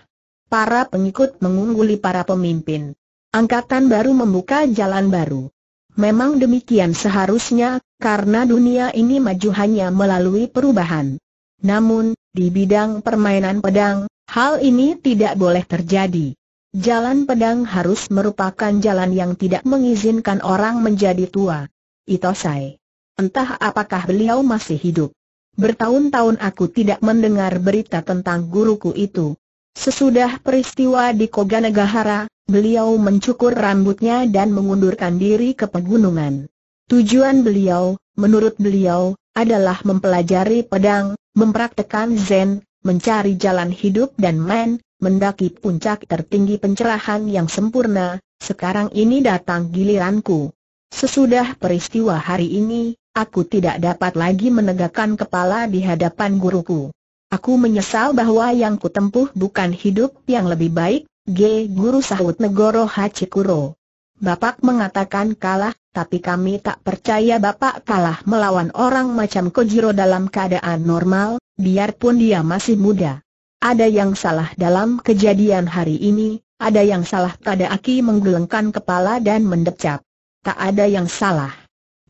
Para pengikut mengungguli para pemimpin. Angkatan baru membuka jalan baru. Memang demikian seharusnya, karena dunia ini maju hanya melalui perubahan. Namun, di bidang permainan pedang, hal ini tidak boleh terjadi. Jalan pedang harus merupakan jalan yang tidak mengizinkan orang menjadi tua. Itosai Entah apakah beliau masih hidup. Bertahun-tahun aku tidak mendengar berita tentang guruku itu. Sesudah peristiwa di Koganegahara, beliau mencukur rambutnya dan mengundurkan diri ke pegunungan. Tujuan beliau, menurut beliau, adalah mempelajari pedang, mempraktekan zen, mencari jalan hidup dan men, mendaki puncak tertinggi pencerahan yang sempurna, sekarang ini datang giliranku. Sesudah peristiwa hari ini, Aku tidak dapat lagi menegakkan kepala di hadapan guruku. Aku menyesal bahwa yang kutempuh bukan hidup yang lebih baik, G. Guru Sahut Negoro Hachikuro. Bapak mengatakan kalah, tapi kami tak percaya Bapak kalah melawan orang macam Kojiro dalam keadaan normal, biarpun dia masih muda. Ada yang salah dalam kejadian hari ini, ada yang salah pada Aki menggelengkan kepala dan mendecap. Tak ada yang salah.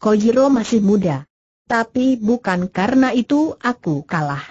Kojiro masih muda. Tapi bukan karena itu aku kalah.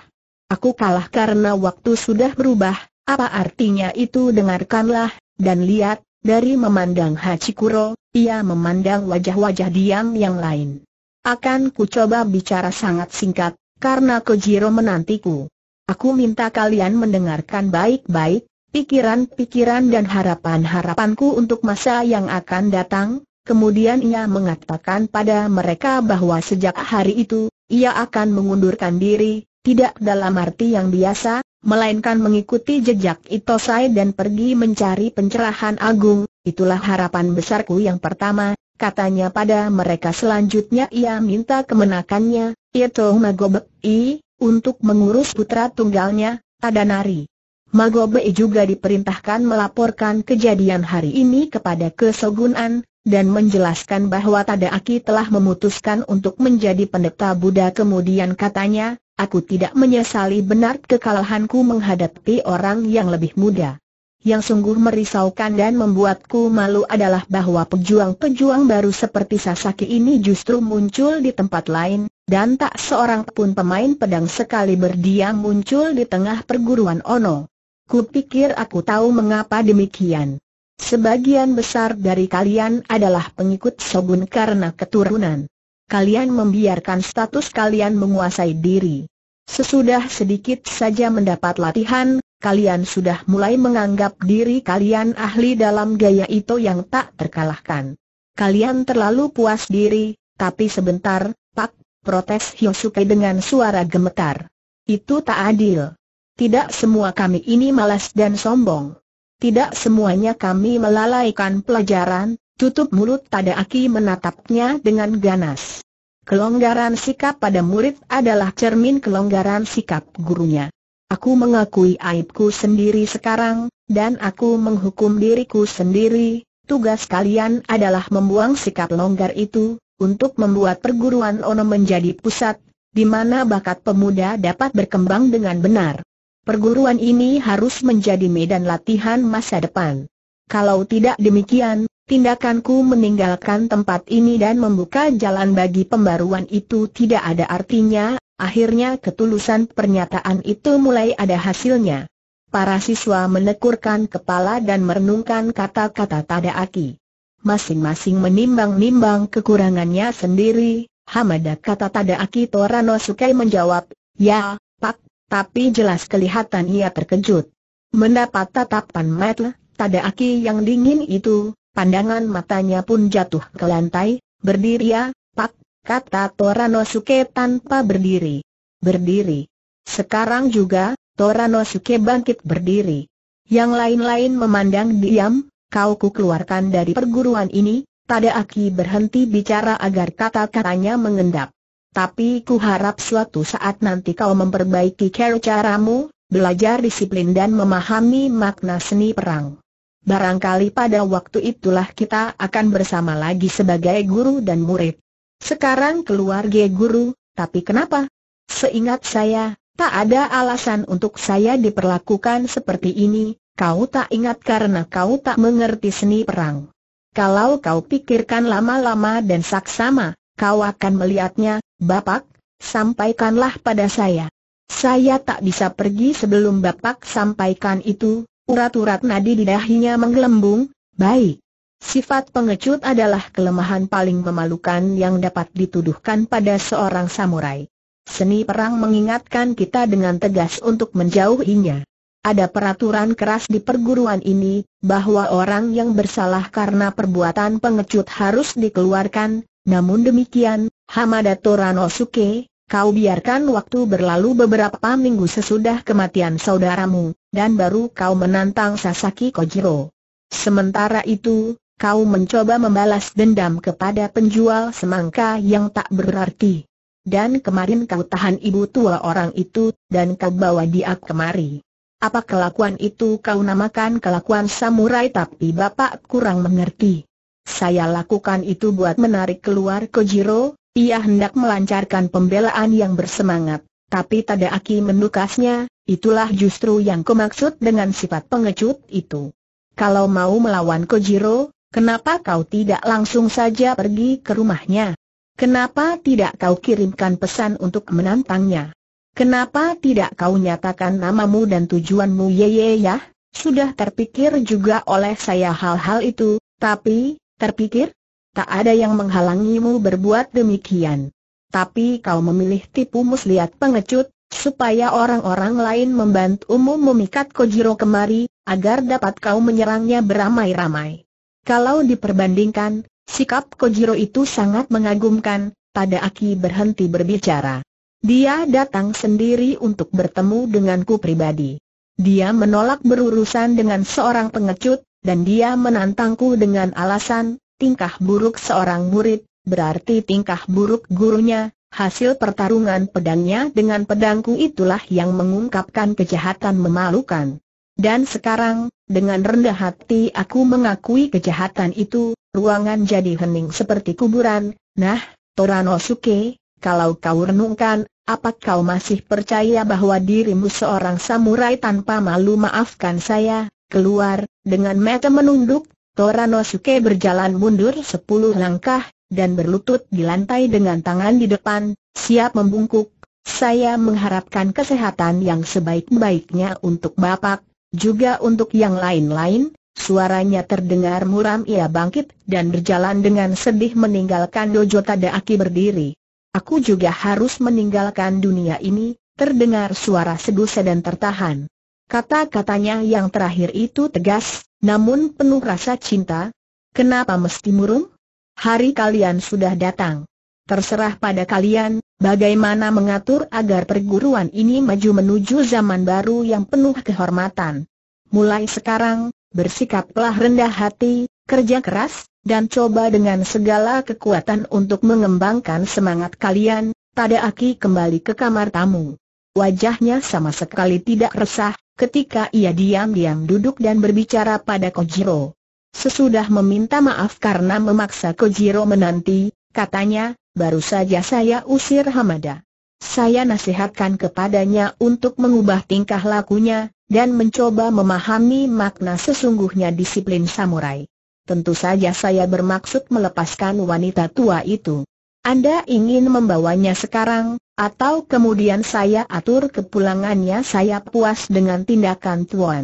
Aku kalah karena waktu sudah berubah, apa artinya itu dengarkanlah, dan lihat, dari memandang Hachikuro, ia memandang wajah-wajah diam yang lain. Akan ku coba bicara sangat singkat, karena Kojiro menantiku. Aku minta kalian mendengarkan baik-baik, pikiran-pikiran dan harapan-harapanku untuk masa yang akan datang, Kemudian ia mengatakan pada mereka bahwa sejak hari itu, ia akan mengundurkan diri, tidak dalam arti yang biasa, melainkan mengikuti jejak Itosai dan pergi mencari pencerahan agung, itulah harapan besarku yang pertama, katanya pada mereka selanjutnya ia minta kemenakannya, Ito Magobei, untuk mengurus putra tunggalnya, Tadanari. Magobei juga diperintahkan melaporkan kejadian hari ini kepada kesogunan, dan menjelaskan bahwa Tadaaki telah memutuskan untuk menjadi pendeta Buddha kemudian katanya, aku tidak menyesali benar kekalahanku menghadapi orang yang lebih muda. Yang sungguh merisaukan dan membuatku malu adalah bahwa pejuang-pejuang baru seperti Sasaki ini justru muncul di tempat lain, dan tak seorang pun pemain pedang sekali berdiam muncul di tengah perguruan Ono. Kupikir aku tahu mengapa demikian. Sebagian besar dari kalian adalah pengikut Sogun karena keturunan. Kalian membiarkan status kalian menguasai diri. Sesudah sedikit saja mendapat latihan, kalian sudah mulai menganggap diri kalian ahli dalam gaya itu yang tak terkalahkan. Kalian terlalu puas diri, tapi sebentar, Pak, protes Hyosuke dengan suara gemetar. Itu tak adil. Tidak semua kami ini malas dan sombong. Tidak semuanya kami melalaikan pelajaran, tutup mulut Aki menatapnya dengan ganas. Kelonggaran sikap pada murid adalah cermin kelonggaran sikap gurunya. Aku mengakui aibku sendiri sekarang, dan aku menghukum diriku sendiri, tugas kalian adalah membuang sikap longgar itu, untuk membuat perguruan Ono menjadi pusat, di mana bakat pemuda dapat berkembang dengan benar. Perguruan ini harus menjadi medan latihan masa depan. Kalau tidak demikian, tindakanku meninggalkan tempat ini dan membuka jalan bagi pembaruan itu tidak ada artinya, akhirnya ketulusan pernyataan itu mulai ada hasilnya. Para siswa menekurkan kepala dan merenungkan kata-kata Tadaaki. Masing-masing menimbang-nimbang kekurangannya sendiri, Hamada kata Tadaaki Torano Sukai menjawab, Ya, Pak, tapi jelas kelihatan ia terkejut. Mendapat tatapan Matle, Tadaaki yang dingin itu, pandangan matanya pun jatuh ke lantai, berdiri ya, pak, kata Toranosuke tanpa berdiri. Berdiri. Sekarang juga, Toranosuke bangkit berdiri. Yang lain-lain memandang diam, kau ku keluarkan dari perguruan ini, Tadaaki berhenti bicara agar kata-katanya mengendap tapi ku harap suatu saat nanti kau memperbaiki cara caramu, belajar disiplin dan memahami makna seni perang. Barangkali pada waktu itulah kita akan bersama lagi sebagai guru dan murid. Sekarang keluar keluarga guru, tapi kenapa? Seingat saya, tak ada alasan untuk saya diperlakukan seperti ini, kau tak ingat karena kau tak mengerti seni perang. Kalau kau pikirkan lama-lama dan saksama, kau akan melihatnya, Bapak, sampaikanlah pada saya. Saya tak bisa pergi sebelum Bapak sampaikan itu, urat-urat nadi di dahinya menggelembung, baik. Sifat pengecut adalah kelemahan paling memalukan yang dapat dituduhkan pada seorang samurai. Seni perang mengingatkan kita dengan tegas untuk menjauhinya. Ada peraturan keras di perguruan ini, bahwa orang yang bersalah karena perbuatan pengecut harus dikeluarkan, namun demikian, Hamada Toranosuke, kau biarkan waktu berlalu beberapa minggu sesudah kematian saudaramu, dan baru kau menantang Sasaki Kojiro. Sementara itu, kau mencoba membalas dendam kepada penjual semangka yang tak berarti. Dan kemarin kau tahan ibu tua orang itu, dan kau bawa dia kemari. Apa kelakuan itu kau namakan kelakuan samurai tapi bapak kurang mengerti. Saya lakukan itu buat menarik keluar Kojiro, ia hendak melancarkan pembelaan yang bersemangat. Tapi aki menukasnya, itulah justru yang kumaksud dengan sifat pengecut itu. Kalau mau melawan Kojiro, kenapa kau tidak langsung saja pergi ke rumahnya? Kenapa tidak kau kirimkan pesan untuk menantangnya? Kenapa tidak kau nyatakan namamu dan tujuanmu ye ye ya? Sudah terpikir juga oleh saya hal-hal itu, tapi, terpikir? Tak ada yang menghalangimu berbuat demikian. Tapi kau memilih tipu muslihat pengecut, supaya orang-orang lain membantumu memikat Kojiro kemari, agar dapat kau menyerangnya beramai-ramai. Kalau diperbandingkan, sikap Kojiro itu sangat mengagumkan, pada Aki berhenti berbicara. Dia datang sendiri untuk bertemu denganku pribadi. Dia menolak berurusan dengan seorang pengecut, dan dia menantangku dengan alasan, tingkah buruk seorang murid, berarti tingkah buruk gurunya, hasil pertarungan pedangnya dengan pedangku itulah yang mengungkapkan kejahatan memalukan. Dan sekarang, dengan rendah hati aku mengakui kejahatan itu, ruangan jadi hening seperti kuburan, nah, Toranosuke, kalau kau renungkan, apa kau masih percaya bahwa dirimu seorang samurai tanpa malu maafkan saya, Keluar, dengan mata menunduk, Toranosuke berjalan mundur sepuluh langkah, dan berlutut di lantai dengan tangan di depan, siap membungkuk. Saya mengharapkan kesehatan yang sebaik-baiknya untuk Bapak, juga untuk yang lain-lain, Suaranya terdengar muram ia bangkit dan berjalan dengan sedih meninggalkan dojo Tadaaki berdiri. Aku juga harus meninggalkan dunia ini, terdengar suara sedusa dan tertahan. Kata-katanya yang terakhir itu tegas, namun penuh rasa cinta. Kenapa mesti murung? Hari kalian sudah datang. Terserah pada kalian, bagaimana mengatur agar perguruan ini maju menuju zaman baru yang penuh kehormatan. Mulai sekarang, bersikaplah rendah hati, kerja keras, dan coba dengan segala kekuatan untuk mengembangkan semangat kalian, Tadaaki kembali ke kamar tamu. Wajahnya sama sekali tidak resah, ketika ia diam-diam duduk dan berbicara pada Kojiro. Sesudah meminta maaf karena memaksa Kojiro menanti, katanya, baru saja saya usir Hamada. Saya nasihatkan kepadanya untuk mengubah tingkah lakunya, dan mencoba memahami makna sesungguhnya disiplin samurai. Tentu saja saya bermaksud melepaskan wanita tua itu. Anda ingin membawanya sekarang, atau kemudian saya atur kepulangannya saya puas dengan tindakan tuan.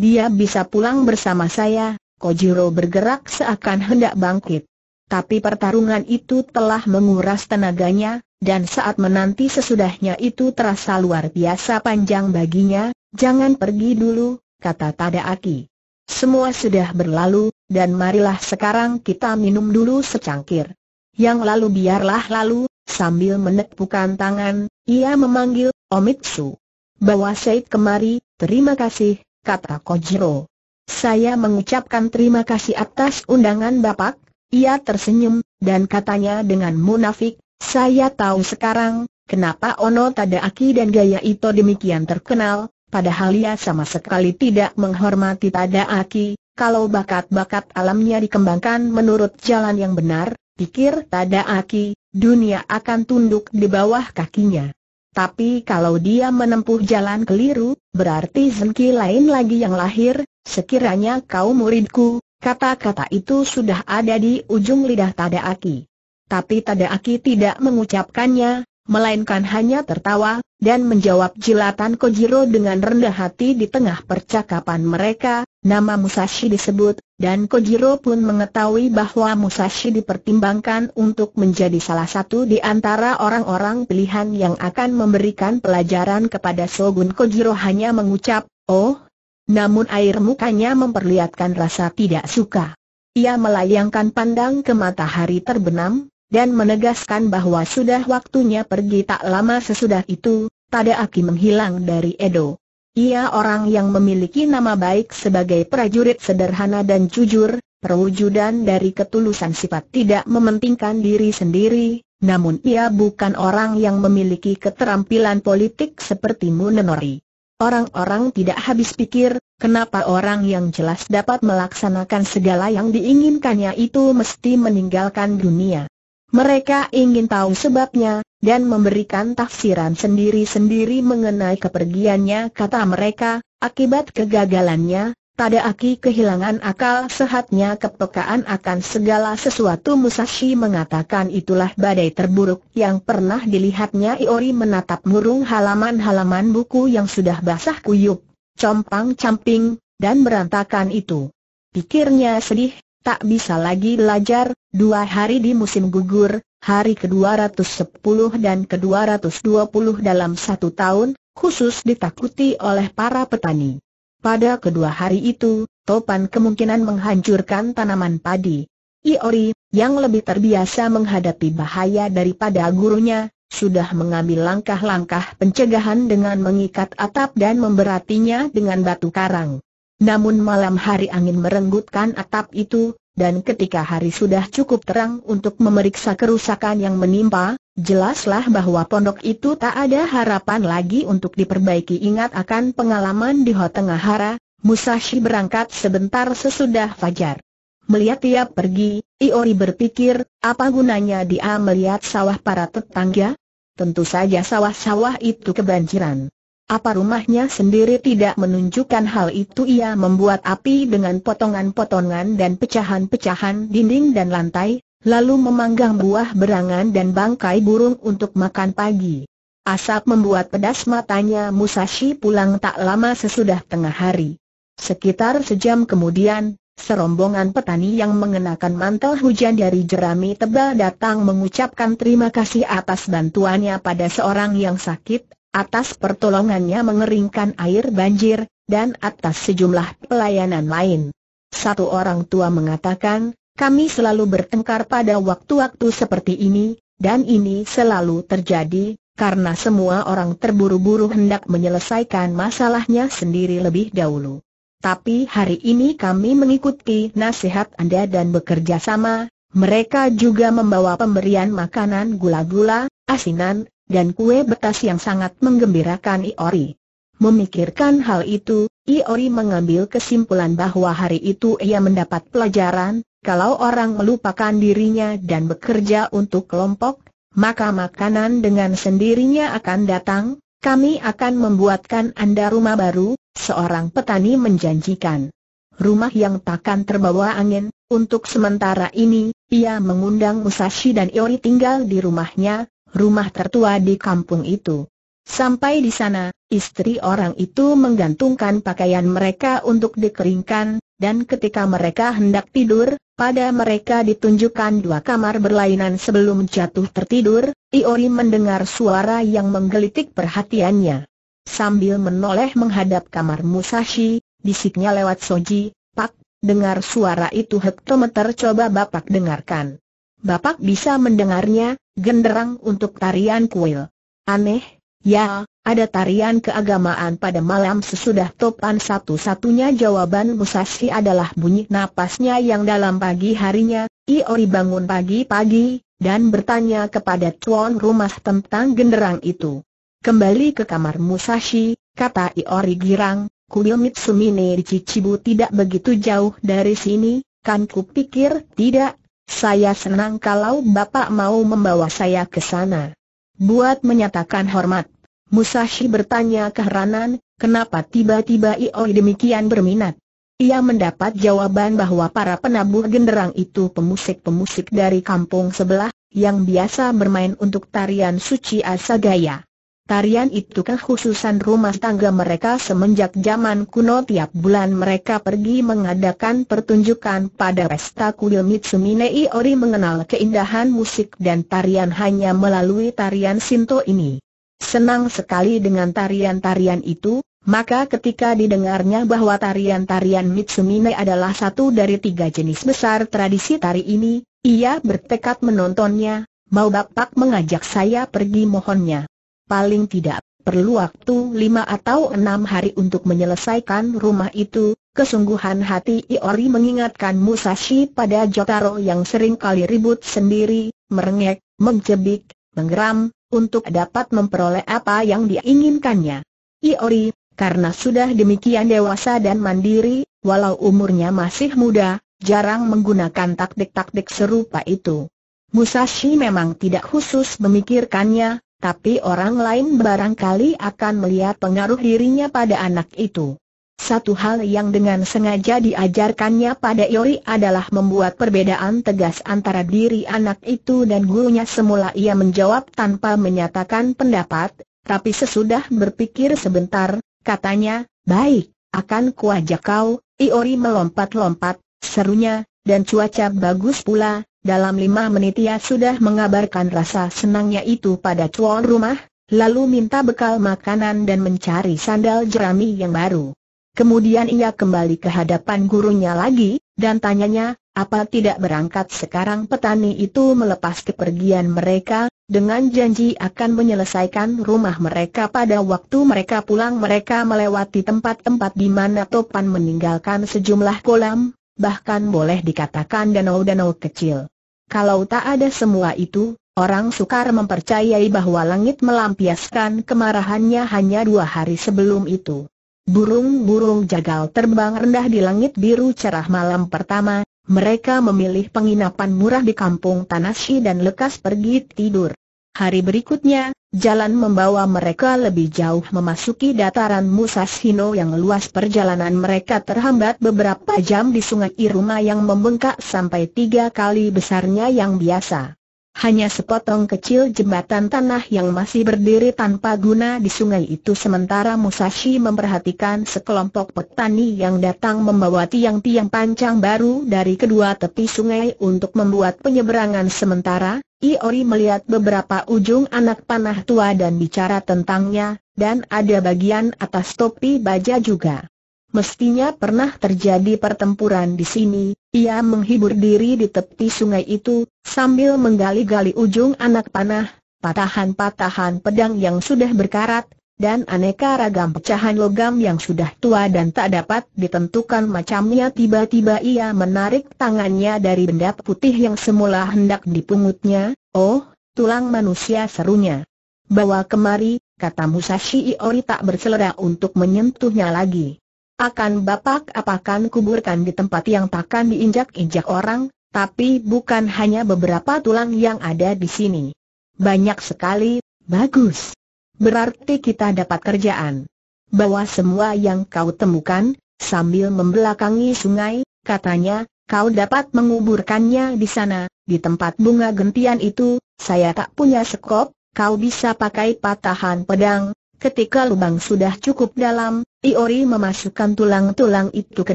Dia bisa pulang bersama saya, Kojiro bergerak seakan hendak bangkit. Tapi pertarungan itu telah menguras tenaganya, dan saat menanti sesudahnya itu terasa luar biasa panjang baginya, jangan pergi dulu, kata Tadaaki. Semua sudah berlalu, dan marilah sekarang kita minum dulu secangkir yang lalu biarlah lalu, sambil menepukan tangan, ia memanggil, Omitsu. Bawa Syed kemari, terima kasih, kata Kojiro. Saya mengucapkan terima kasih atas undangan Bapak, ia tersenyum, dan katanya dengan munafik, saya tahu sekarang, kenapa Ono Tadaaki dan gaya Ito demikian terkenal, padahal ia sama sekali tidak menghormati Tadaaki, kalau bakat-bakat alamnya dikembangkan menurut jalan yang benar, Pikir Aki, dunia akan tunduk di bawah kakinya. Tapi kalau dia menempuh jalan keliru, berarti Zenki lain lagi yang lahir, sekiranya kau muridku, kata-kata itu sudah ada di ujung lidah Aki. Tapi Aki tidak mengucapkannya, melainkan hanya tertawa, dan menjawab jilatan Kojiro dengan rendah hati di tengah percakapan mereka, nama Musashi disebut, dan Kojiro pun mengetahui bahwa Musashi dipertimbangkan untuk menjadi salah satu di antara orang-orang pilihan yang akan memberikan pelajaran kepada Shogun Kojiro hanya mengucap, oh, namun air mukanya memperlihatkan rasa tidak suka. Ia melayangkan pandang ke matahari terbenam, dan menegaskan bahwa sudah waktunya pergi tak lama sesudah itu, Aki menghilang dari Edo. Ia orang yang memiliki nama baik sebagai prajurit sederhana dan jujur, perwujudan dari ketulusan sifat tidak mementingkan diri sendiri, namun ia bukan orang yang memiliki keterampilan politik seperti Munenori. Orang-orang tidak habis pikir, kenapa orang yang jelas dapat melaksanakan segala yang diinginkannya itu mesti meninggalkan dunia. Mereka ingin tahu sebabnya, dan memberikan tafsiran sendiri-sendiri mengenai kepergiannya kata mereka, akibat kegagalannya, aki kehilangan akal sehatnya kepekaan akan segala sesuatu Musashi mengatakan itulah badai terburuk yang pernah dilihatnya Iori menatap murung halaman-halaman buku yang sudah basah kuyup, compang-camping, dan berantakan itu. Pikirnya sedih, Tak bisa lagi belajar, dua hari di musim gugur, hari ke-210 dan ke-220 dalam satu tahun, khusus ditakuti oleh para petani. Pada kedua hari itu, topan kemungkinan menghancurkan tanaman padi. Iori, yang lebih terbiasa menghadapi bahaya daripada gurunya, sudah mengambil langkah-langkah pencegahan dengan mengikat atap dan memberatinya dengan batu karang. Namun malam hari angin merenggutkan atap itu, dan ketika hari sudah cukup terang untuk memeriksa kerusakan yang menimpa, jelaslah bahwa pondok itu tak ada harapan lagi untuk diperbaiki ingat akan pengalaman di Hotengahara, Musashi berangkat sebentar sesudah fajar. Melihat ia pergi, Iori berpikir, apa gunanya dia melihat sawah para tetangga? Tentu saja sawah-sawah itu kebanjiran. Apa rumahnya sendiri tidak menunjukkan hal itu ia membuat api dengan potongan-potongan dan pecahan-pecahan dinding dan lantai, lalu memanggang buah berangan dan bangkai burung untuk makan pagi. Asap membuat pedas matanya Musashi pulang tak lama sesudah tengah hari. Sekitar sejam kemudian, serombongan petani yang mengenakan mantel hujan dari jerami tebal datang mengucapkan terima kasih atas bantuannya pada seorang yang sakit atas pertolongannya mengeringkan air banjir, dan atas sejumlah pelayanan lain. Satu orang tua mengatakan, kami selalu bertengkar pada waktu-waktu seperti ini, dan ini selalu terjadi, karena semua orang terburu-buru hendak menyelesaikan masalahnya sendiri lebih dahulu. Tapi hari ini kami mengikuti nasihat Anda dan bekerja sama, mereka juga membawa pemberian makanan gula-gula, asinan, dan kue bekas yang sangat menggembirakan Iori. Memikirkan hal itu, Iori mengambil kesimpulan bahwa hari itu ia mendapat pelajaran, kalau orang melupakan dirinya dan bekerja untuk kelompok, maka makanan dengan sendirinya akan datang, kami akan membuatkan Anda rumah baru, seorang petani menjanjikan. Rumah yang takkan terbawa angin, untuk sementara ini, ia mengundang Musashi dan Iori tinggal di rumahnya, rumah tertua di kampung itu. Sampai di sana, istri orang itu menggantungkan pakaian mereka untuk dikeringkan, dan ketika mereka hendak tidur, pada mereka ditunjukkan dua kamar berlainan sebelum jatuh tertidur, Iori mendengar suara yang menggelitik perhatiannya. Sambil menoleh menghadap kamar Musashi, bisiknya lewat Soji, Pak, dengar suara itu hektometer coba Bapak dengarkan. Bapak bisa mendengarnya, genderang untuk tarian kuil. Aneh, ya, ada tarian keagamaan pada malam sesudah topan satu-satunya jawaban Musashi adalah bunyi napasnya yang dalam pagi harinya, Iori bangun pagi-pagi, dan bertanya kepada tuan rumah tentang genderang itu. Kembali ke kamar Musashi, kata Iori girang, kuil Mitsumine di Cicibu tidak begitu jauh dari sini, kan pikir tidak, saya senang kalau Bapak mau membawa saya ke sana. Buat menyatakan hormat, Musashi bertanya keheranan, kenapa tiba-tiba Ioi demikian berminat. Ia mendapat jawaban bahwa para penabuh genderang itu pemusik-pemusik dari kampung sebelah, yang biasa bermain untuk tarian suci Asagaya. Tarian itu kekhususan rumah tangga mereka semenjak zaman kuno tiap bulan mereka pergi mengadakan pertunjukan pada pesta kuil Mitsumine Iori mengenal keindahan musik dan tarian hanya melalui tarian Sinto ini. Senang sekali dengan tarian-tarian itu, maka ketika didengarnya bahwa tarian-tarian Mitsumine adalah satu dari tiga jenis besar tradisi tari ini, ia bertekad menontonnya, mau bapak mengajak saya pergi mohonnya paling tidak perlu waktu lima atau enam hari untuk menyelesaikan rumah itu, kesungguhan hati Iori mengingatkan Musashi pada Jotaro yang sering kali ribut sendiri, merengek, mencebik, menggeram, untuk dapat memperoleh apa yang diinginkannya. Iori, karena sudah demikian dewasa dan mandiri, walau umurnya masih muda, jarang menggunakan taktik-taktik serupa itu. Musashi memang tidak khusus memikirkannya, tapi orang lain barangkali akan melihat pengaruh dirinya pada anak itu. Satu hal yang dengan sengaja diajarkannya pada Yori adalah membuat perbedaan tegas antara diri anak itu dan gurunya semula ia menjawab tanpa menyatakan pendapat, tapi sesudah berpikir sebentar, katanya, baik, akan kuajak kau, Iori melompat-lompat, serunya, dan cuaca bagus pula, dalam lima menit ia sudah mengabarkan rasa senangnya itu pada tuan rumah, lalu minta bekal makanan dan mencari sandal jerami yang baru. Kemudian ia kembali ke hadapan gurunya lagi, dan tanyanya, apa tidak berangkat sekarang petani itu melepas kepergian mereka, dengan janji akan menyelesaikan rumah mereka pada waktu mereka pulang mereka melewati tempat-tempat di mana Topan meninggalkan sejumlah kolam, bahkan boleh dikatakan danau-danau kecil. Kalau tak ada semua itu, orang sukar mempercayai bahwa langit melampiaskan kemarahannya hanya dua hari sebelum itu. Burung-burung jagal terbang rendah di langit biru cerah malam pertama, mereka memilih penginapan murah di kampung Tanashi dan lekas pergi tidur. Hari berikutnya, Jalan membawa mereka lebih jauh memasuki dataran Musashino yang luas perjalanan mereka terhambat beberapa jam di sungai Iruma yang membengkak sampai tiga kali besarnya yang biasa hanya sepotong kecil jembatan tanah yang masih berdiri tanpa guna di sungai itu sementara Musashi memperhatikan sekelompok petani yang datang membawa tiang-tiang panjang baru dari kedua tepi sungai untuk membuat penyeberangan sementara, Iori melihat beberapa ujung anak panah tua dan bicara tentangnya, dan ada bagian atas topi baja juga. Mestinya pernah terjadi pertempuran di sini, ia menghibur diri di tepi sungai itu, sambil menggali-gali ujung anak panah, patahan-patahan pedang yang sudah berkarat, dan aneka ragam pecahan logam yang sudah tua dan tak dapat ditentukan macamnya tiba-tiba ia menarik tangannya dari benda putih yang semula hendak dipungutnya, oh, tulang manusia serunya. Bawa kemari, kata Musashi Iori tak berselera untuk menyentuhnya lagi. Akan bapak apakan kuburkan di tempat yang takkan diinjak-injak orang, tapi bukan hanya beberapa tulang yang ada di sini. Banyak sekali, bagus. Berarti kita dapat kerjaan. Bawa semua yang kau temukan, sambil membelakangi sungai, katanya, kau dapat menguburkannya di sana, di tempat bunga gentian itu, saya tak punya sekop, kau bisa pakai patahan pedang, Ketika lubang sudah cukup dalam, Iori memasukkan tulang-tulang itu ke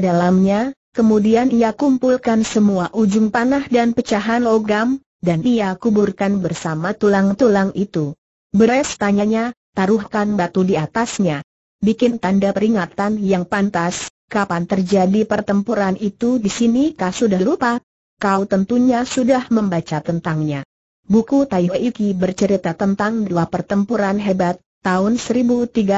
dalamnya, kemudian ia kumpulkan semua ujung panah dan pecahan logam, dan ia kuburkan bersama tulang-tulang itu. Beres tanyanya, taruhkan batu di atasnya. Bikin tanda peringatan yang pantas, kapan terjadi pertempuran itu di sini kah sudah lupa? Kau tentunya sudah membaca tentangnya. Buku Tai bercerita tentang dua pertempuran hebat, tahun 1333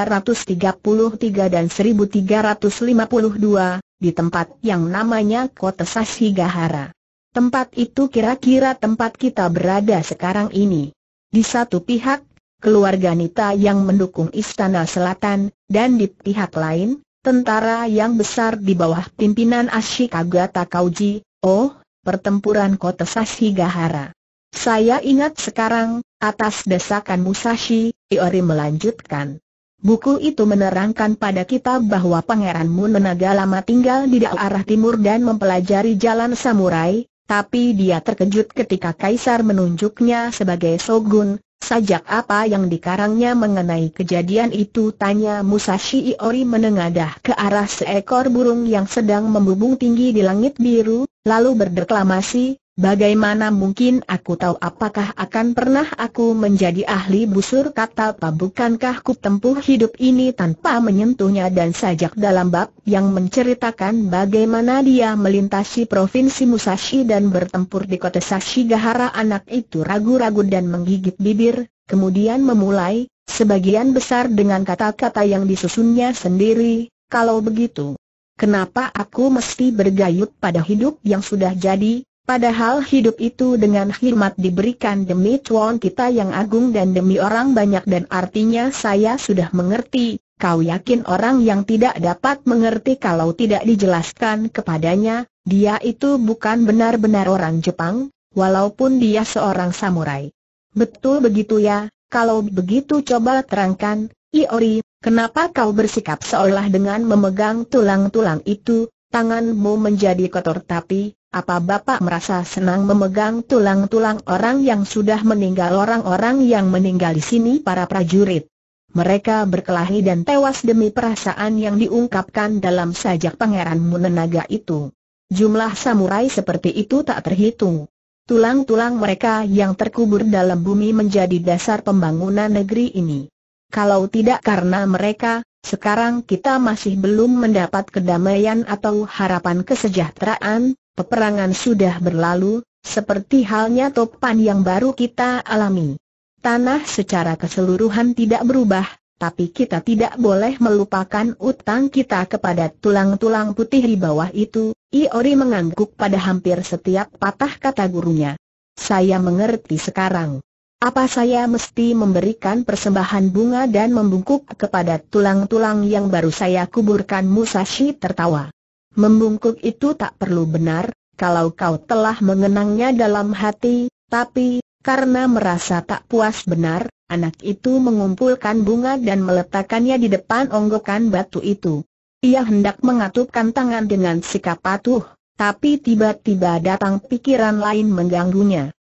dan 1352, di tempat yang namanya Kota Sashigahara. Tempat itu kira-kira tempat kita berada sekarang ini. Di satu pihak, keluarga Nita yang mendukung Istana Selatan, dan di pihak lain, tentara yang besar di bawah pimpinan Ashikaga Takauji, oh, pertempuran kota Sashigahara. Saya ingat sekarang, atas desakan Musashi, Iori melanjutkan. Buku itu menerangkan pada kita bahwa Pangeran Mu Nenaga lama tinggal di daerah timur dan mempelajari jalan samurai, tapi dia terkejut ketika Kaisar menunjuknya sebagai Shogun, sajak apa yang dikarangnya mengenai kejadian itu tanya Musashi Iori menengadah ke arah seekor burung yang sedang membubung tinggi di langit biru, lalu berdeklamasi, Bagaimana mungkin aku tahu apakah akan pernah aku menjadi ahli busur kata apa bukankah ku tempuh hidup ini tanpa menyentuhnya dan sajak dalam bab yang menceritakan bagaimana dia melintasi provinsi Musashi dan bertempur di kota Sashigahara anak itu ragu-ragu dan menggigit bibir, kemudian memulai, sebagian besar dengan kata-kata yang disusunnya sendiri, kalau begitu. Kenapa aku mesti bergayut pada hidup yang sudah jadi, Padahal hidup itu dengan khidmat diberikan demi tuan kita yang agung dan demi orang banyak dan artinya saya sudah mengerti, kau yakin orang yang tidak dapat mengerti kalau tidak dijelaskan kepadanya, dia itu bukan benar-benar orang Jepang, walaupun dia seorang samurai. Betul begitu ya, kalau begitu coba terangkan, Iori, kenapa kau bersikap seolah dengan memegang tulang-tulang itu, tanganmu menjadi kotor tapi, apa Bapak merasa senang memegang tulang-tulang orang yang sudah meninggal orang-orang yang meninggal di sini para prajurit? Mereka berkelahi dan tewas demi perasaan yang diungkapkan dalam sajak pangeran Munenaga itu. Jumlah samurai seperti itu tak terhitung. Tulang-tulang mereka yang terkubur dalam bumi menjadi dasar pembangunan negeri ini. Kalau tidak karena mereka, sekarang kita masih belum mendapat kedamaian atau harapan kesejahteraan, peperangan sudah berlalu, seperti halnya topan yang baru kita alami. Tanah secara keseluruhan tidak berubah, tapi kita tidak boleh melupakan utang kita kepada tulang-tulang putih di bawah itu, Iori mengangguk pada hampir setiap patah kata gurunya. Saya mengerti sekarang. Apa saya mesti memberikan persembahan bunga dan membungkuk kepada tulang-tulang yang baru saya kuburkan Musashi tertawa. Membungkuk itu tak perlu benar, kalau kau telah mengenangnya dalam hati, tapi, karena merasa tak puas benar, anak itu mengumpulkan bunga dan meletakkannya di depan onggokan batu itu. Ia hendak mengatupkan tangan dengan sikap patuh, tapi tiba-tiba datang pikiran lain mengganggunya.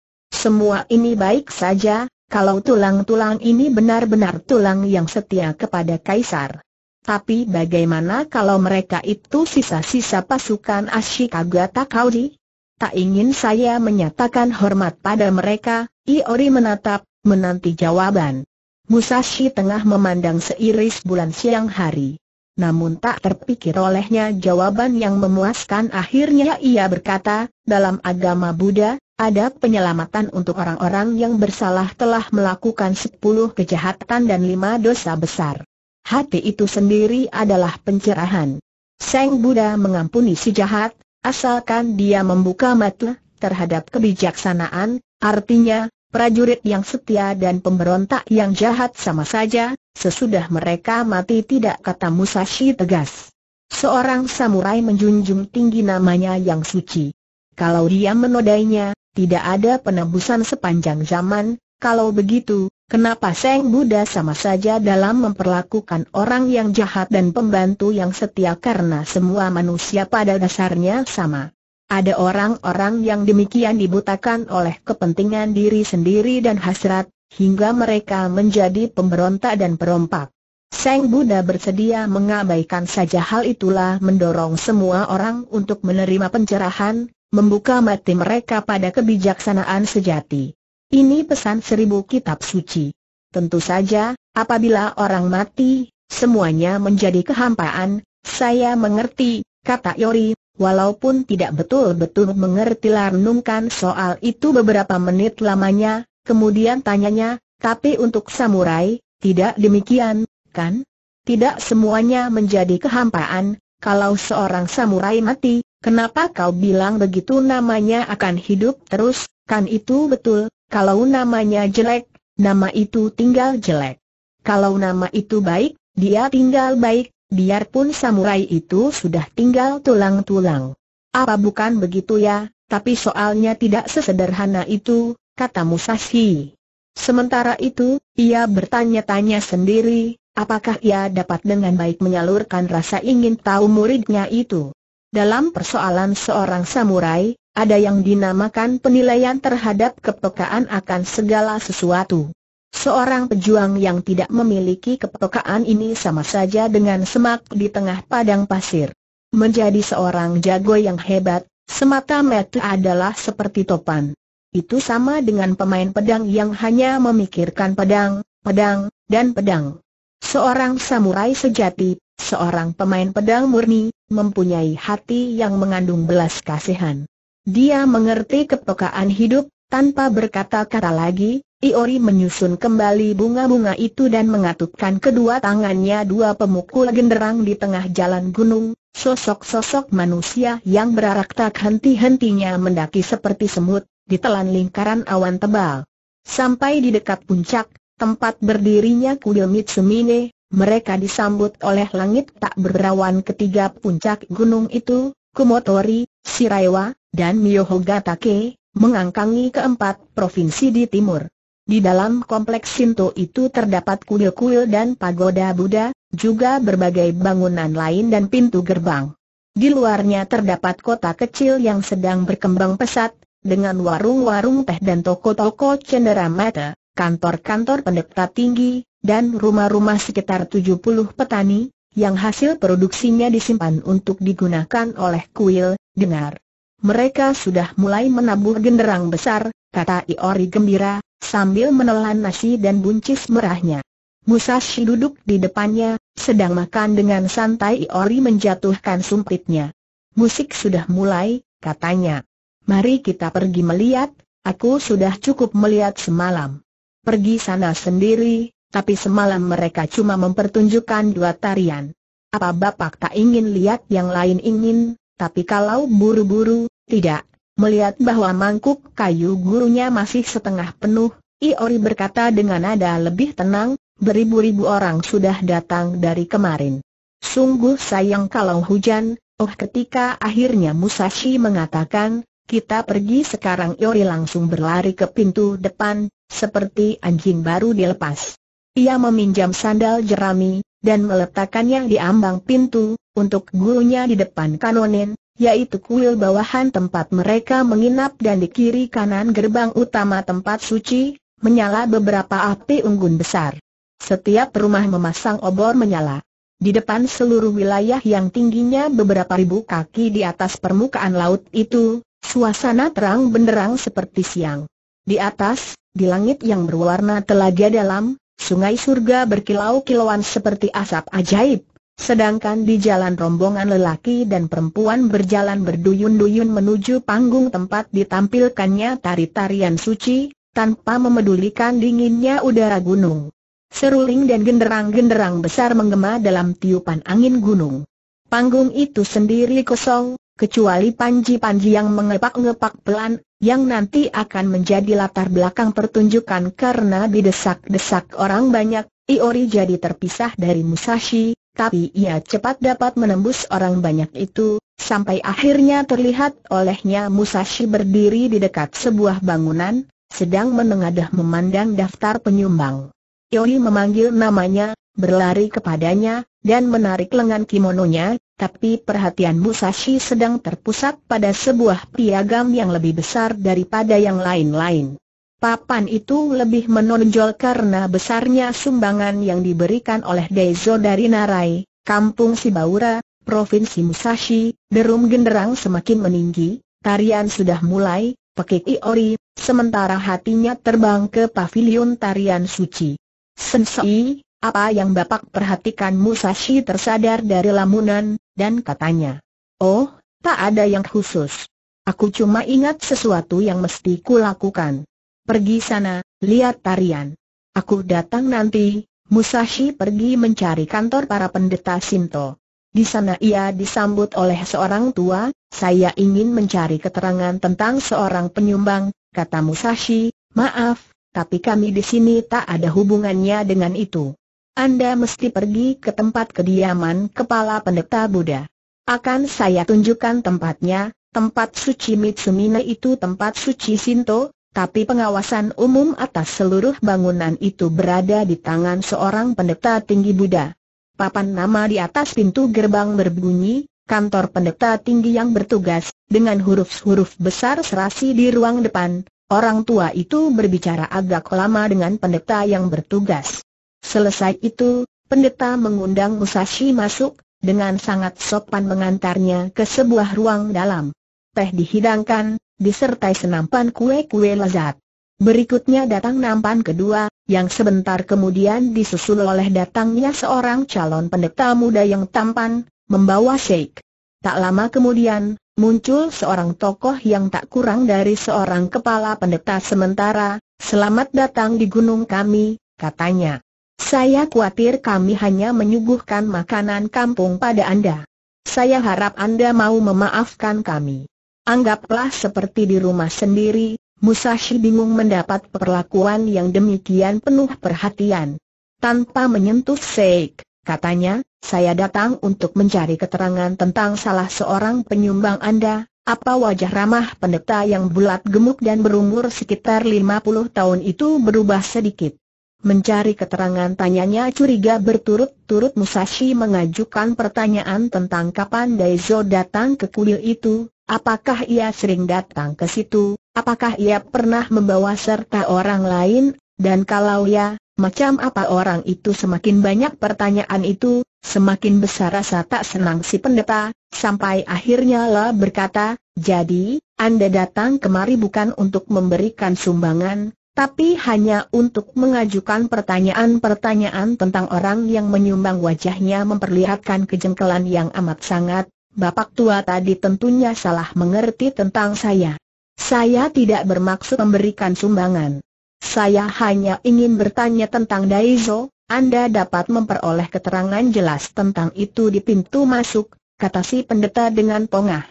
Semua ini baik saja, kalau tulang-tulang ini benar-benar tulang yang setia kepada Kaisar. Tapi bagaimana kalau mereka itu sisa-sisa pasukan Ashikaga Takaudi? Tak ingin saya menyatakan hormat pada mereka, Iori menatap, menanti jawaban. Musashi tengah memandang seiris bulan siang hari. Namun tak terpikir olehnya jawaban yang memuaskan akhirnya ia berkata, dalam agama Buddha, ada penyelamatan untuk orang-orang yang bersalah telah melakukan sepuluh kejahatan dan lima dosa besar. Hati itu sendiri adalah pencerahan. Sang Buddha mengampuni si jahat, asalkan dia membuka mata terhadap kebijaksanaan, artinya, prajurit yang setia dan pemberontak yang jahat sama saja, sesudah mereka mati tidak kata Musashi tegas. Seorang samurai menjunjung tinggi namanya yang suci. Kalau dia menodainya, tidak ada penebusan sepanjang zaman, kalau begitu, kenapa Seng Buddha sama saja dalam memperlakukan orang yang jahat dan pembantu yang setia karena semua manusia pada dasarnya sama. Ada orang-orang yang demikian dibutakan oleh kepentingan diri sendiri dan hasrat, hingga mereka menjadi pemberontak dan perompak. Seng Buddha bersedia mengabaikan saja hal itulah mendorong semua orang untuk menerima pencerahan, membuka mati mereka pada kebijaksanaan sejati. Ini pesan seribu kitab suci. Tentu saja, apabila orang mati, semuanya menjadi kehampaan, saya mengerti, kata Yori, walaupun tidak betul-betul mengerti larnungkan soal itu beberapa menit lamanya, kemudian tanyanya, tapi untuk samurai, tidak demikian, kan? Tidak semuanya menjadi kehampaan, kalau seorang samurai mati, Kenapa kau bilang begitu namanya akan hidup terus, kan itu betul, kalau namanya jelek, nama itu tinggal jelek. Kalau nama itu baik, dia tinggal baik, biarpun samurai itu sudah tinggal tulang-tulang. Apa bukan begitu ya, tapi soalnya tidak sesederhana itu, kata Musashi. Sementara itu, ia bertanya-tanya sendiri, apakah ia dapat dengan baik menyalurkan rasa ingin tahu muridnya itu. Dalam persoalan seorang samurai, ada yang dinamakan penilaian terhadap kepekaan akan segala sesuatu. Seorang pejuang yang tidak memiliki kepekaan ini sama saja dengan semak di tengah padang pasir. Menjadi seorang jago yang hebat, semata mata adalah seperti topan. Itu sama dengan pemain pedang yang hanya memikirkan pedang, pedang, dan pedang. Seorang samurai sejati Seorang pemain pedang murni, mempunyai hati yang mengandung belas kasihan. Dia mengerti kepekaan hidup, tanpa berkata-kata lagi, Iori menyusun kembali bunga-bunga itu dan mengatupkan kedua tangannya dua pemukul genderang di tengah jalan gunung, sosok-sosok manusia yang berarak tak henti-hentinya mendaki seperti semut, ditelan lingkaran awan tebal. Sampai di dekat puncak, tempat berdirinya kuil Mitsumine, mereka disambut oleh langit tak berawan ketiga puncak gunung itu, Kumotori, Siraiwa, dan Miyohogatake mengangkangi keempat provinsi di timur. Di dalam kompleks sinto itu terdapat kuil-kuil dan pagoda Buddha, juga berbagai bangunan lain dan pintu gerbang. Di luarnya terdapat kota kecil yang sedang berkembang pesat, dengan warung-warung teh dan toko-toko cendera mata, kantor-kantor pendeta tinggi, dan rumah-rumah sekitar 70 petani, yang hasil produksinya disimpan untuk digunakan oleh kuil, dengar. Mereka sudah mulai menabur genderang besar, kata Iori gembira, sambil menelan nasi dan buncis merahnya. Musashi duduk di depannya, sedang makan dengan santai Iori menjatuhkan sumpitnya. Musik sudah mulai, katanya. Mari kita pergi melihat, aku sudah cukup melihat semalam. Pergi sana sendiri, tapi semalam mereka cuma mempertunjukkan dua tarian. Apa Bapak tak ingin lihat yang lain ingin, tapi kalau buru-buru, tidak. Melihat bahwa mangkuk kayu gurunya masih setengah penuh, Iori berkata dengan nada lebih tenang, beribu-ribu orang sudah datang dari kemarin. Sungguh sayang kalau hujan, oh ketika akhirnya Musashi mengatakan, kita pergi sekarang Iori langsung berlari ke pintu depan, seperti anjing baru dilepas. Ia meminjam sandal jerami, dan meletakkannya di ambang pintu, untuk gurunya di depan kanonen, yaitu kuil bawahan tempat mereka menginap dan di kiri kanan gerbang utama tempat suci, menyala beberapa api unggun besar. Setiap rumah memasang obor menyala. Di depan seluruh wilayah yang tingginya beberapa ribu kaki di atas permukaan laut itu, suasana terang benderang seperti siang. Di atas, di langit yang berwarna telaga dalam, Sungai surga berkilau-kilauan seperti asap ajaib. Sedangkan di jalan rombongan lelaki dan perempuan berjalan berduyun-duyun menuju panggung tempat ditampilkannya tari-tarian suci, tanpa memedulikan dinginnya udara gunung. Seruling dan genderang-genderang besar menggema dalam tiupan angin gunung. Panggung itu sendiri kosong, kecuali panji-panji yang mengepak-ngepak pelan, yang nanti akan menjadi latar belakang pertunjukan karena didesak-desak orang banyak, Iori jadi terpisah dari Musashi, tapi ia cepat dapat menembus orang banyak itu, sampai akhirnya terlihat olehnya Musashi berdiri di dekat sebuah bangunan, sedang menengadah memandang daftar penyumbang. Iori memanggil namanya, berlari kepadanya, dan menarik lengan kimononya, tapi perhatian Musashi sedang terpusat pada sebuah piagam yang lebih besar daripada yang lain-lain. Papan itu lebih menonjol karena besarnya sumbangan yang diberikan oleh Daizo dari Narai, Kampung Sibaura, Provinsi Musashi, derum genderang semakin meninggi, tarian sudah mulai, pekik Iori, sementara hatinya terbang ke pavilion tarian suci. Sensei, apa yang Bapak perhatikan Musashi tersadar dari lamunan, dan katanya. Oh, tak ada yang khusus. Aku cuma ingat sesuatu yang mesti kulakukan. Pergi sana, lihat tarian. Aku datang nanti, Musashi pergi mencari kantor para pendeta Sinto. Di sana ia disambut oleh seorang tua, saya ingin mencari keterangan tentang seorang penyumbang, kata Musashi, maaf, tapi kami di sini tak ada hubungannya dengan itu. Anda mesti pergi ke tempat kediaman kepala pendeta Buddha. Akan saya tunjukkan tempatnya, tempat suci Mitsumine itu tempat suci Sinto, tapi pengawasan umum atas seluruh bangunan itu berada di tangan seorang pendeta tinggi Buddha. Papan nama di atas pintu gerbang berbunyi, kantor pendeta tinggi yang bertugas, dengan huruf-huruf besar serasi di ruang depan, orang tua itu berbicara agak lama dengan pendeta yang bertugas. Selesai itu, pendeta mengundang Musashi masuk, dengan sangat sopan mengantarnya ke sebuah ruang dalam. Teh dihidangkan, disertai senampan kue-kue lezat. Berikutnya datang nampan kedua, yang sebentar kemudian disusul oleh datangnya seorang calon pendeta muda yang tampan, membawa sheikh. Tak lama kemudian, muncul seorang tokoh yang tak kurang dari seorang kepala pendeta sementara, selamat datang di gunung kami, katanya. Saya khawatir kami hanya menyuguhkan makanan kampung pada Anda. Saya harap Anda mau memaafkan kami. Anggaplah seperti di rumah sendiri, Musashi bingung mendapat perlakuan yang demikian penuh perhatian. Tanpa menyentuh Seik, katanya, saya datang untuk mencari keterangan tentang salah seorang penyumbang Anda, apa wajah ramah pendeta yang bulat gemuk dan berumur sekitar 50 tahun itu berubah sedikit. Mencari keterangan tanyanya curiga berturut-turut Musashi mengajukan pertanyaan tentang kapan Daizo datang ke kuil itu, apakah ia sering datang ke situ, apakah ia pernah membawa serta orang lain, dan kalau ya, macam apa orang itu semakin banyak pertanyaan itu, semakin besar rasa tak senang si pendeta, sampai akhirnya lah berkata, jadi, Anda datang kemari bukan untuk memberikan sumbangan, tapi hanya untuk mengajukan pertanyaan-pertanyaan tentang orang yang menyumbang wajahnya memperlihatkan kejengkelan yang amat sangat, Bapak tua tadi tentunya salah mengerti tentang saya. Saya tidak bermaksud memberikan sumbangan. Saya hanya ingin bertanya tentang Daizo, Anda dapat memperoleh keterangan jelas tentang itu di pintu masuk, kata si pendeta dengan pongah.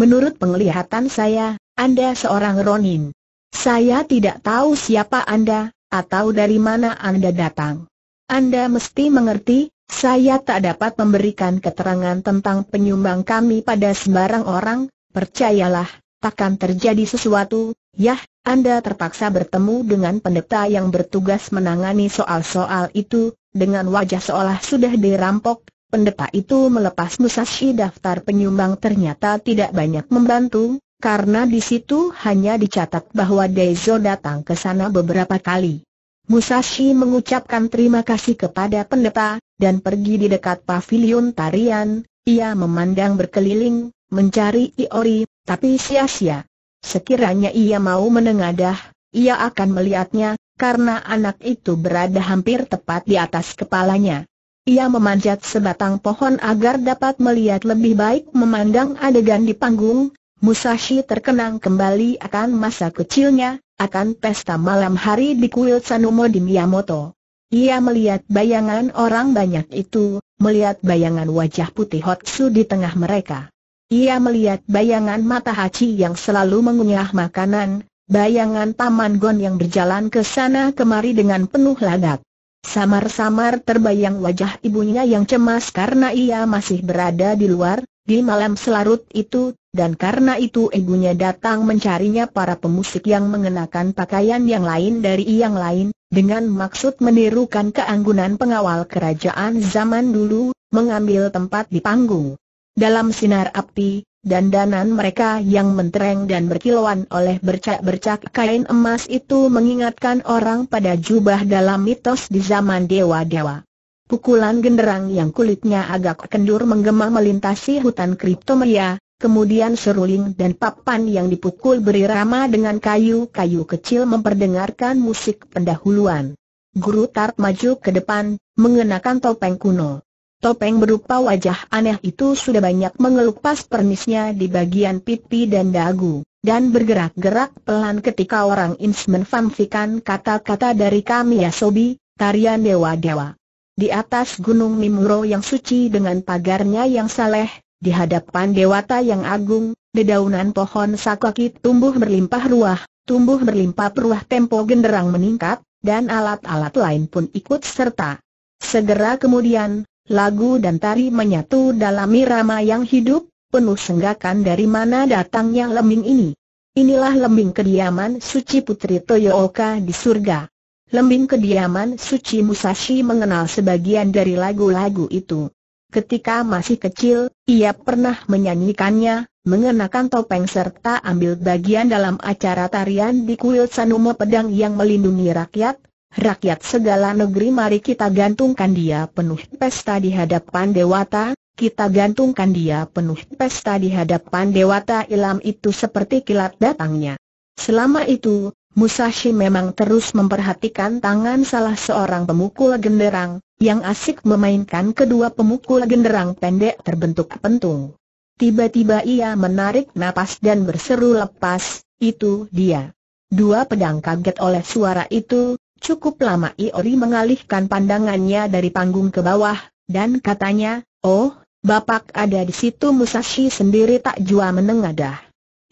Menurut penglihatan saya, Anda seorang Ronin. Saya tidak tahu siapa Anda, atau dari mana Anda datang. Anda mesti mengerti, saya tak dapat memberikan keterangan tentang penyumbang kami pada sembarang orang, percayalah, takkan terjadi sesuatu, yah, Anda terpaksa bertemu dengan pendeta yang bertugas menangani soal-soal itu, dengan wajah seolah sudah dirampok, pendeta itu melepas musashi daftar penyumbang ternyata tidak banyak membantu, karena di situ hanya dicatat bahwa Daiso datang ke sana beberapa kali. Musashi mengucapkan terima kasih kepada pendeta, dan pergi di dekat pavilion tarian, ia memandang berkeliling, mencari Iori, tapi sia-sia. Sekiranya ia mau menengadah, ia akan melihatnya, karena anak itu berada hampir tepat di atas kepalanya. Ia memanjat sebatang pohon agar dapat melihat lebih baik memandang adegan di panggung, Musashi terkenang kembali akan masa kecilnya, akan pesta malam hari di kuil Sanomo di Miyamoto. Ia melihat bayangan orang banyak itu, melihat bayangan wajah putih Hotsu di tengah mereka. Ia melihat bayangan mata Hachi yang selalu mengunyah makanan, bayangan Taman Gon yang berjalan ke sana kemari dengan penuh lagak. Samar-samar terbayang wajah ibunya yang cemas karena ia masih berada di luar, di malam selarut itu, dan karena itu ibunya datang mencarinya para pemusik yang mengenakan pakaian yang lain dari yang lain, dengan maksud menirukan keanggunan pengawal kerajaan zaman dulu, mengambil tempat di panggung. Dalam sinar api, dandanan mereka yang mentereng dan berkilauan oleh bercak-bercak kain emas itu mengingatkan orang pada jubah dalam mitos di zaman dewa-dewa. Pukulan genderang yang kulitnya agak kendur menggema melintasi hutan kriptomeria, kemudian seruling dan papan yang dipukul berirama dengan kayu-kayu kecil memperdengarkan musik pendahuluan. Guru Tart maju ke depan, mengenakan topeng kuno. Topeng berupa wajah aneh itu sudah banyak mengelupas pernisnya di bagian pipi dan dagu, dan bergerak-gerak pelan ketika orang insmen fanfikan kata-kata dari kami ya sobi, tarian dewa-dewa. Di atas gunung Mimuro yang suci dengan pagarnya yang saleh, di hadapan dewata yang agung, dedaunan pohon sakaki tumbuh berlimpah ruah, tumbuh berlimpah ruah tempo genderang meningkat, dan alat-alat lain pun ikut serta. Segera kemudian, lagu dan tari menyatu dalam irama yang hidup, penuh senggakan dari mana datangnya lembing ini. Inilah lembing kediaman suci putri Toyooka di surga lembing kediaman Suci Musashi mengenal sebagian dari lagu-lagu itu. Ketika masih kecil, ia pernah menyanyikannya, mengenakan topeng serta ambil bagian dalam acara tarian di kuil Sanumo Pedang yang melindungi rakyat, rakyat segala negeri mari kita gantungkan dia penuh pesta di hadapan dewata, kita gantungkan dia penuh pesta di hadapan dewata ilam itu seperti kilat datangnya. Selama itu, Musashi memang terus memperhatikan tangan salah seorang pemukul genderang, yang asik memainkan kedua pemukul genderang pendek terbentuk pentung. Tiba-tiba ia menarik napas dan berseru lepas, itu dia. Dua pedang kaget oleh suara itu, cukup lama Iori mengalihkan pandangannya dari panggung ke bawah, dan katanya, oh, bapak ada di situ Musashi sendiri tak jua menengadah.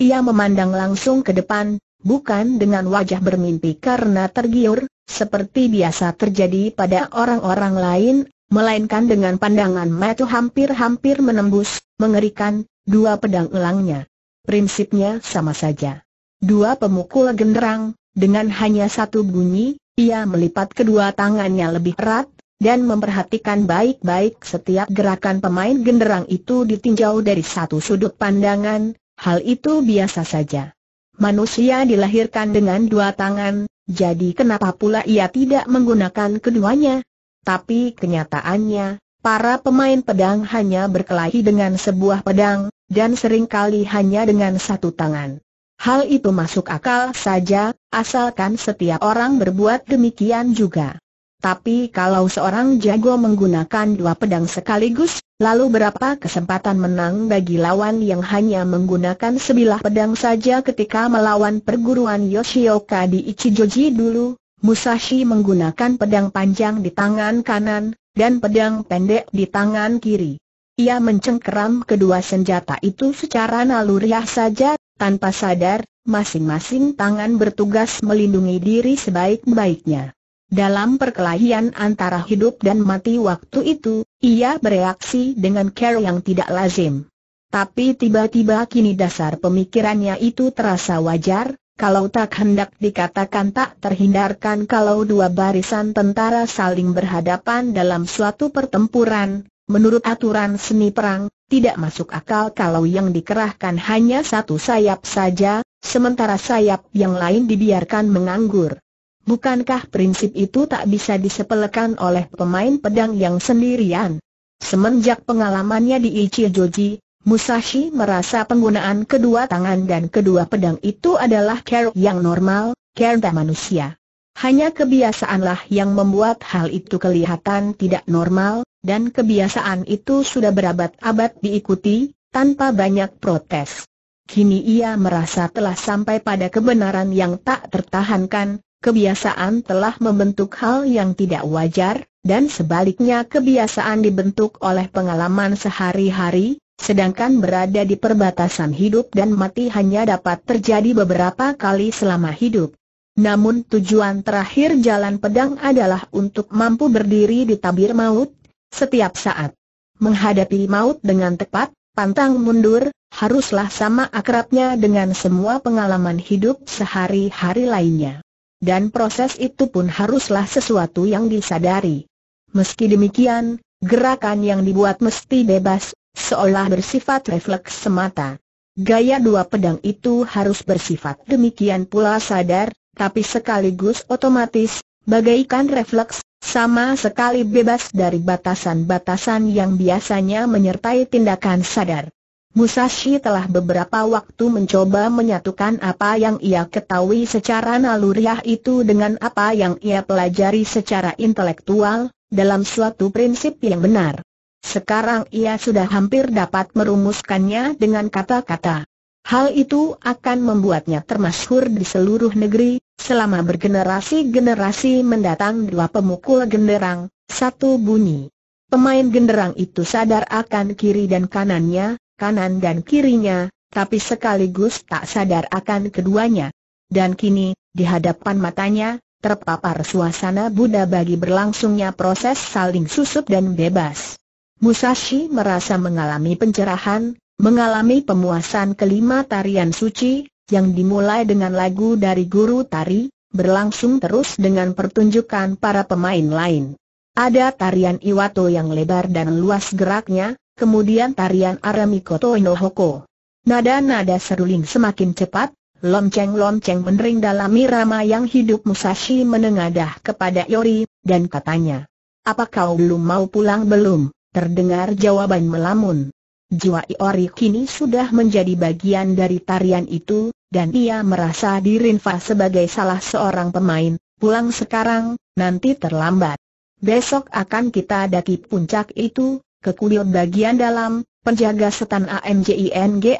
Ia memandang langsung ke depan, bukan dengan wajah bermimpi karena tergiur, seperti biasa terjadi pada orang-orang lain, melainkan dengan pandangan mata hampir-hampir menembus, mengerikan, dua pedang elangnya. Prinsipnya sama saja. Dua pemukul genderang, dengan hanya satu bunyi, ia melipat kedua tangannya lebih erat, dan memperhatikan baik-baik setiap gerakan pemain genderang itu ditinjau dari satu sudut pandangan, hal itu biasa saja. Manusia dilahirkan dengan dua tangan, jadi kenapa pula ia tidak menggunakan keduanya? Tapi kenyataannya, para pemain pedang hanya berkelahi dengan sebuah pedang, dan seringkali hanya dengan satu tangan. Hal itu masuk akal saja, asalkan setiap orang berbuat demikian juga. Tapi kalau seorang jago menggunakan dua pedang sekaligus, Lalu berapa kesempatan menang bagi lawan yang hanya menggunakan sebilah pedang saja ketika melawan perguruan Yoshioka di Ichijoji dulu, Musashi menggunakan pedang panjang di tangan kanan, dan pedang pendek di tangan kiri. Ia mencengkeram kedua senjata itu secara naluriah saja, tanpa sadar, masing-masing tangan bertugas melindungi diri sebaik-baiknya. Dalam perkelahian antara hidup dan mati waktu itu, ia bereaksi dengan care yang tidak lazim. Tapi tiba-tiba kini dasar pemikirannya itu terasa wajar, kalau tak hendak dikatakan tak terhindarkan kalau dua barisan tentara saling berhadapan dalam suatu pertempuran, menurut aturan seni perang, tidak masuk akal kalau yang dikerahkan hanya satu sayap saja, sementara sayap yang lain dibiarkan menganggur. Bukankah prinsip itu tak bisa disepelekan oleh pemain pedang yang sendirian? Semenjak pengalamannya di Ichijoji, Musashi merasa penggunaan kedua tangan dan kedua pedang itu adalah care yang normal, care tak manusia. Hanya kebiasaanlah yang membuat hal itu kelihatan tidak normal, dan kebiasaan itu sudah berabad-abad diikuti, tanpa banyak protes. Kini ia merasa telah sampai pada kebenaran yang tak tertahankan, kebiasaan telah membentuk hal yang tidak wajar, dan sebaliknya kebiasaan dibentuk oleh pengalaman sehari-hari, sedangkan berada di perbatasan hidup dan mati hanya dapat terjadi beberapa kali selama hidup. Namun tujuan terakhir jalan pedang adalah untuk mampu berdiri di tabir maut, setiap saat. Menghadapi maut dengan tepat, pantang mundur, haruslah sama akrabnya dengan semua pengalaman hidup sehari-hari lainnya dan proses itu pun haruslah sesuatu yang disadari. Meski demikian, gerakan yang dibuat mesti bebas, seolah bersifat refleks semata. Gaya dua pedang itu harus bersifat demikian pula sadar, tapi sekaligus otomatis, bagaikan refleks, sama sekali bebas dari batasan-batasan yang biasanya menyertai tindakan sadar. Musashi telah beberapa waktu mencoba menyatukan apa yang ia ketahui secara naluriah itu dengan apa yang ia pelajari secara intelektual, dalam suatu prinsip yang benar. Sekarang ia sudah hampir dapat merumuskannya dengan kata-kata. Hal itu akan membuatnya termasyhur di seluruh negeri, selama bergenerasi-generasi mendatang dua pemukul genderang, satu bunyi. Pemain genderang itu sadar akan kiri dan kanannya, kanan dan kirinya, tapi sekaligus tak sadar akan keduanya. Dan kini, di hadapan matanya, terpapar suasana Buddha bagi berlangsungnya proses saling susup dan bebas. Musashi merasa mengalami pencerahan, mengalami pemuasan kelima tarian suci, yang dimulai dengan lagu dari guru tari, berlangsung terus dengan pertunjukan para pemain lain. Ada tarian Iwato yang lebar dan luas geraknya, kemudian tarian Aramikoto Inohoko. Nada-nada seruling semakin cepat, lonceng-lonceng menering dalam irama yang hidup Musashi menengadah kepada Yori, dan katanya, Apa kau belum mau pulang belum? Terdengar jawaban melamun. Jiwa Iori kini sudah menjadi bagian dari tarian itu, dan ia merasa dirinfa sebagai salah seorang pemain, pulang sekarang, nanti terlambat. Besok akan kita daki puncak itu, ke kulit bagian dalam, penjaga setan AMJING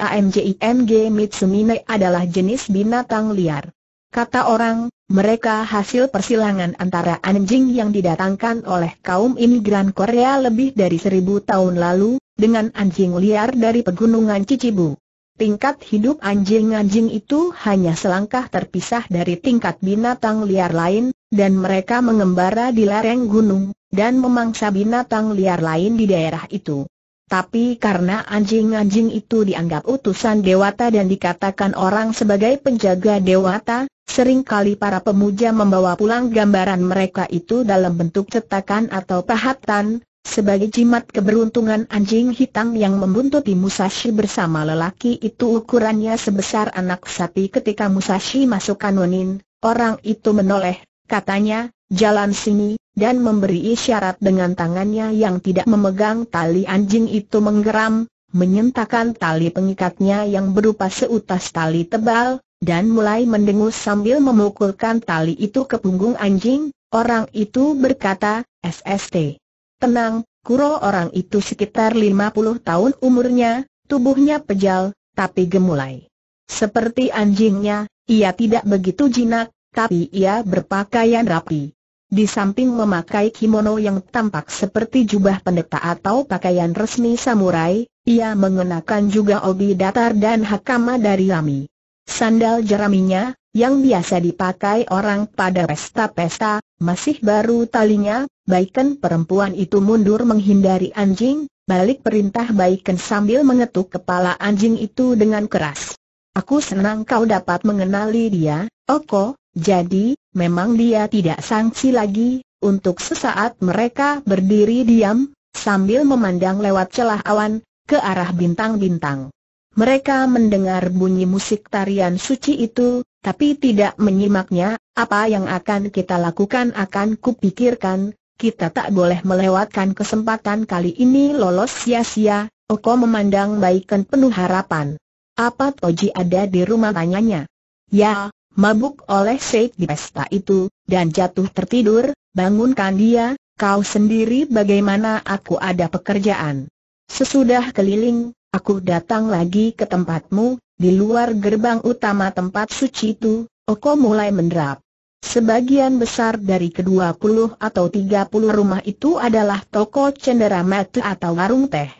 AMJING Mitsumine adalah jenis binatang liar. Kata orang, mereka hasil persilangan antara anjing yang didatangkan oleh kaum imigran Korea lebih dari seribu tahun lalu, dengan anjing liar dari pegunungan Cicibu. Tingkat hidup anjing-anjing itu hanya selangkah terpisah dari tingkat binatang liar lain, dan mereka mengembara di lereng gunung, dan memangsa binatang liar lain di daerah itu. Tapi karena anjing-anjing itu dianggap utusan dewata dan dikatakan orang sebagai penjaga dewata, seringkali para pemuja membawa pulang gambaran mereka itu dalam bentuk cetakan atau pahatan, sebagai jimat keberuntungan anjing hitam yang membuntuti Musashi bersama lelaki itu ukurannya sebesar anak sapi ketika Musashi masuk kanunin, orang itu menoleh katanya, jalan sini, dan memberi isyarat dengan tangannya yang tidak memegang tali anjing itu menggeram, menyentakan tali pengikatnya yang berupa seutas tali tebal, dan mulai mendengus sambil memukulkan tali itu ke punggung anjing, orang itu berkata, SST. Tenang, Kuro orang itu sekitar 50 tahun umurnya, tubuhnya pejal, tapi gemulai. Seperti anjingnya, ia tidak begitu jinak, tapi ia berpakaian rapi. Di samping memakai kimono yang tampak seperti jubah pendeta atau pakaian resmi samurai, ia mengenakan juga obi datar dan hakama dari lami. Sandal jeraminya, yang biasa dipakai orang pada pesta-pesta, masih baru talinya, baikkan perempuan itu mundur menghindari anjing, balik perintah baikkan sambil mengetuk kepala anjing itu dengan keras. Aku senang kau dapat mengenali dia, Oko, jadi, memang dia tidak sangsi lagi, untuk sesaat mereka berdiri diam, sambil memandang lewat celah awan, ke arah bintang-bintang. Mereka mendengar bunyi musik tarian suci itu, tapi tidak menyimaknya, apa yang akan kita lakukan akan kupikirkan, kita tak boleh melewatkan kesempatan kali ini lolos sia-sia, Oko memandang baikkan penuh harapan. Apa Toji ada di rumah tanyanya? Ya, mabuk oleh Sheikh di pesta itu, dan jatuh tertidur, bangunkan dia, kau sendiri bagaimana aku ada pekerjaan. Sesudah keliling, aku datang lagi ke tempatmu, di luar gerbang utama tempat suci itu, Oko mulai menderap. Sebagian besar dari kedua puluh atau tiga puluh rumah itu adalah toko cendera mata atau warung teh.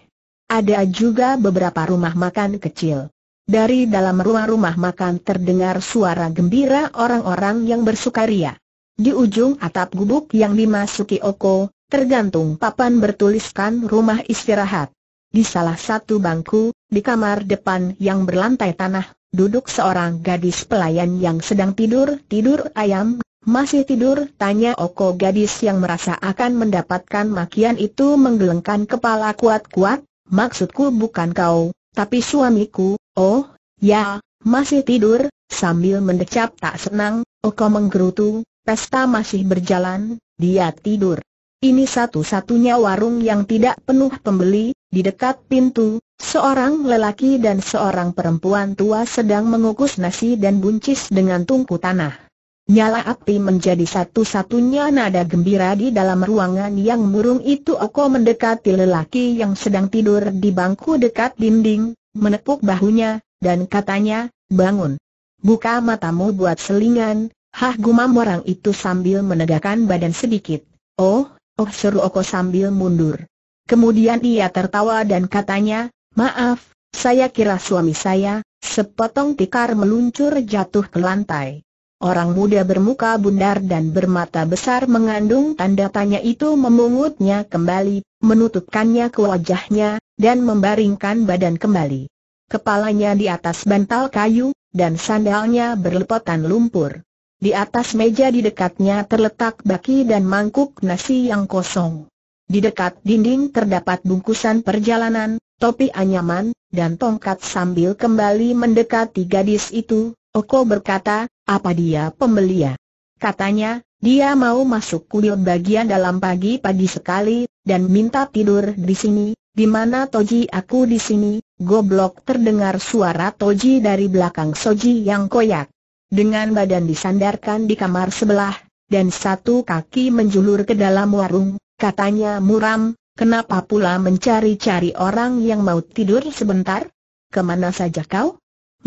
Ada juga beberapa rumah makan kecil. Dari dalam ruang rumah makan terdengar suara gembira orang-orang yang bersukaria. Di ujung atap gubuk yang dimasuki Oko, tergantung papan bertuliskan rumah istirahat. Di salah satu bangku, di kamar depan yang berlantai tanah, duduk seorang gadis pelayan yang sedang tidur-tidur ayam. Masih tidur? Tanya Oko gadis yang merasa akan mendapatkan makian itu menggelengkan kepala kuat-kuat. Maksudku bukan kau, tapi suamiku, Oh, ya, masih tidur, sambil mendecap tak senang, Oko menggerutu, pesta masih berjalan, dia tidur. Ini satu-satunya warung yang tidak penuh pembeli, di dekat pintu, seorang lelaki dan seorang perempuan tua sedang mengukus nasi dan buncis dengan tungku tanah. Nyala api menjadi satu-satunya nada gembira di dalam ruangan yang murung itu Oko mendekati lelaki yang sedang tidur di bangku dekat dinding, menepuk bahunya, dan katanya, bangun. Buka matamu buat selingan, hah gumam orang itu sambil menegakkan badan sedikit. Oh, oh seru Oko sambil mundur. Kemudian ia tertawa dan katanya, maaf, saya kira suami saya, sepotong tikar meluncur jatuh ke lantai. Orang muda bermuka bundar dan bermata besar mengandung tanda tanya itu memungutnya kembali, menutupkannya ke wajahnya, dan membaringkan badan kembali. Kepalanya di atas bantal kayu, dan sandalnya berlepotan lumpur. Di atas meja di dekatnya terletak baki dan mangkuk nasi yang kosong. Di dekat dinding terdapat bungkusan perjalanan, topi anyaman, dan tongkat sambil kembali mendekati gadis itu, Oko berkata, apa dia pembelia? Katanya, dia mau masuk kuil bagian dalam pagi-pagi sekali, dan minta tidur di sini, di mana Toji aku di sini, goblok terdengar suara Toji dari belakang Soji yang koyak. Dengan badan disandarkan di kamar sebelah, dan satu kaki menjulur ke dalam warung, katanya muram, kenapa pula mencari-cari orang yang mau tidur sebentar? Kemana saja kau?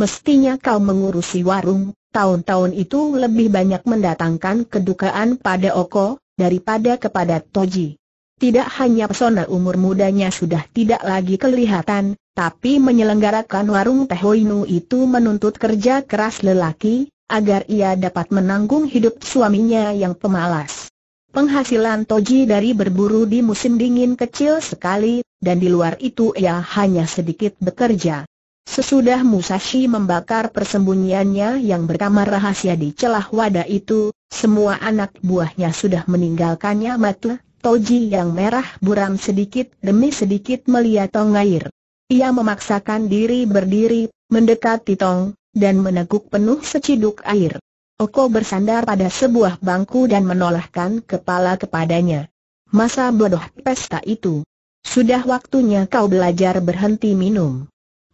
mestinya kau mengurusi warung, tahun-tahun itu lebih banyak mendatangkan kedukaan pada Oko, daripada kepada Toji. Tidak hanya pesona umur mudanya sudah tidak lagi kelihatan, tapi menyelenggarakan warung tehoinu itu menuntut kerja keras lelaki, agar ia dapat menanggung hidup suaminya yang pemalas. Penghasilan Toji dari berburu di musim dingin kecil sekali, dan di luar itu ia hanya sedikit bekerja. Sesudah Musashi membakar persembunyiannya yang berkamar rahasia di celah wadah itu, semua anak buahnya sudah meninggalkannya mata, Toji yang merah buram sedikit demi sedikit melihat tong air. Ia memaksakan diri berdiri, mendekati tong, dan meneguk penuh seciduk air. Oko bersandar pada sebuah bangku dan menolakkan kepala kepadanya. Masa bodoh pesta itu. Sudah waktunya kau belajar berhenti minum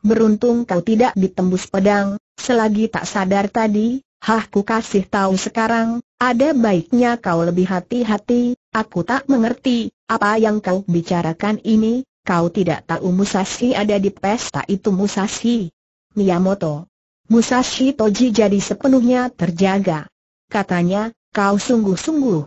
beruntung kau tidak ditembus pedang, selagi tak sadar tadi, hah ku kasih tahu sekarang, ada baiknya kau lebih hati-hati, aku tak mengerti, apa yang kau bicarakan ini, kau tidak tahu Musashi ada di pesta itu Musashi. Miyamoto. Musashi Toji jadi sepenuhnya terjaga. Katanya, kau sungguh-sungguh.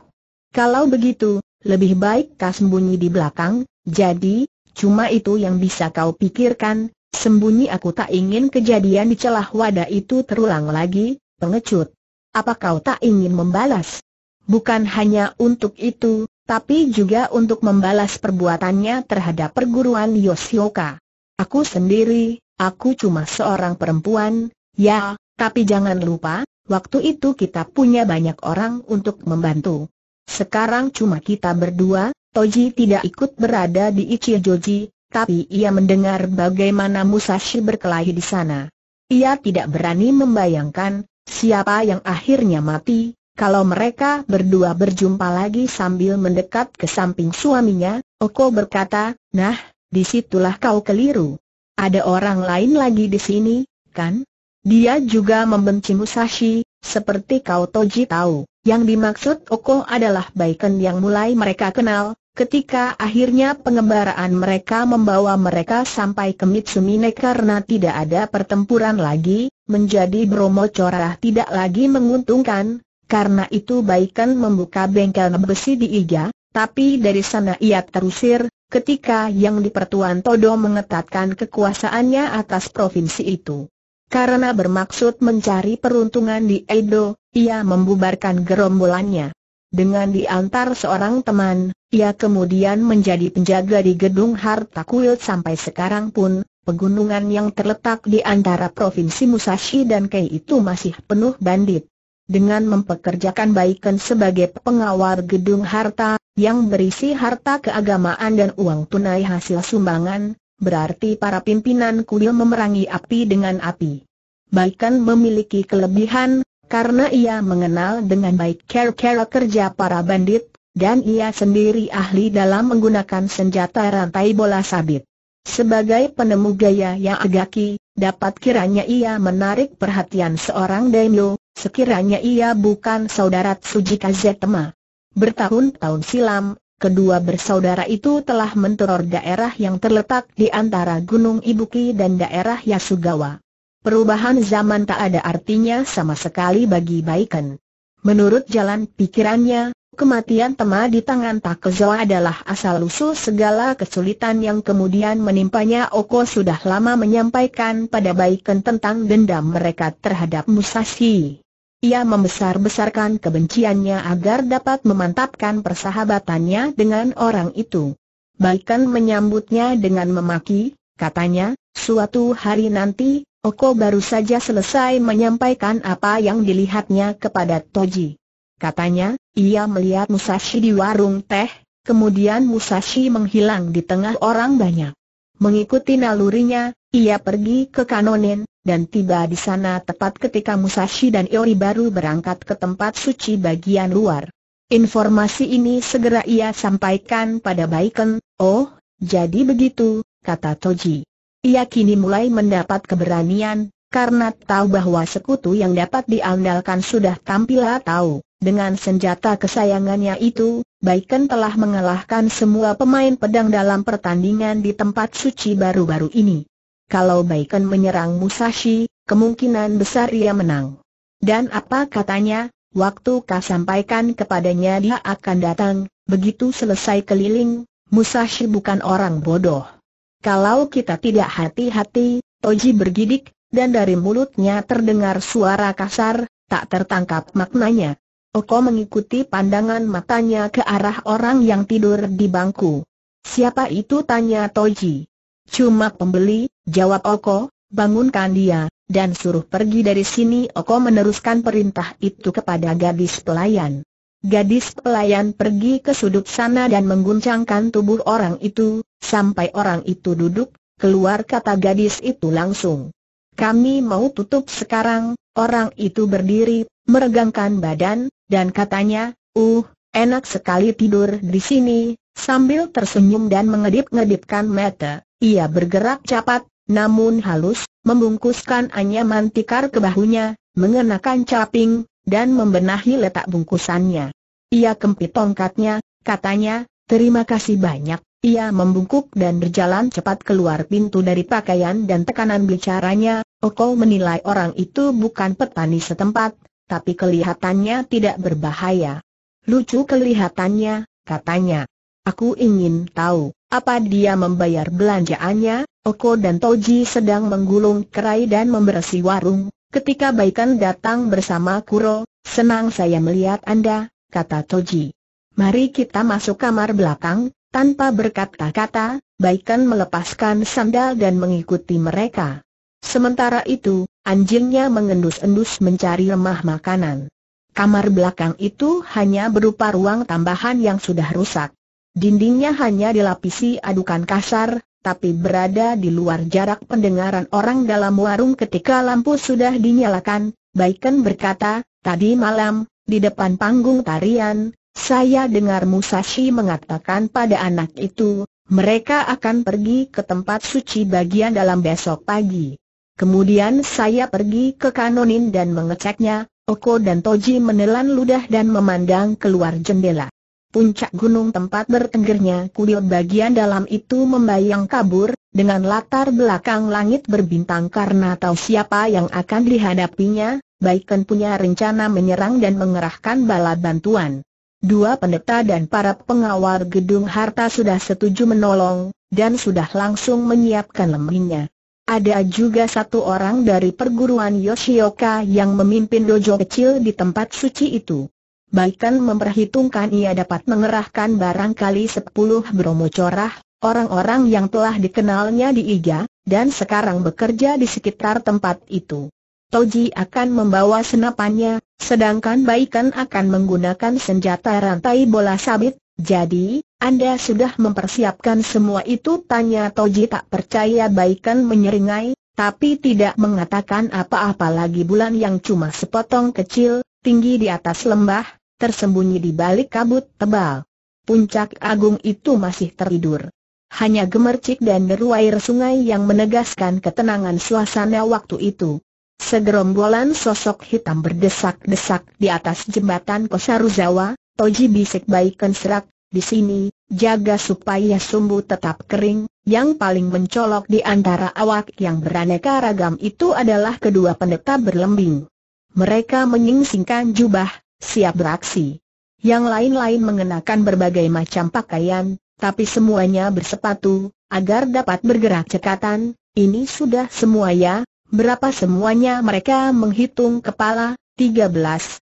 Kalau begitu, lebih baik kau sembunyi di belakang, jadi, cuma itu yang bisa kau pikirkan, Sembunyi aku tak ingin kejadian di celah wadah itu terulang lagi, pengecut. Apa kau tak ingin membalas? Bukan hanya untuk itu, tapi juga untuk membalas perbuatannya terhadap perguruan Yoshioka. Aku sendiri, aku cuma seorang perempuan, ya, tapi jangan lupa, waktu itu kita punya banyak orang untuk membantu. Sekarang cuma kita berdua, Toji tidak ikut berada di Ichijoji, tapi ia mendengar bagaimana Musashi berkelahi di sana. Ia tidak berani membayangkan siapa yang akhirnya mati, kalau mereka berdua berjumpa lagi sambil mendekat ke samping suaminya, Oko berkata, nah, disitulah kau keliru. Ada orang lain lagi di sini, kan? Dia juga membenci Musashi, seperti kau Toji tahu. Yang dimaksud Oko adalah Baiken yang mulai mereka kenal, Ketika akhirnya pengembaraan mereka membawa mereka sampai ke Mitsumine karena tidak ada pertempuran lagi, menjadi Bromo Corah tidak lagi menguntungkan, karena itu Baikan membuka bengkel besi di Iga, tapi dari sana ia terusir, ketika yang dipertuan Todo mengetatkan kekuasaannya atas provinsi itu. Karena bermaksud mencari peruntungan di Edo, ia membubarkan gerombolannya. Dengan diantar seorang teman, ia kemudian menjadi penjaga di gedung harta kuil sampai sekarang pun, pegunungan yang terletak di antara provinsi Musashi dan Kei itu masih penuh bandit. Dengan mempekerjakan Baikan sebagai pengawal gedung harta, yang berisi harta keagamaan dan uang tunai hasil sumbangan, berarti para pimpinan kuil memerangi api dengan api. Baikan memiliki kelebihan, karena ia mengenal dengan baik cara-cara kerja para bandit, dan ia sendiri ahli dalam menggunakan senjata rantai bola sabit. Sebagai penemu gaya yang agaki, dapat kiranya ia menarik perhatian seorang daimyo, sekiranya ia bukan saudara Tsuji Kazetema. Bertahun-tahun silam, kedua bersaudara itu telah menteror daerah yang terletak di antara Gunung Ibuki dan daerah Yasugawa. Perubahan zaman tak ada artinya sama sekali bagi Baiken. Menurut jalan pikirannya, kematian Tema di tangan Takezo adalah asal-usul segala kesulitan yang kemudian menimpanya Oko sudah lama menyampaikan pada Baiken tentang dendam mereka terhadap Musashi. Ia membesar-besarkan kebenciannya agar dapat memantapkan persahabatannya dengan orang itu. Baiken menyambutnya dengan memaki, katanya, suatu hari nanti, Oko baru saja selesai menyampaikan apa yang dilihatnya kepada Toji. Katanya, ia melihat Musashi di warung teh, kemudian Musashi menghilang di tengah orang banyak. Mengikuti nalurinya, ia pergi ke Kanonen, dan tiba di sana tepat ketika Musashi dan Iori baru berangkat ke tempat suci bagian luar. Informasi ini segera ia sampaikan pada Baiken, oh, jadi begitu, kata Toji. Ia kini mulai mendapat keberanian, karena tahu bahwa sekutu yang dapat diandalkan sudah tampil tahu. Dengan senjata kesayangannya itu, Baiken telah mengalahkan semua pemain pedang dalam pertandingan di tempat suci baru-baru ini. Kalau Baiken menyerang Musashi, kemungkinan besar ia menang. Dan apa katanya, waktu kau sampaikan kepadanya dia akan datang, begitu selesai keliling, Musashi bukan orang bodoh. Kalau kita tidak hati-hati, Toji bergidik, dan dari mulutnya terdengar suara kasar, tak tertangkap maknanya. Oko mengikuti pandangan matanya ke arah orang yang tidur di bangku. Siapa itu tanya Toji. Cuma pembeli, jawab Oko, bangunkan dia, dan suruh pergi dari sini Oko meneruskan perintah itu kepada gadis pelayan. Gadis pelayan pergi ke sudut sana dan mengguncangkan tubuh orang itu, Sampai orang itu duduk, keluar kata gadis itu langsung. Kami mau tutup sekarang, orang itu berdiri, meregangkan badan, dan katanya, uh, enak sekali tidur di sini, sambil tersenyum dan mengedip-ngedipkan mata. Ia bergerak cepat, namun halus, membungkuskan anyaman tikar ke bahunya, mengenakan caping, dan membenahi letak bungkusannya. Ia kempit tongkatnya, katanya, terima kasih banyak. Ia membungkuk dan berjalan cepat keluar pintu dari pakaian dan tekanan bicaranya, Oko menilai orang itu bukan petani setempat, tapi kelihatannya tidak berbahaya. Lucu kelihatannya, katanya. Aku ingin tahu, apa dia membayar belanjaannya? Oko dan Toji sedang menggulung kerai dan membersih warung, Ketika Baikan datang bersama Kuro, senang saya melihat Anda, kata Toji. Mari kita masuk kamar belakang, tanpa berkata-kata, Baikan melepaskan sandal dan mengikuti mereka. Sementara itu, anjingnya mengendus-endus mencari lemah makanan. Kamar belakang itu hanya berupa ruang tambahan yang sudah rusak. Dindingnya hanya dilapisi adukan kasar, tapi berada di luar jarak pendengaran orang dalam warung ketika lampu sudah dinyalakan, Baikan berkata, tadi malam, di depan panggung tarian, saya dengar Musashi mengatakan pada anak itu, mereka akan pergi ke tempat suci bagian dalam besok pagi. Kemudian saya pergi ke Kanonin dan mengeceknya, Oko dan Toji menelan ludah dan memandang keluar jendela. Puncak gunung tempat bertenggernya kuil bagian dalam itu membayang kabur, dengan latar belakang langit berbintang karena tahu siapa yang akan dihadapinya, baikkan punya rencana menyerang dan mengerahkan bala bantuan. Dua pendeta dan para pengawal gedung harta sudah setuju menolong, dan sudah langsung menyiapkan lembingnya. Ada juga satu orang dari perguruan Yoshioka yang memimpin dojo kecil di tempat suci itu. Baikan memperhitungkan ia dapat mengerahkan barangkali sepuluh bromo corah, orang-orang yang telah dikenalnya di Iga, dan sekarang bekerja di sekitar tempat itu. Toji akan membawa senapannya, sedangkan Baikan akan menggunakan senjata rantai bola sabit, jadi, Anda sudah mempersiapkan semua itu? Tanya Toji tak percaya Baikan menyeringai, tapi tidak mengatakan apa-apa lagi bulan yang cuma sepotong kecil, tinggi di atas lembah, tersembunyi di balik kabut tebal. Puncak agung itu masih tertidur. Hanya gemercik dan deru air sungai yang menegaskan ketenangan suasana waktu itu. Segerombolan sosok hitam berdesak-desak di atas jembatan Kosaruzawa, Toji bisik baikkan serak, di sini, jaga supaya sumbu tetap kering, yang paling mencolok di antara awak yang beraneka ragam itu adalah kedua pendeta berlembing. Mereka menyingsingkan jubah, siap beraksi. Yang lain-lain mengenakan berbagai macam pakaian, tapi semuanya bersepatu, agar dapat bergerak cekatan, ini sudah semua ya, Berapa semuanya mereka menghitung kepala, 13,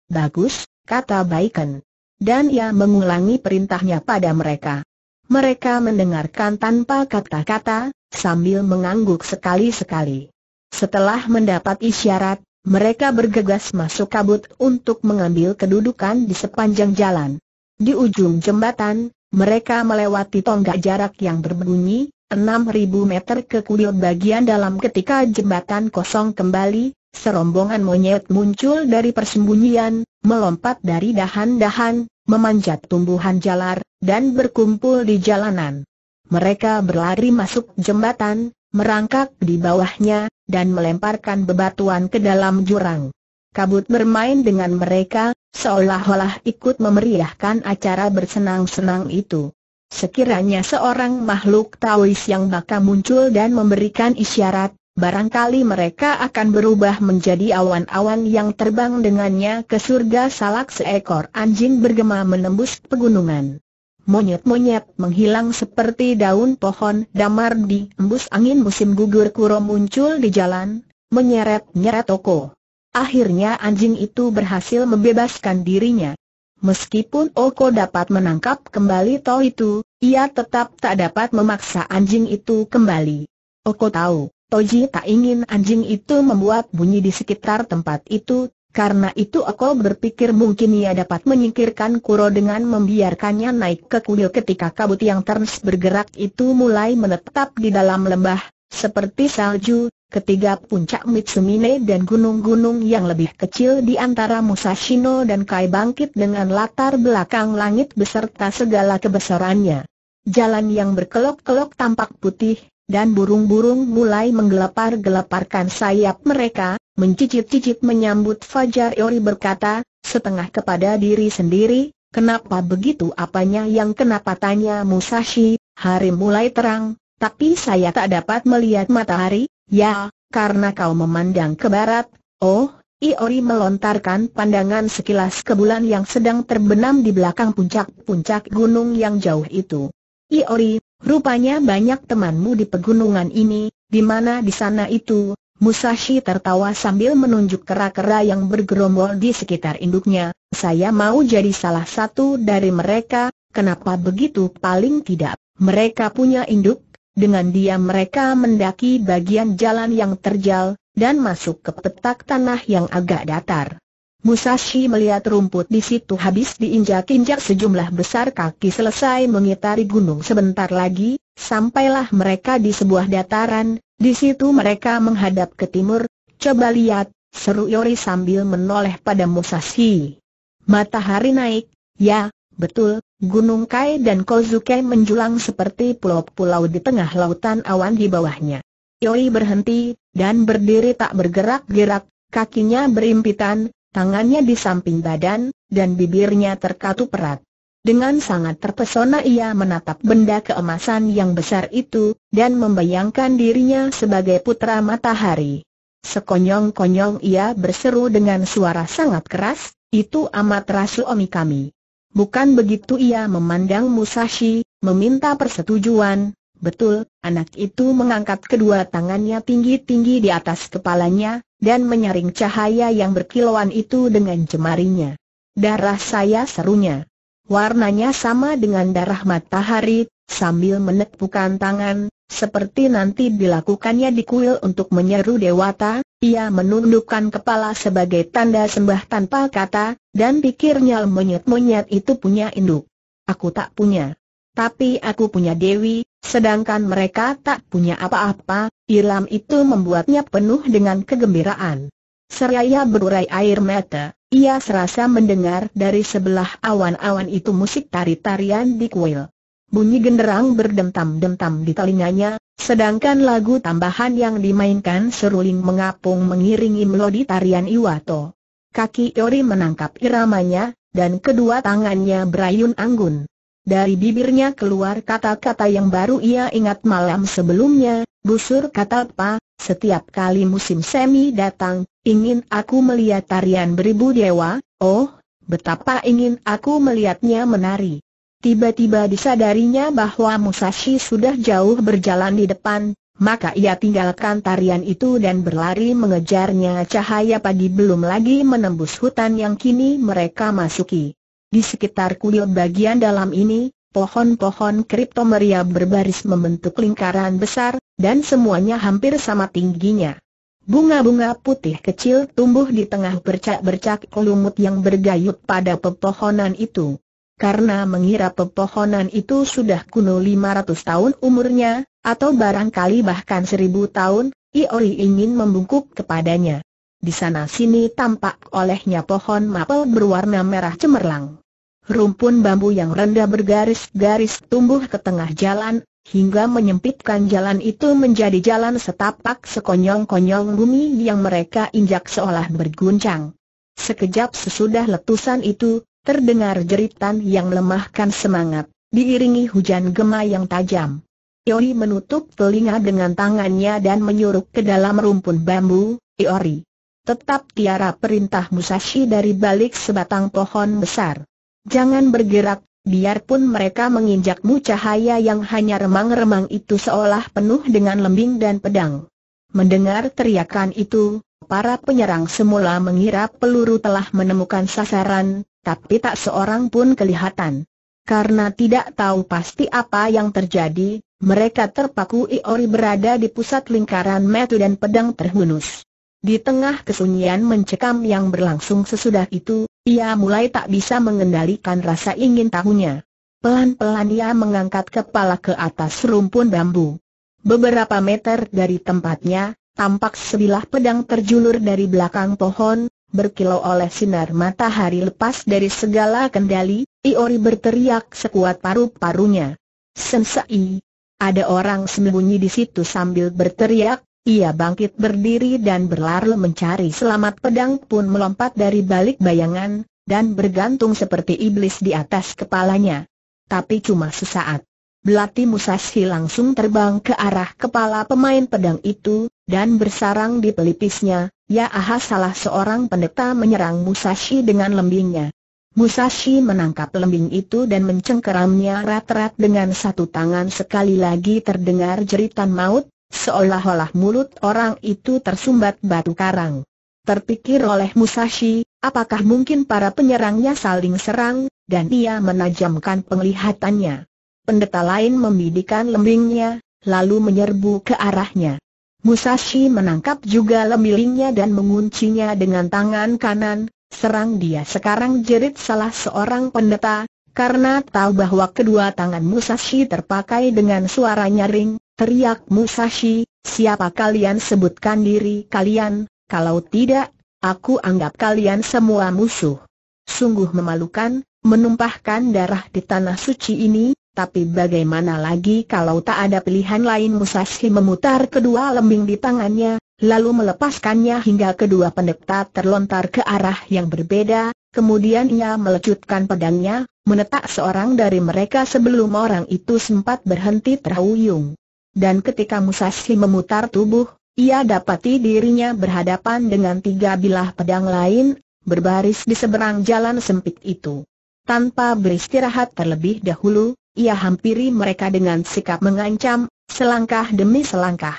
bagus, kata Baiken. Dan ia mengulangi perintahnya pada mereka. Mereka mendengarkan tanpa kata-kata, sambil mengangguk sekali-sekali. Setelah mendapat isyarat, mereka bergegas masuk kabut untuk mengambil kedudukan di sepanjang jalan. Di ujung jembatan, mereka melewati tonggak jarak yang berbunyi, 6.000 meter ke kuil bagian dalam ketika jembatan kosong kembali, serombongan monyet muncul dari persembunyian, melompat dari dahan-dahan, memanjat tumbuhan jalar, dan berkumpul di jalanan. Mereka berlari masuk jembatan, merangkak di bawahnya, dan melemparkan bebatuan ke dalam jurang. Kabut bermain dengan mereka, seolah-olah ikut memeriahkan acara bersenang-senang itu. Sekiranya seorang makhluk Taois yang bakal muncul dan memberikan isyarat, barangkali mereka akan berubah menjadi awan-awan yang terbang dengannya ke surga salak seekor anjing bergema menembus pegunungan. Monyet-monyet menghilang seperti daun pohon damar di embus angin musim gugur kuro muncul di jalan, menyeret-nyeret toko. Akhirnya anjing itu berhasil membebaskan dirinya. Meskipun Oko dapat menangkap kembali Tau itu, ia tetap tak dapat memaksa anjing itu kembali. Oko tahu, Toji tak ingin anjing itu membuat bunyi di sekitar tempat itu, karena itu Oko berpikir mungkin ia dapat menyingkirkan Kuro dengan membiarkannya naik ke kuil ketika kabut yang terus bergerak itu mulai menetap di dalam lembah, seperti salju, ketiga puncak Mitsumine dan gunung-gunung yang lebih kecil di antara Musashino dan Kai bangkit dengan latar belakang langit beserta segala kebesarannya. Jalan yang berkelok-kelok tampak putih, dan burung-burung mulai menggelepar gelaparkan sayap mereka, mencicit-cicit menyambut Fajar Yori berkata, setengah kepada diri sendiri, kenapa begitu apanya yang kenapa tanya Musashi, hari mulai terang, tapi saya tak dapat melihat matahari, Ya, karena kau memandang ke barat, oh, Iori melontarkan pandangan sekilas ke bulan yang sedang terbenam di belakang puncak-puncak gunung yang jauh itu. Iori, rupanya banyak temanmu di pegunungan ini, di mana di sana itu, Musashi tertawa sambil menunjuk kera-kera yang bergerombol di sekitar induknya, saya mau jadi salah satu dari mereka, kenapa begitu paling tidak, mereka punya induk, dengan dia mereka mendaki bagian jalan yang terjal, dan masuk ke petak tanah yang agak datar. Musashi melihat rumput di situ habis diinjak-injak sejumlah besar kaki selesai mengitari gunung sebentar lagi, sampailah mereka di sebuah dataran, di situ mereka menghadap ke timur, coba lihat, seru Yori sambil menoleh pada Musashi. Matahari naik, ya, betul, Gunung Kai dan Kozuke menjulang seperti pulau-pulau di tengah lautan awan di bawahnya. Yoi berhenti, dan berdiri tak bergerak-gerak, kakinya berimpitan, tangannya di samping badan, dan bibirnya terkatup erat. Dengan sangat terpesona ia menatap benda keemasan yang besar itu, dan membayangkan dirinya sebagai putra matahari. Sekonyong-konyong ia berseru dengan suara sangat keras, itu amat rasu omi kami. Bukan begitu ia memandang Musashi, meminta persetujuan, betul, anak itu mengangkat kedua tangannya tinggi-tinggi di atas kepalanya, dan menyaring cahaya yang berkilauan itu dengan jemarinya. Darah saya serunya. Warnanya sama dengan darah matahari, sambil menepukkan tangan, seperti nanti dilakukannya di kuil untuk menyeru dewata, ia menundukkan kepala sebagai tanda sembah tanpa kata, dan pikirnya monyet-monyet itu punya induk. Aku tak punya. Tapi aku punya Dewi, sedangkan mereka tak punya apa-apa, Ilam itu membuatnya penuh dengan kegembiraan. Seraya berurai air mata, ia serasa mendengar dari sebelah awan-awan itu musik tari-tarian di kuil. Bunyi genderang berdentam-dentam di telinganya, Sedangkan lagu tambahan yang dimainkan seruling mengapung mengiringi melodi tarian Iwato. Kaki Yori menangkap iramanya, dan kedua tangannya berayun anggun. Dari bibirnya keluar kata-kata yang baru ia ingat malam sebelumnya, busur kata apa, setiap kali musim semi datang, ingin aku melihat tarian beribu dewa, oh, betapa ingin aku melihatnya menari. Tiba-tiba disadarinya bahwa Musashi sudah jauh berjalan di depan, maka ia tinggalkan tarian itu dan berlari mengejarnya cahaya pagi belum lagi menembus hutan yang kini mereka masuki. Di sekitar kuil bagian dalam ini, pohon-pohon kriptomeria berbaris membentuk lingkaran besar, dan semuanya hampir sama tingginya. Bunga-bunga putih kecil tumbuh di tengah bercak-bercak lumut yang bergayut pada pepohonan itu karena mengira pepohonan itu sudah kuno 500 tahun umurnya, atau barangkali bahkan 1000 tahun, Iori ingin membungkuk kepadanya. Di sana-sini tampak olehnya pohon maple berwarna merah cemerlang. Rumpun bambu yang rendah bergaris-garis tumbuh ke tengah jalan, hingga menyempitkan jalan itu menjadi jalan setapak sekonyong-konyong bumi yang mereka injak seolah berguncang. Sekejap sesudah letusan itu, Terdengar jeritan yang lemahkan semangat, diiringi hujan gema yang tajam. Iori menutup telinga dengan tangannya dan menyuruh ke dalam rumpun bambu, Iori. Tetap tiara perintah Musashi dari balik sebatang pohon besar. Jangan bergerak, biarpun mereka menginjakmu cahaya yang hanya remang-remang itu seolah penuh dengan lembing dan pedang. Mendengar teriakan itu, para penyerang semula mengira peluru telah menemukan sasaran, tapi tak seorang pun kelihatan. Karena tidak tahu pasti apa yang terjadi, mereka terpaku Iori berada di pusat lingkaran metu dan pedang terhunus. Di tengah kesunyian mencekam yang berlangsung sesudah itu, ia mulai tak bisa mengendalikan rasa ingin tahunya. Pelan-pelan ia mengangkat kepala ke atas rumpun bambu. Beberapa meter dari tempatnya, tampak sebilah pedang terjulur dari belakang pohon, berkilau oleh sinar matahari lepas dari segala kendali, Iori berteriak sekuat paru-parunya. Sensei, ada orang sembunyi di situ sambil berteriak, ia bangkit berdiri dan berlari mencari selamat pedang pun melompat dari balik bayangan, dan bergantung seperti iblis di atas kepalanya. Tapi cuma sesaat. Belati Musashi langsung terbang ke arah kepala pemain pedang itu, dan bersarang di pelipisnya, Ya ahas salah seorang pendeta menyerang Musashi dengan lembingnya. Musashi menangkap lembing itu dan mencengkeramnya rat-rat dengan satu tangan sekali lagi terdengar jeritan maut, seolah-olah mulut orang itu tersumbat batu karang. Terpikir oleh Musashi, apakah mungkin para penyerangnya saling serang, dan ia menajamkan penglihatannya. Pendeta lain membidikan lembingnya, lalu menyerbu ke arahnya. Musashi menangkap juga lemilingnya dan menguncinya dengan tangan kanan, serang dia sekarang jerit salah seorang pendeta, karena tahu bahwa kedua tangan Musashi terpakai dengan suara nyaring, teriak Musashi, siapa kalian sebutkan diri kalian, kalau tidak, aku anggap kalian semua musuh. Sungguh memalukan, menumpahkan darah di tanah suci ini, tapi bagaimana lagi kalau tak ada pilihan lain Musashi memutar kedua lembing di tangannya, lalu melepaskannya hingga kedua pendeta terlontar ke arah yang berbeda, kemudian ia melecutkan pedangnya, menetak seorang dari mereka sebelum orang itu sempat berhenti terhuyung. Dan ketika Musashi memutar tubuh, ia dapati dirinya berhadapan dengan tiga bilah pedang lain, berbaris di seberang jalan sempit itu. Tanpa beristirahat terlebih dahulu, ia hampiri mereka dengan sikap mengancam, selangkah demi selangkah.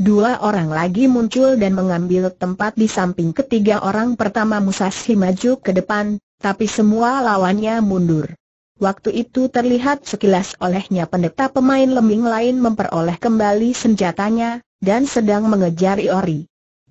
Dua orang lagi muncul dan mengambil tempat di samping ketiga orang pertama Musashi maju ke depan, tapi semua lawannya mundur. Waktu itu terlihat sekilas olehnya pendeta pemain lembing lain memperoleh kembali senjatanya, dan sedang mengejar Iori.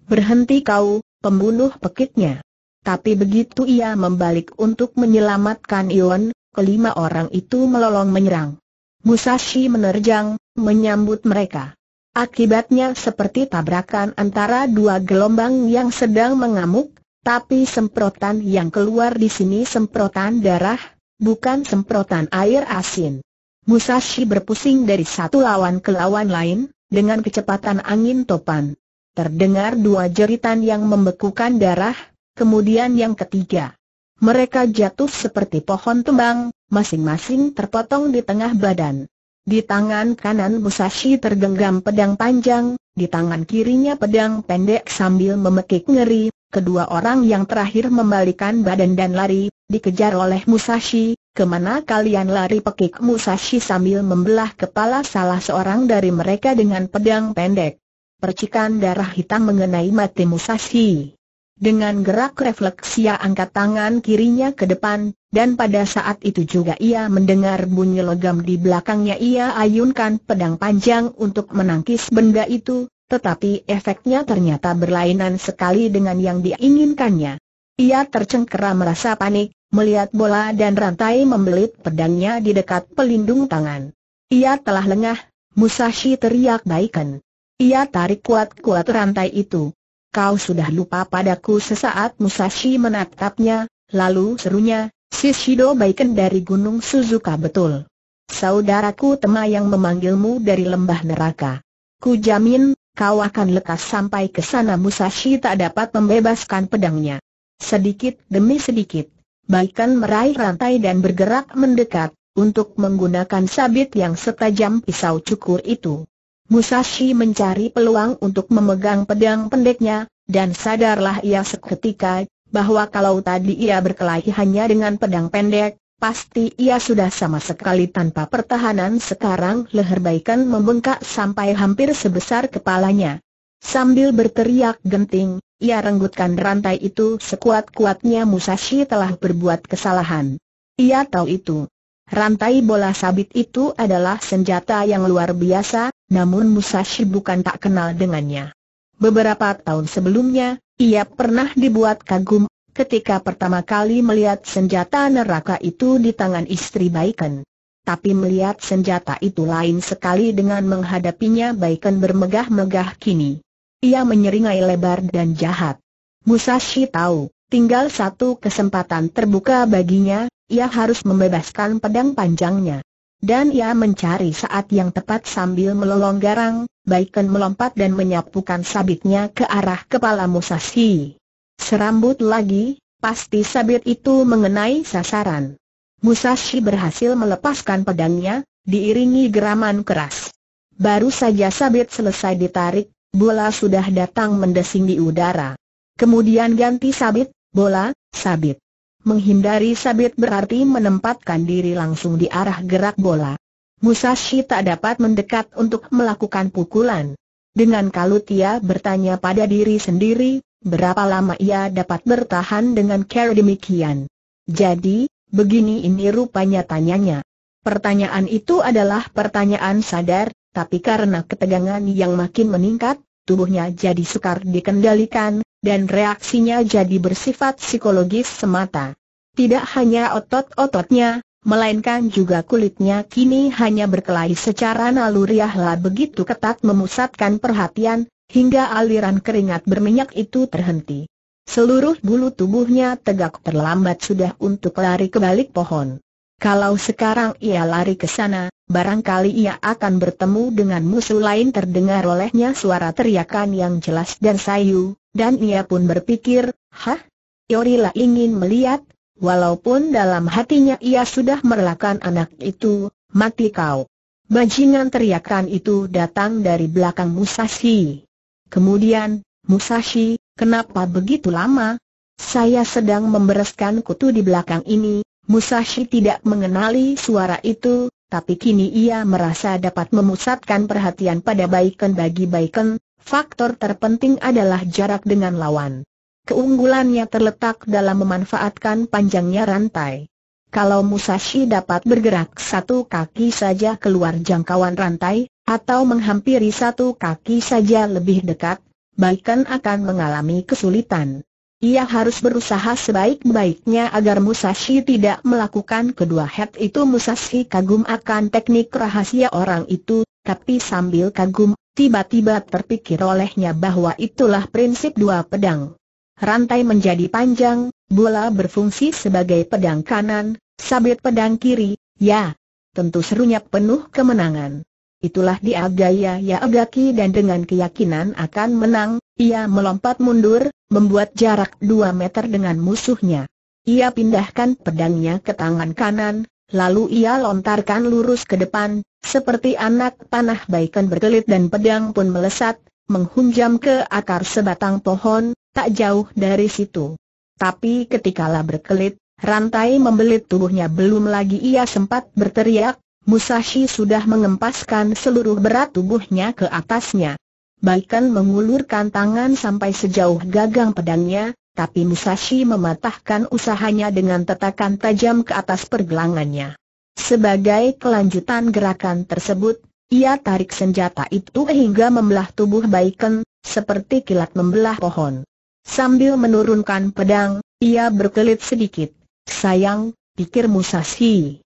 Berhenti kau, pembunuh pekitnya. Tapi begitu ia membalik untuk menyelamatkan Ion, kelima orang itu melolong menyerang. Musashi menerjang, menyambut mereka. Akibatnya seperti tabrakan antara dua gelombang yang sedang mengamuk, tapi semprotan yang keluar di sini semprotan darah, bukan semprotan air asin. Musashi berpusing dari satu lawan ke lawan lain, dengan kecepatan angin topan. Terdengar dua jeritan yang membekukan darah, kemudian yang ketiga. Mereka jatuh seperti pohon tumbang, masing-masing terpotong di tengah badan. Di tangan kanan Musashi tergenggam pedang panjang, di tangan kirinya pedang pendek sambil memekik ngeri, kedua orang yang terakhir membalikan badan dan lari, dikejar oleh Musashi, kemana kalian lari pekik Musashi sambil membelah kepala salah seorang dari mereka dengan pedang pendek. Percikan darah hitam mengenai mati Musashi. Dengan gerak refleks ia angkat tangan kirinya ke depan, dan pada saat itu juga ia mendengar bunyi legam di belakangnya ia ayunkan pedang panjang untuk menangkis benda itu, tetapi efeknya ternyata berlainan sekali dengan yang diinginkannya. Ia tercengkeram, merasa panik, melihat bola dan rantai membelit pedangnya di dekat pelindung tangan. Ia telah lengah, Musashi teriak baikan. Ia tarik kuat-kuat rantai itu kau sudah lupa padaku sesaat Musashi menatapnya, lalu serunya, si Shido Baiken dari Gunung Suzuka betul. Saudaraku Tema yang memanggilmu dari lembah neraka. Ku jamin, kau akan lekas sampai ke sana Musashi tak dapat membebaskan pedangnya. Sedikit demi sedikit, Baiken meraih rantai dan bergerak mendekat, untuk menggunakan sabit yang setajam pisau cukur itu. Musashi mencari peluang untuk memegang pedang pendeknya, dan sadarlah ia seketika, bahwa kalau tadi ia berkelahi hanya dengan pedang pendek, pasti ia sudah sama sekali tanpa pertahanan sekarang leher baikan membengkak sampai hampir sebesar kepalanya. Sambil berteriak genting, ia renggutkan rantai itu sekuat-kuatnya Musashi telah berbuat kesalahan. Ia tahu itu. Rantai bola sabit itu adalah senjata yang luar biasa, namun Musashi bukan tak kenal dengannya. Beberapa tahun sebelumnya, ia pernah dibuat kagum ketika pertama kali melihat senjata neraka itu di tangan istri Baiken. Tapi melihat senjata itu lain sekali dengan menghadapinya Baiken bermegah-megah kini. Ia menyeringai lebar dan jahat. Musashi tahu, tinggal satu kesempatan terbuka baginya, ia harus membebaskan pedang panjangnya. Dan ia mencari saat yang tepat sambil melolong garang, baikkan melompat dan menyapukan sabitnya ke arah kepala Musashi. Serambut lagi, pasti sabit itu mengenai sasaran. Musashi berhasil melepaskan pedangnya, diiringi geraman keras. Baru saja sabit selesai ditarik, bola sudah datang mendesing di udara. Kemudian ganti sabit, bola, sabit. Menghindari sabit berarti menempatkan diri langsung di arah gerak bola. Musashi tak dapat mendekat untuk melakukan pukulan. Dengan kalut ia bertanya pada diri sendiri, berapa lama ia dapat bertahan dengan cara demikian. Jadi, begini ini rupanya tanyanya. Pertanyaan itu adalah pertanyaan sadar, tapi karena ketegangan yang makin meningkat, tubuhnya jadi sukar dikendalikan, dan reaksinya jadi bersifat psikologis semata. Tidak hanya otot-ototnya, melainkan juga kulitnya kini hanya berkelahi secara naluriahlah begitu ketat memusatkan perhatian, hingga aliran keringat berminyak itu terhenti. Seluruh bulu tubuhnya tegak terlambat sudah untuk lari ke balik pohon. Kalau sekarang ia lari ke sana, barangkali ia akan bertemu dengan musuh lain terdengar olehnya suara teriakan yang jelas dan sayu, dan ia pun berpikir, Hah? Yorila ingin melihat, walaupun dalam hatinya ia sudah merelakan anak itu, mati kau. Bajingan teriakan itu datang dari belakang Musashi. Kemudian, Musashi, kenapa begitu lama? Saya sedang membereskan kutu di belakang ini, Musashi tidak mengenali suara itu, tapi kini ia merasa dapat memusatkan perhatian pada Baiken bagi Baiken, faktor terpenting adalah jarak dengan lawan. Keunggulannya terletak dalam memanfaatkan panjangnya rantai. Kalau Musashi dapat bergerak satu kaki saja keluar jangkauan rantai, atau menghampiri satu kaki saja lebih dekat, baiken akan mengalami kesulitan. Ia harus berusaha sebaik-baiknya agar Musashi tidak melakukan kedua head itu Musashi kagum akan teknik rahasia orang itu, tapi sambil kagum, tiba-tiba terpikir olehnya bahwa itulah prinsip dua pedang. Rantai menjadi panjang, bola berfungsi sebagai pedang kanan, sabit pedang kiri, ya. Tentu serunya penuh kemenangan itulah dia gaya ya agaki dan dengan keyakinan akan menang, ia melompat mundur, membuat jarak 2 meter dengan musuhnya. Ia pindahkan pedangnya ke tangan kanan, lalu ia lontarkan lurus ke depan, seperti anak panah baikan berkelit dan pedang pun melesat, menghunjam ke akar sebatang pohon, tak jauh dari situ. Tapi lah berkelit, rantai membelit tubuhnya belum lagi ia sempat berteriak, Musashi sudah mengempaskan seluruh berat tubuhnya ke atasnya. Baikan mengulurkan tangan sampai sejauh gagang pedangnya, tapi Musashi mematahkan usahanya dengan tetakan tajam ke atas pergelangannya. Sebagai kelanjutan gerakan tersebut, ia tarik senjata itu hingga membelah tubuh Baikan, seperti kilat membelah pohon. Sambil menurunkan pedang, ia berkelit sedikit. Sayang, pikir Musashi.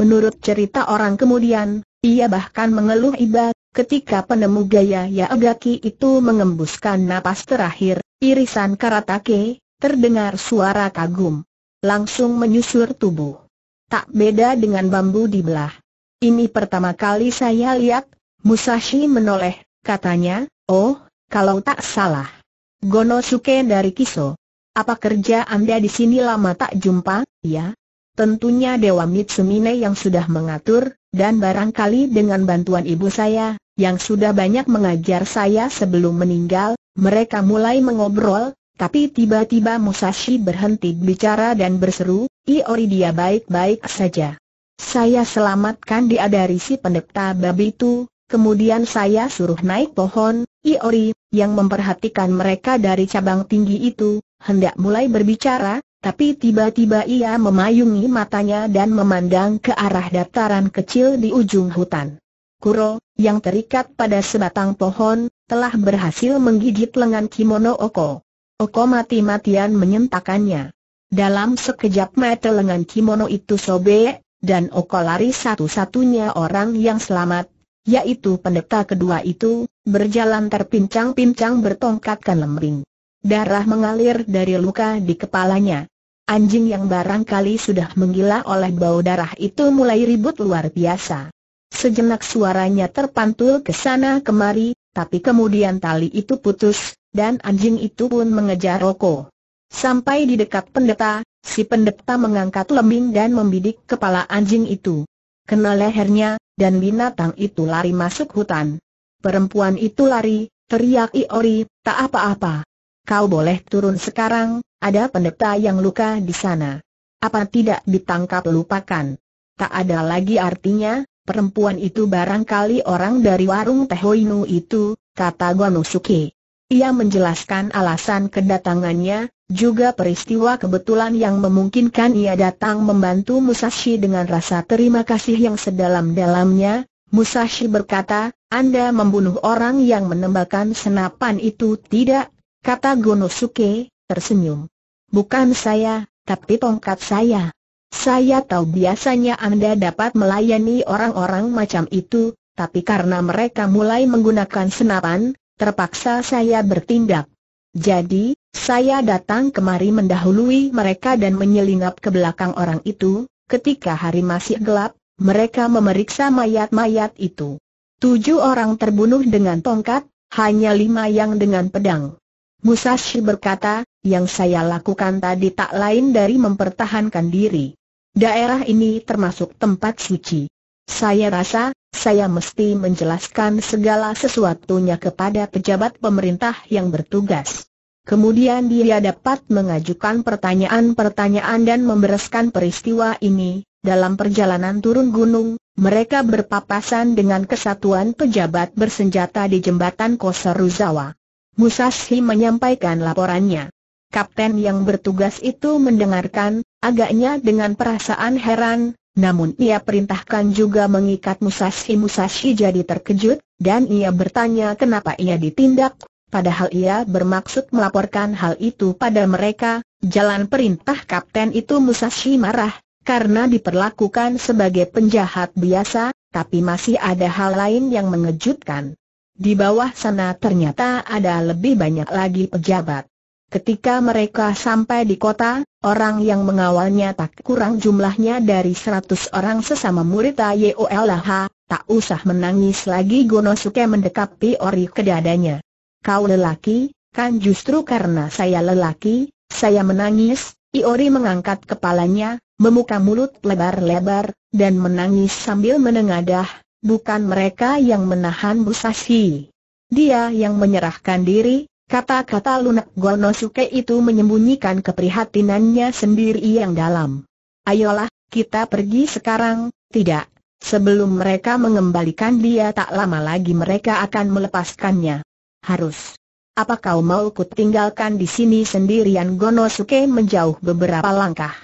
Menurut cerita orang kemudian, ia bahkan mengeluh iba, ketika penemu gaya Yaogaki itu mengembuskan napas terakhir, irisan karatake, terdengar suara kagum. Langsung menyusur tubuh. Tak beda dengan bambu dibelah. Ini pertama kali saya lihat, Musashi menoleh, katanya, oh, kalau tak salah. Gonosuke dari Kiso. Apa kerja Anda di sini lama tak jumpa, ya? Tentunya Dewa Mitsumine yang sudah mengatur, dan barangkali dengan bantuan ibu saya, yang sudah banyak mengajar saya sebelum meninggal, mereka mulai mengobrol, tapi tiba-tiba Musashi berhenti bicara dan berseru, Iori dia baik-baik saja. Saya selamatkan dia dari si pendekta babi itu, kemudian saya suruh naik pohon, Iori, yang memperhatikan mereka dari cabang tinggi itu, hendak mulai berbicara, tapi tiba-tiba ia memayungi matanya dan memandang ke arah dataran kecil di ujung hutan. Kuro, yang terikat pada sebatang pohon, telah berhasil menggigit lengan kimono Oko. Oko mati-matian menyentakannya. Dalam sekejap mata lengan kimono itu sobek, dan Oko lari satu-satunya orang yang selamat, yaitu pendeta kedua itu, berjalan terpincang-pincang bertongkatkan lembing. Darah mengalir dari luka di kepalanya. Anjing yang barangkali sudah menggila oleh bau darah itu mulai ribut luar biasa. Sejenak suaranya terpantul ke sana kemari, tapi kemudian tali itu putus, dan anjing itu pun mengejar Roko. Sampai di dekat pendeta, si pendeta mengangkat lembing dan membidik kepala anjing itu. Kena lehernya, dan binatang itu lari masuk hutan. Perempuan itu lari, teriak Iori, tak apa-apa. Kau boleh turun sekarang, ada pendeta yang luka di sana. Apa tidak ditangkap lupakan? Tak ada lagi artinya, perempuan itu barangkali orang dari warung Tehoinu itu, kata Gonosuke. Ia menjelaskan alasan kedatangannya, juga peristiwa kebetulan yang memungkinkan ia datang membantu Musashi dengan rasa terima kasih yang sedalam-dalamnya. Musashi berkata, Anda membunuh orang yang menembakkan senapan itu tidak, Kata Gonosuke, tersenyum. Bukan saya, tapi tongkat saya. Saya tahu biasanya Anda dapat melayani orang-orang macam itu, tapi karena mereka mulai menggunakan senapan, terpaksa saya bertindak. Jadi, saya datang kemari mendahului mereka dan menyelinap ke belakang orang itu, ketika hari masih gelap, mereka memeriksa mayat-mayat itu. Tujuh orang terbunuh dengan tongkat, hanya lima yang dengan pedang. Musashi berkata, yang saya lakukan tadi tak lain dari mempertahankan diri. Daerah ini termasuk tempat suci. Saya rasa, saya mesti menjelaskan segala sesuatunya kepada pejabat pemerintah yang bertugas. Kemudian dia dapat mengajukan pertanyaan-pertanyaan dan membereskan peristiwa ini. Dalam perjalanan turun gunung, mereka berpapasan dengan kesatuan pejabat bersenjata di jembatan Koseruzawa." Musashi menyampaikan laporannya. Kapten yang bertugas itu mendengarkan, agaknya dengan perasaan heran, namun ia perintahkan juga mengikat Musashi Musashi jadi terkejut, dan ia bertanya kenapa ia ditindak, padahal ia bermaksud melaporkan hal itu pada mereka, jalan perintah kapten itu Musashi marah, karena diperlakukan sebagai penjahat biasa, tapi masih ada hal lain yang mengejutkan. Di bawah sana ternyata ada lebih banyak lagi pejabat. Ketika mereka sampai di kota, orang yang mengawalnya tak kurang jumlahnya dari seratus orang sesama murid Ayolah, tak usah menangis lagi Gonosuke mendekapi ori ke dadanya. Kau lelaki, kan justru karena saya lelaki, saya menangis, Iori mengangkat kepalanya, memuka mulut lebar-lebar, dan menangis sambil menengadah, bukan mereka yang menahan Musashi. Dia yang menyerahkan diri, kata-kata lunak Gonosuke itu menyembunyikan keprihatinannya sendiri yang dalam. Ayolah, kita pergi sekarang, tidak. Sebelum mereka mengembalikan dia tak lama lagi mereka akan melepaskannya. Harus. Apa kau mau ku tinggalkan di sini sendirian Gonosuke menjauh beberapa langkah.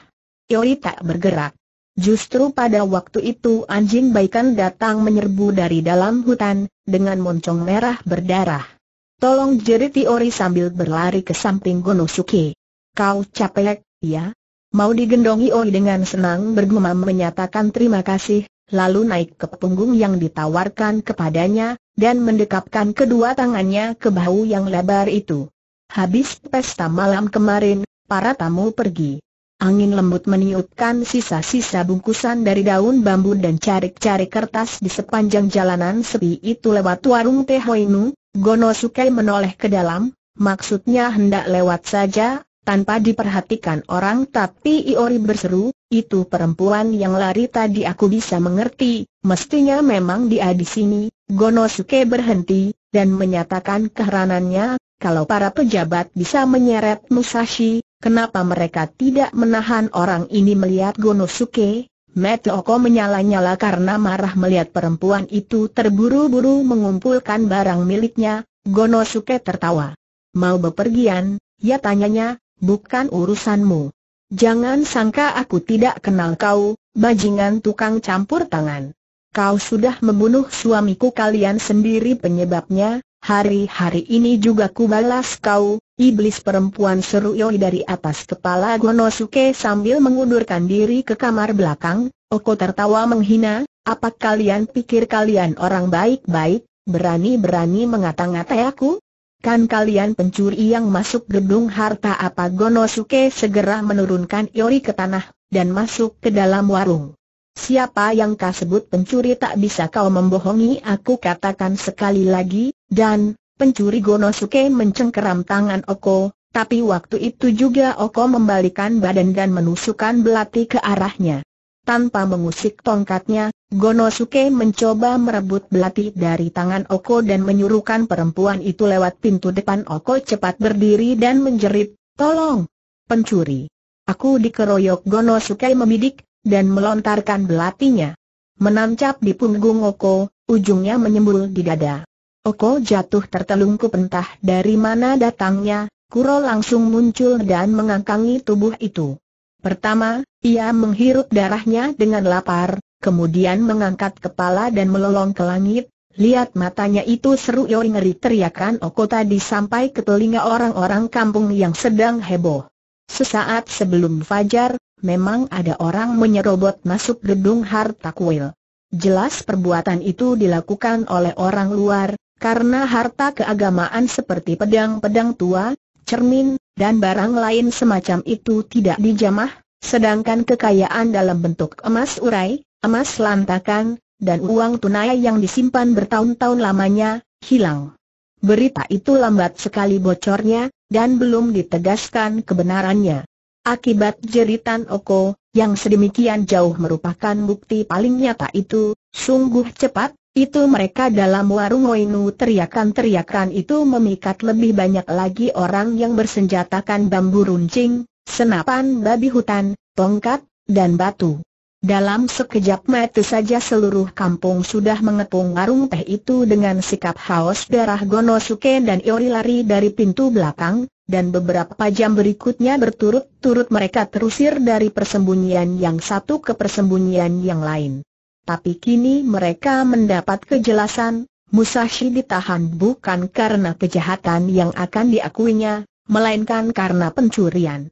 Yoi tak bergerak. Justru pada waktu itu anjing baikan datang menyerbu dari dalam hutan, dengan moncong merah berdarah. Tolong jerit Tiori sambil berlari ke samping Gonosuke. Kau capek, ya? Mau digendongi Oi dengan senang bergumam menyatakan terima kasih, lalu naik ke punggung yang ditawarkan kepadanya, dan mendekapkan kedua tangannya ke bahu yang lebar itu. Habis pesta malam kemarin, para tamu pergi. Angin lembut meniupkan sisa-sisa bungkusan dari daun bambu dan carik-carik kertas di sepanjang jalanan sepi itu lewat warung teh Hoinu, Gono Sukai menoleh ke dalam, maksudnya hendak lewat saja, tanpa diperhatikan orang tapi Iori berseru, itu perempuan yang lari tadi aku bisa mengerti, mestinya memang dia di sini, Gono berhenti, dan menyatakan keheranannya, kalau para pejabat bisa menyeret Musashi, Kenapa mereka tidak menahan orang ini melihat Gonosuke? Metoko menyala-nyala karena marah melihat perempuan itu terburu-buru mengumpulkan barang miliknya, Gonosuke tertawa. Mau bepergian, ya tanyanya, bukan urusanmu. Jangan sangka aku tidak kenal kau, bajingan tukang campur tangan. Kau sudah membunuh suamiku kalian sendiri penyebabnya, Hari-hari ini juga kubalas kau, iblis perempuan seru Yoi dari atas kepala Gonosuke sambil mengundurkan diri ke kamar belakang, Oko tertawa menghina, apa kalian pikir kalian orang baik-baik, berani-berani mengata-ngatai aku? Kan kalian pencuri yang masuk gedung harta apa Gonosuke segera menurunkan Yori ke tanah, dan masuk ke dalam warung. Siapa yang kau sebut pencuri tak bisa kau membohongi aku katakan sekali lagi, dan, pencuri Gonosuke mencengkeram tangan Oko, tapi waktu itu juga Oko membalikan badan dan menusukkan belati ke arahnya. Tanpa mengusik tongkatnya, Gonosuke mencoba merebut belati dari tangan Oko dan menyuruhkan perempuan itu lewat pintu depan Oko cepat berdiri dan menjerit, Tolong! Pencuri! Aku dikeroyok Gonosuke memidik dan melontarkan belatinya. Menancap di punggung Oko, ujungnya menyembul di dada. Oko jatuh tertelungkup entah dari mana datangnya, Kuro langsung muncul dan mengangkangi tubuh itu. Pertama, ia menghirup darahnya dengan lapar, kemudian mengangkat kepala dan melolong ke langit, Lihat matanya itu seru Yoi ngeri teriakan Oko tadi sampai ke telinga orang-orang kampung yang sedang heboh. Sesaat sebelum fajar, memang ada orang menyerobot masuk gedung harta kuil. Jelas perbuatan itu dilakukan oleh orang luar, karena harta keagamaan seperti pedang-pedang tua, cermin, dan barang lain semacam itu tidak dijamah, sedangkan kekayaan dalam bentuk emas urai, emas lantakan, dan uang tunai yang disimpan bertahun-tahun lamanya, hilang. Berita itu lambat sekali bocornya, dan belum ditegaskan kebenarannya. Akibat jeritan Oko, yang sedemikian jauh merupakan bukti paling nyata itu, sungguh cepat, itu mereka dalam warung Oinu teriakan-teriakan itu memikat lebih banyak lagi orang yang bersenjatakan bambu runcing, senapan babi hutan, tongkat, dan batu. Dalam sekejap mata saja seluruh kampung sudah mengepung warung teh itu dengan sikap haus darah Gonosuke dan Iori lari dari pintu belakang, dan beberapa jam berikutnya berturut-turut mereka terusir dari persembunyian yang satu ke persembunyian yang lain. Tapi kini mereka mendapat kejelasan, Musashi ditahan bukan karena kejahatan yang akan diakuinya, melainkan karena pencurian.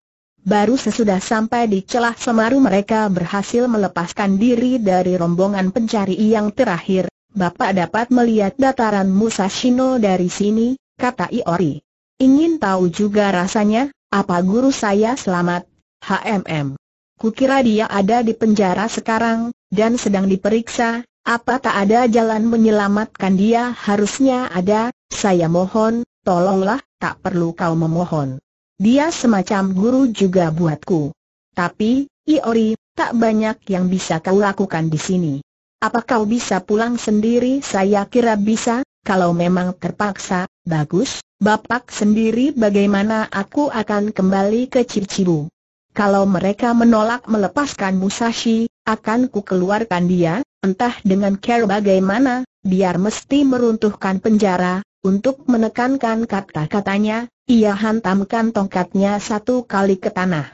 Baru sesudah sampai di celah semaru mereka berhasil melepaskan diri dari rombongan pencari yang terakhir, Bapak dapat melihat dataran Musashino dari sini, kata Iori. Ingin tahu juga rasanya, apa guru saya selamat, HMM. Kukira dia ada di penjara sekarang, dan sedang diperiksa, apa tak ada jalan menyelamatkan dia harusnya ada, saya mohon, tolonglah, tak perlu kau memohon. Dia semacam guru juga buatku. Tapi, Iori, tak banyak yang bisa kau lakukan di sini. Apa kau bisa pulang sendiri? Saya kira bisa, kalau memang terpaksa, bagus, Bapak sendiri bagaimana aku akan kembali ke Cicibu. Kalau mereka menolak melepaskan Musashi, akan ku keluarkan dia, entah dengan care bagaimana, biar mesti meruntuhkan penjara, untuk menekankan kata-katanya, ia hantamkan tongkatnya satu kali ke tanah.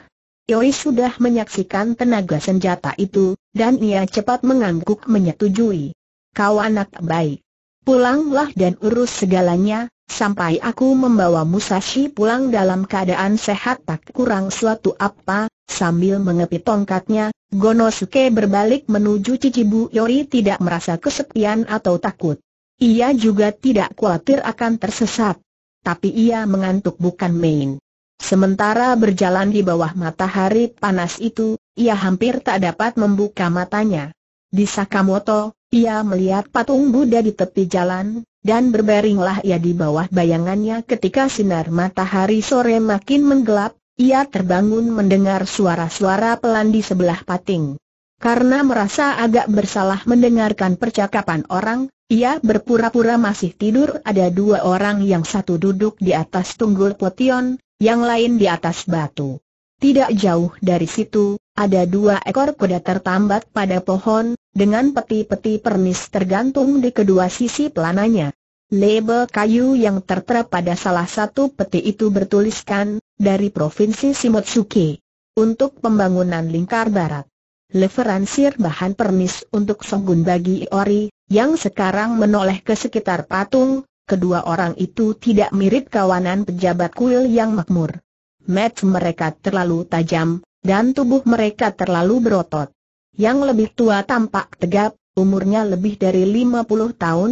Yoi sudah menyaksikan tenaga senjata itu, dan ia cepat mengangguk menyetujui. Kau anak baik. Pulanglah dan urus segalanya, sampai aku membawa Musashi pulang dalam keadaan sehat tak kurang suatu apa, sambil mengepi tongkatnya, Gonosuke berbalik menuju Cicibu Yori tidak merasa kesepian atau takut. Ia juga tidak khawatir akan tersesat. Tapi ia mengantuk bukan main. Sementara berjalan di bawah matahari panas itu, ia hampir tak dapat membuka matanya. Di Sakamoto, ia melihat patung Buddha di tepi jalan, dan berbaringlah ia di bawah bayangannya ketika sinar matahari sore makin menggelap, ia terbangun mendengar suara-suara pelan di sebelah pating. Karena merasa agak bersalah mendengarkan percakapan orang, ia berpura-pura masih tidur ada dua orang yang satu duduk di atas tunggul potion, yang lain di atas batu. Tidak jauh dari situ, ada dua ekor kuda tertambat pada pohon, dengan peti-peti pernis tergantung di kedua sisi pelananya. Label kayu yang tertera pada salah satu peti itu bertuliskan, dari Provinsi Shimotsuki. Untuk pembangunan lingkar barat. Leveransir bahan pernis untuk Shogun bagi Iori, yang sekarang menoleh ke sekitar patung, kedua orang itu tidak mirip kawanan pejabat kuil yang makmur. Match mereka terlalu tajam, dan tubuh mereka terlalu berotot. Yang lebih tua tampak tegap, umurnya lebih dari 50 tahun.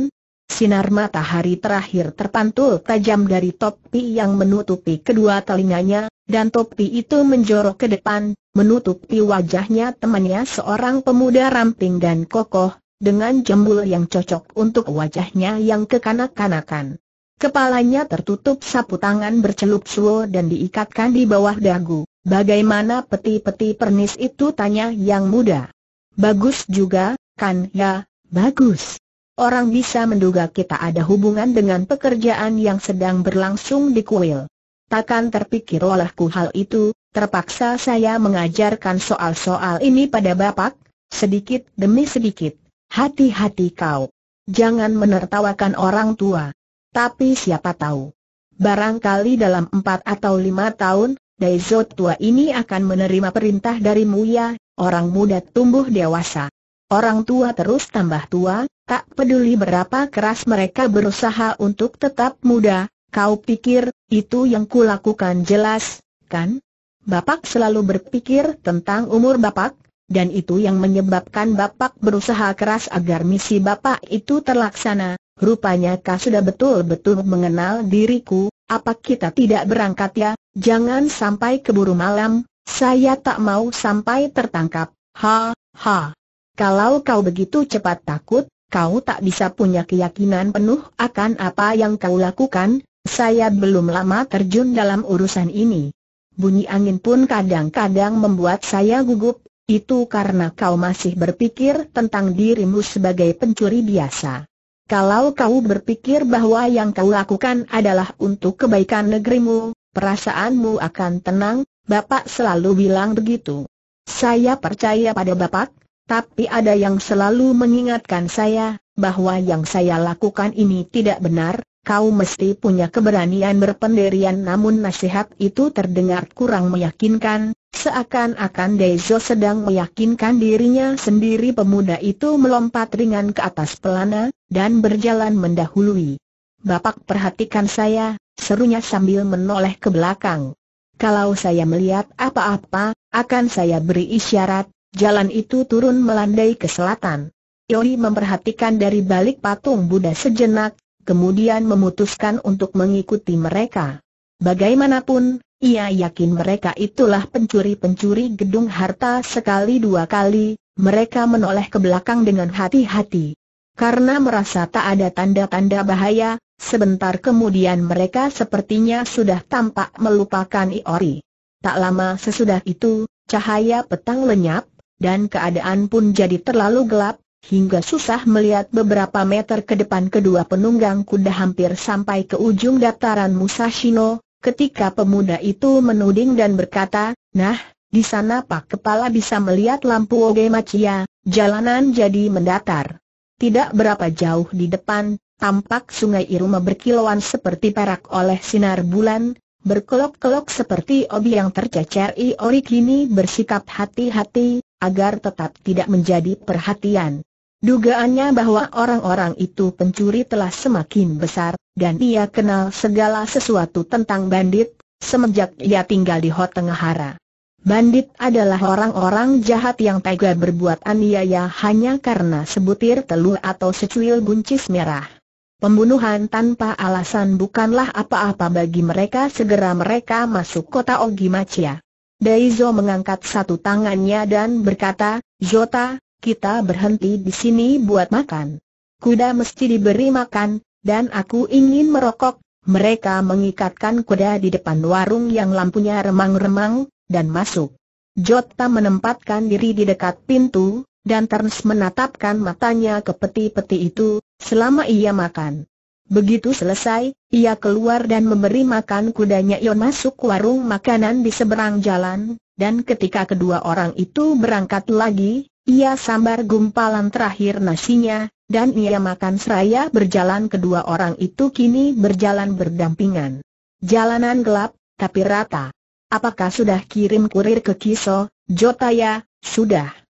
Sinar matahari terakhir terpantul tajam dari topi yang menutupi kedua telinganya, dan topi itu menjorok ke depan, menutupi wajahnya temannya seorang pemuda ramping dan kokoh, dengan jembul yang cocok untuk wajahnya yang kekanak-kanakan. Kepalanya tertutup sapu tangan bercelup suo dan diikatkan di bawah dagu. Bagaimana peti-peti pernis itu tanya yang muda. Bagus juga, kan ya, bagus. Orang bisa menduga kita ada hubungan dengan pekerjaan yang sedang berlangsung di kuil. Takkan terpikir olehku hal itu, terpaksa saya mengajarkan soal-soal ini pada Bapak, sedikit demi sedikit. Hati-hati kau. Jangan menertawakan orang tua. Tapi siapa tahu. Barangkali dalam empat atau lima tahun, Daizot tua ini akan menerima perintah darimu ya, orang muda tumbuh dewasa. Orang tua terus tambah tua, tak peduli berapa keras mereka berusaha untuk tetap muda, kau pikir, itu yang kulakukan jelas, kan? Bapak selalu berpikir tentang umur Bapak, dan itu yang menyebabkan Bapak berusaha keras agar misi Bapak itu terlaksana. Rupanya kau sudah betul-betul mengenal diriku, apa kita tidak berangkat ya? Jangan sampai keburu malam, saya tak mau sampai tertangkap. Ha, ha. Kalau kau begitu cepat takut, kau tak bisa punya keyakinan penuh akan apa yang kau lakukan, saya belum lama terjun dalam urusan ini. Bunyi angin pun kadang-kadang membuat saya gugup, itu karena kau masih berpikir tentang dirimu sebagai pencuri biasa. Kalau kau berpikir bahwa yang kau lakukan adalah untuk kebaikan negerimu, perasaanmu akan tenang, Bapak selalu bilang begitu. Saya percaya pada Bapak, tapi ada yang selalu mengingatkan saya, bahwa yang saya lakukan ini tidak benar, kau mesti punya keberanian berpendirian namun nasihat itu terdengar kurang meyakinkan, Seakan-akan Dezo sedang meyakinkan dirinya sendiri pemuda itu melompat ringan ke atas pelana, dan berjalan mendahului. Bapak perhatikan saya, serunya sambil menoleh ke belakang. Kalau saya melihat apa-apa, akan saya beri isyarat, jalan itu turun melandai ke selatan. Yori memperhatikan dari balik patung Buddha sejenak, kemudian memutuskan untuk mengikuti mereka. Bagaimanapun, ia yakin mereka itulah pencuri-pencuri gedung harta sekali dua kali, mereka menoleh ke belakang dengan hati-hati. Karena merasa tak ada tanda-tanda bahaya, sebentar kemudian mereka sepertinya sudah tampak melupakan Iori. Tak lama sesudah itu, cahaya petang lenyap, dan keadaan pun jadi terlalu gelap, hingga susah melihat beberapa meter ke depan kedua penunggang kuda hampir sampai ke ujung dataran Musashino, Ketika pemuda itu menuding dan berkata, nah, di sana Pak Kepala bisa melihat lampu Oge Machia, jalanan jadi mendatar. Tidak berapa jauh di depan, tampak sungai Iruma berkilauan seperti perak oleh sinar bulan, berkelok-kelok seperti obi yang tercecer Iori kini bersikap hati-hati, agar tetap tidak menjadi perhatian. Dugaannya bahwa orang-orang itu pencuri telah semakin besar, dan ia kenal segala sesuatu tentang bandit, semenjak ia tinggal di Hot Hotengahara. Bandit adalah orang-orang jahat yang tega berbuat aniaya hanya karena sebutir telur atau secuil buncis merah. Pembunuhan tanpa alasan bukanlah apa-apa bagi mereka segera mereka masuk kota Ogimachia. Daizo mengangkat satu tangannya dan berkata, Jota, kita berhenti di sini buat makan. Kuda mesti diberi makan, dan aku ingin merokok. Mereka mengikatkan kuda di depan warung yang lampunya remang-remang, dan masuk. Jota menempatkan diri di dekat pintu, dan Terns menatapkan matanya ke peti-peti itu, selama ia makan. Begitu selesai, ia keluar dan memberi makan kudanya Ion masuk warung makanan di seberang jalan, dan ketika kedua orang itu berangkat lagi, ia sambar gumpalan terakhir nasinya, dan ia makan seraya berjalan kedua orang itu kini berjalan berdampingan. Jalanan gelap, tapi rata. Apakah sudah kirim kurir ke Kiso, Jotaya? Sudah.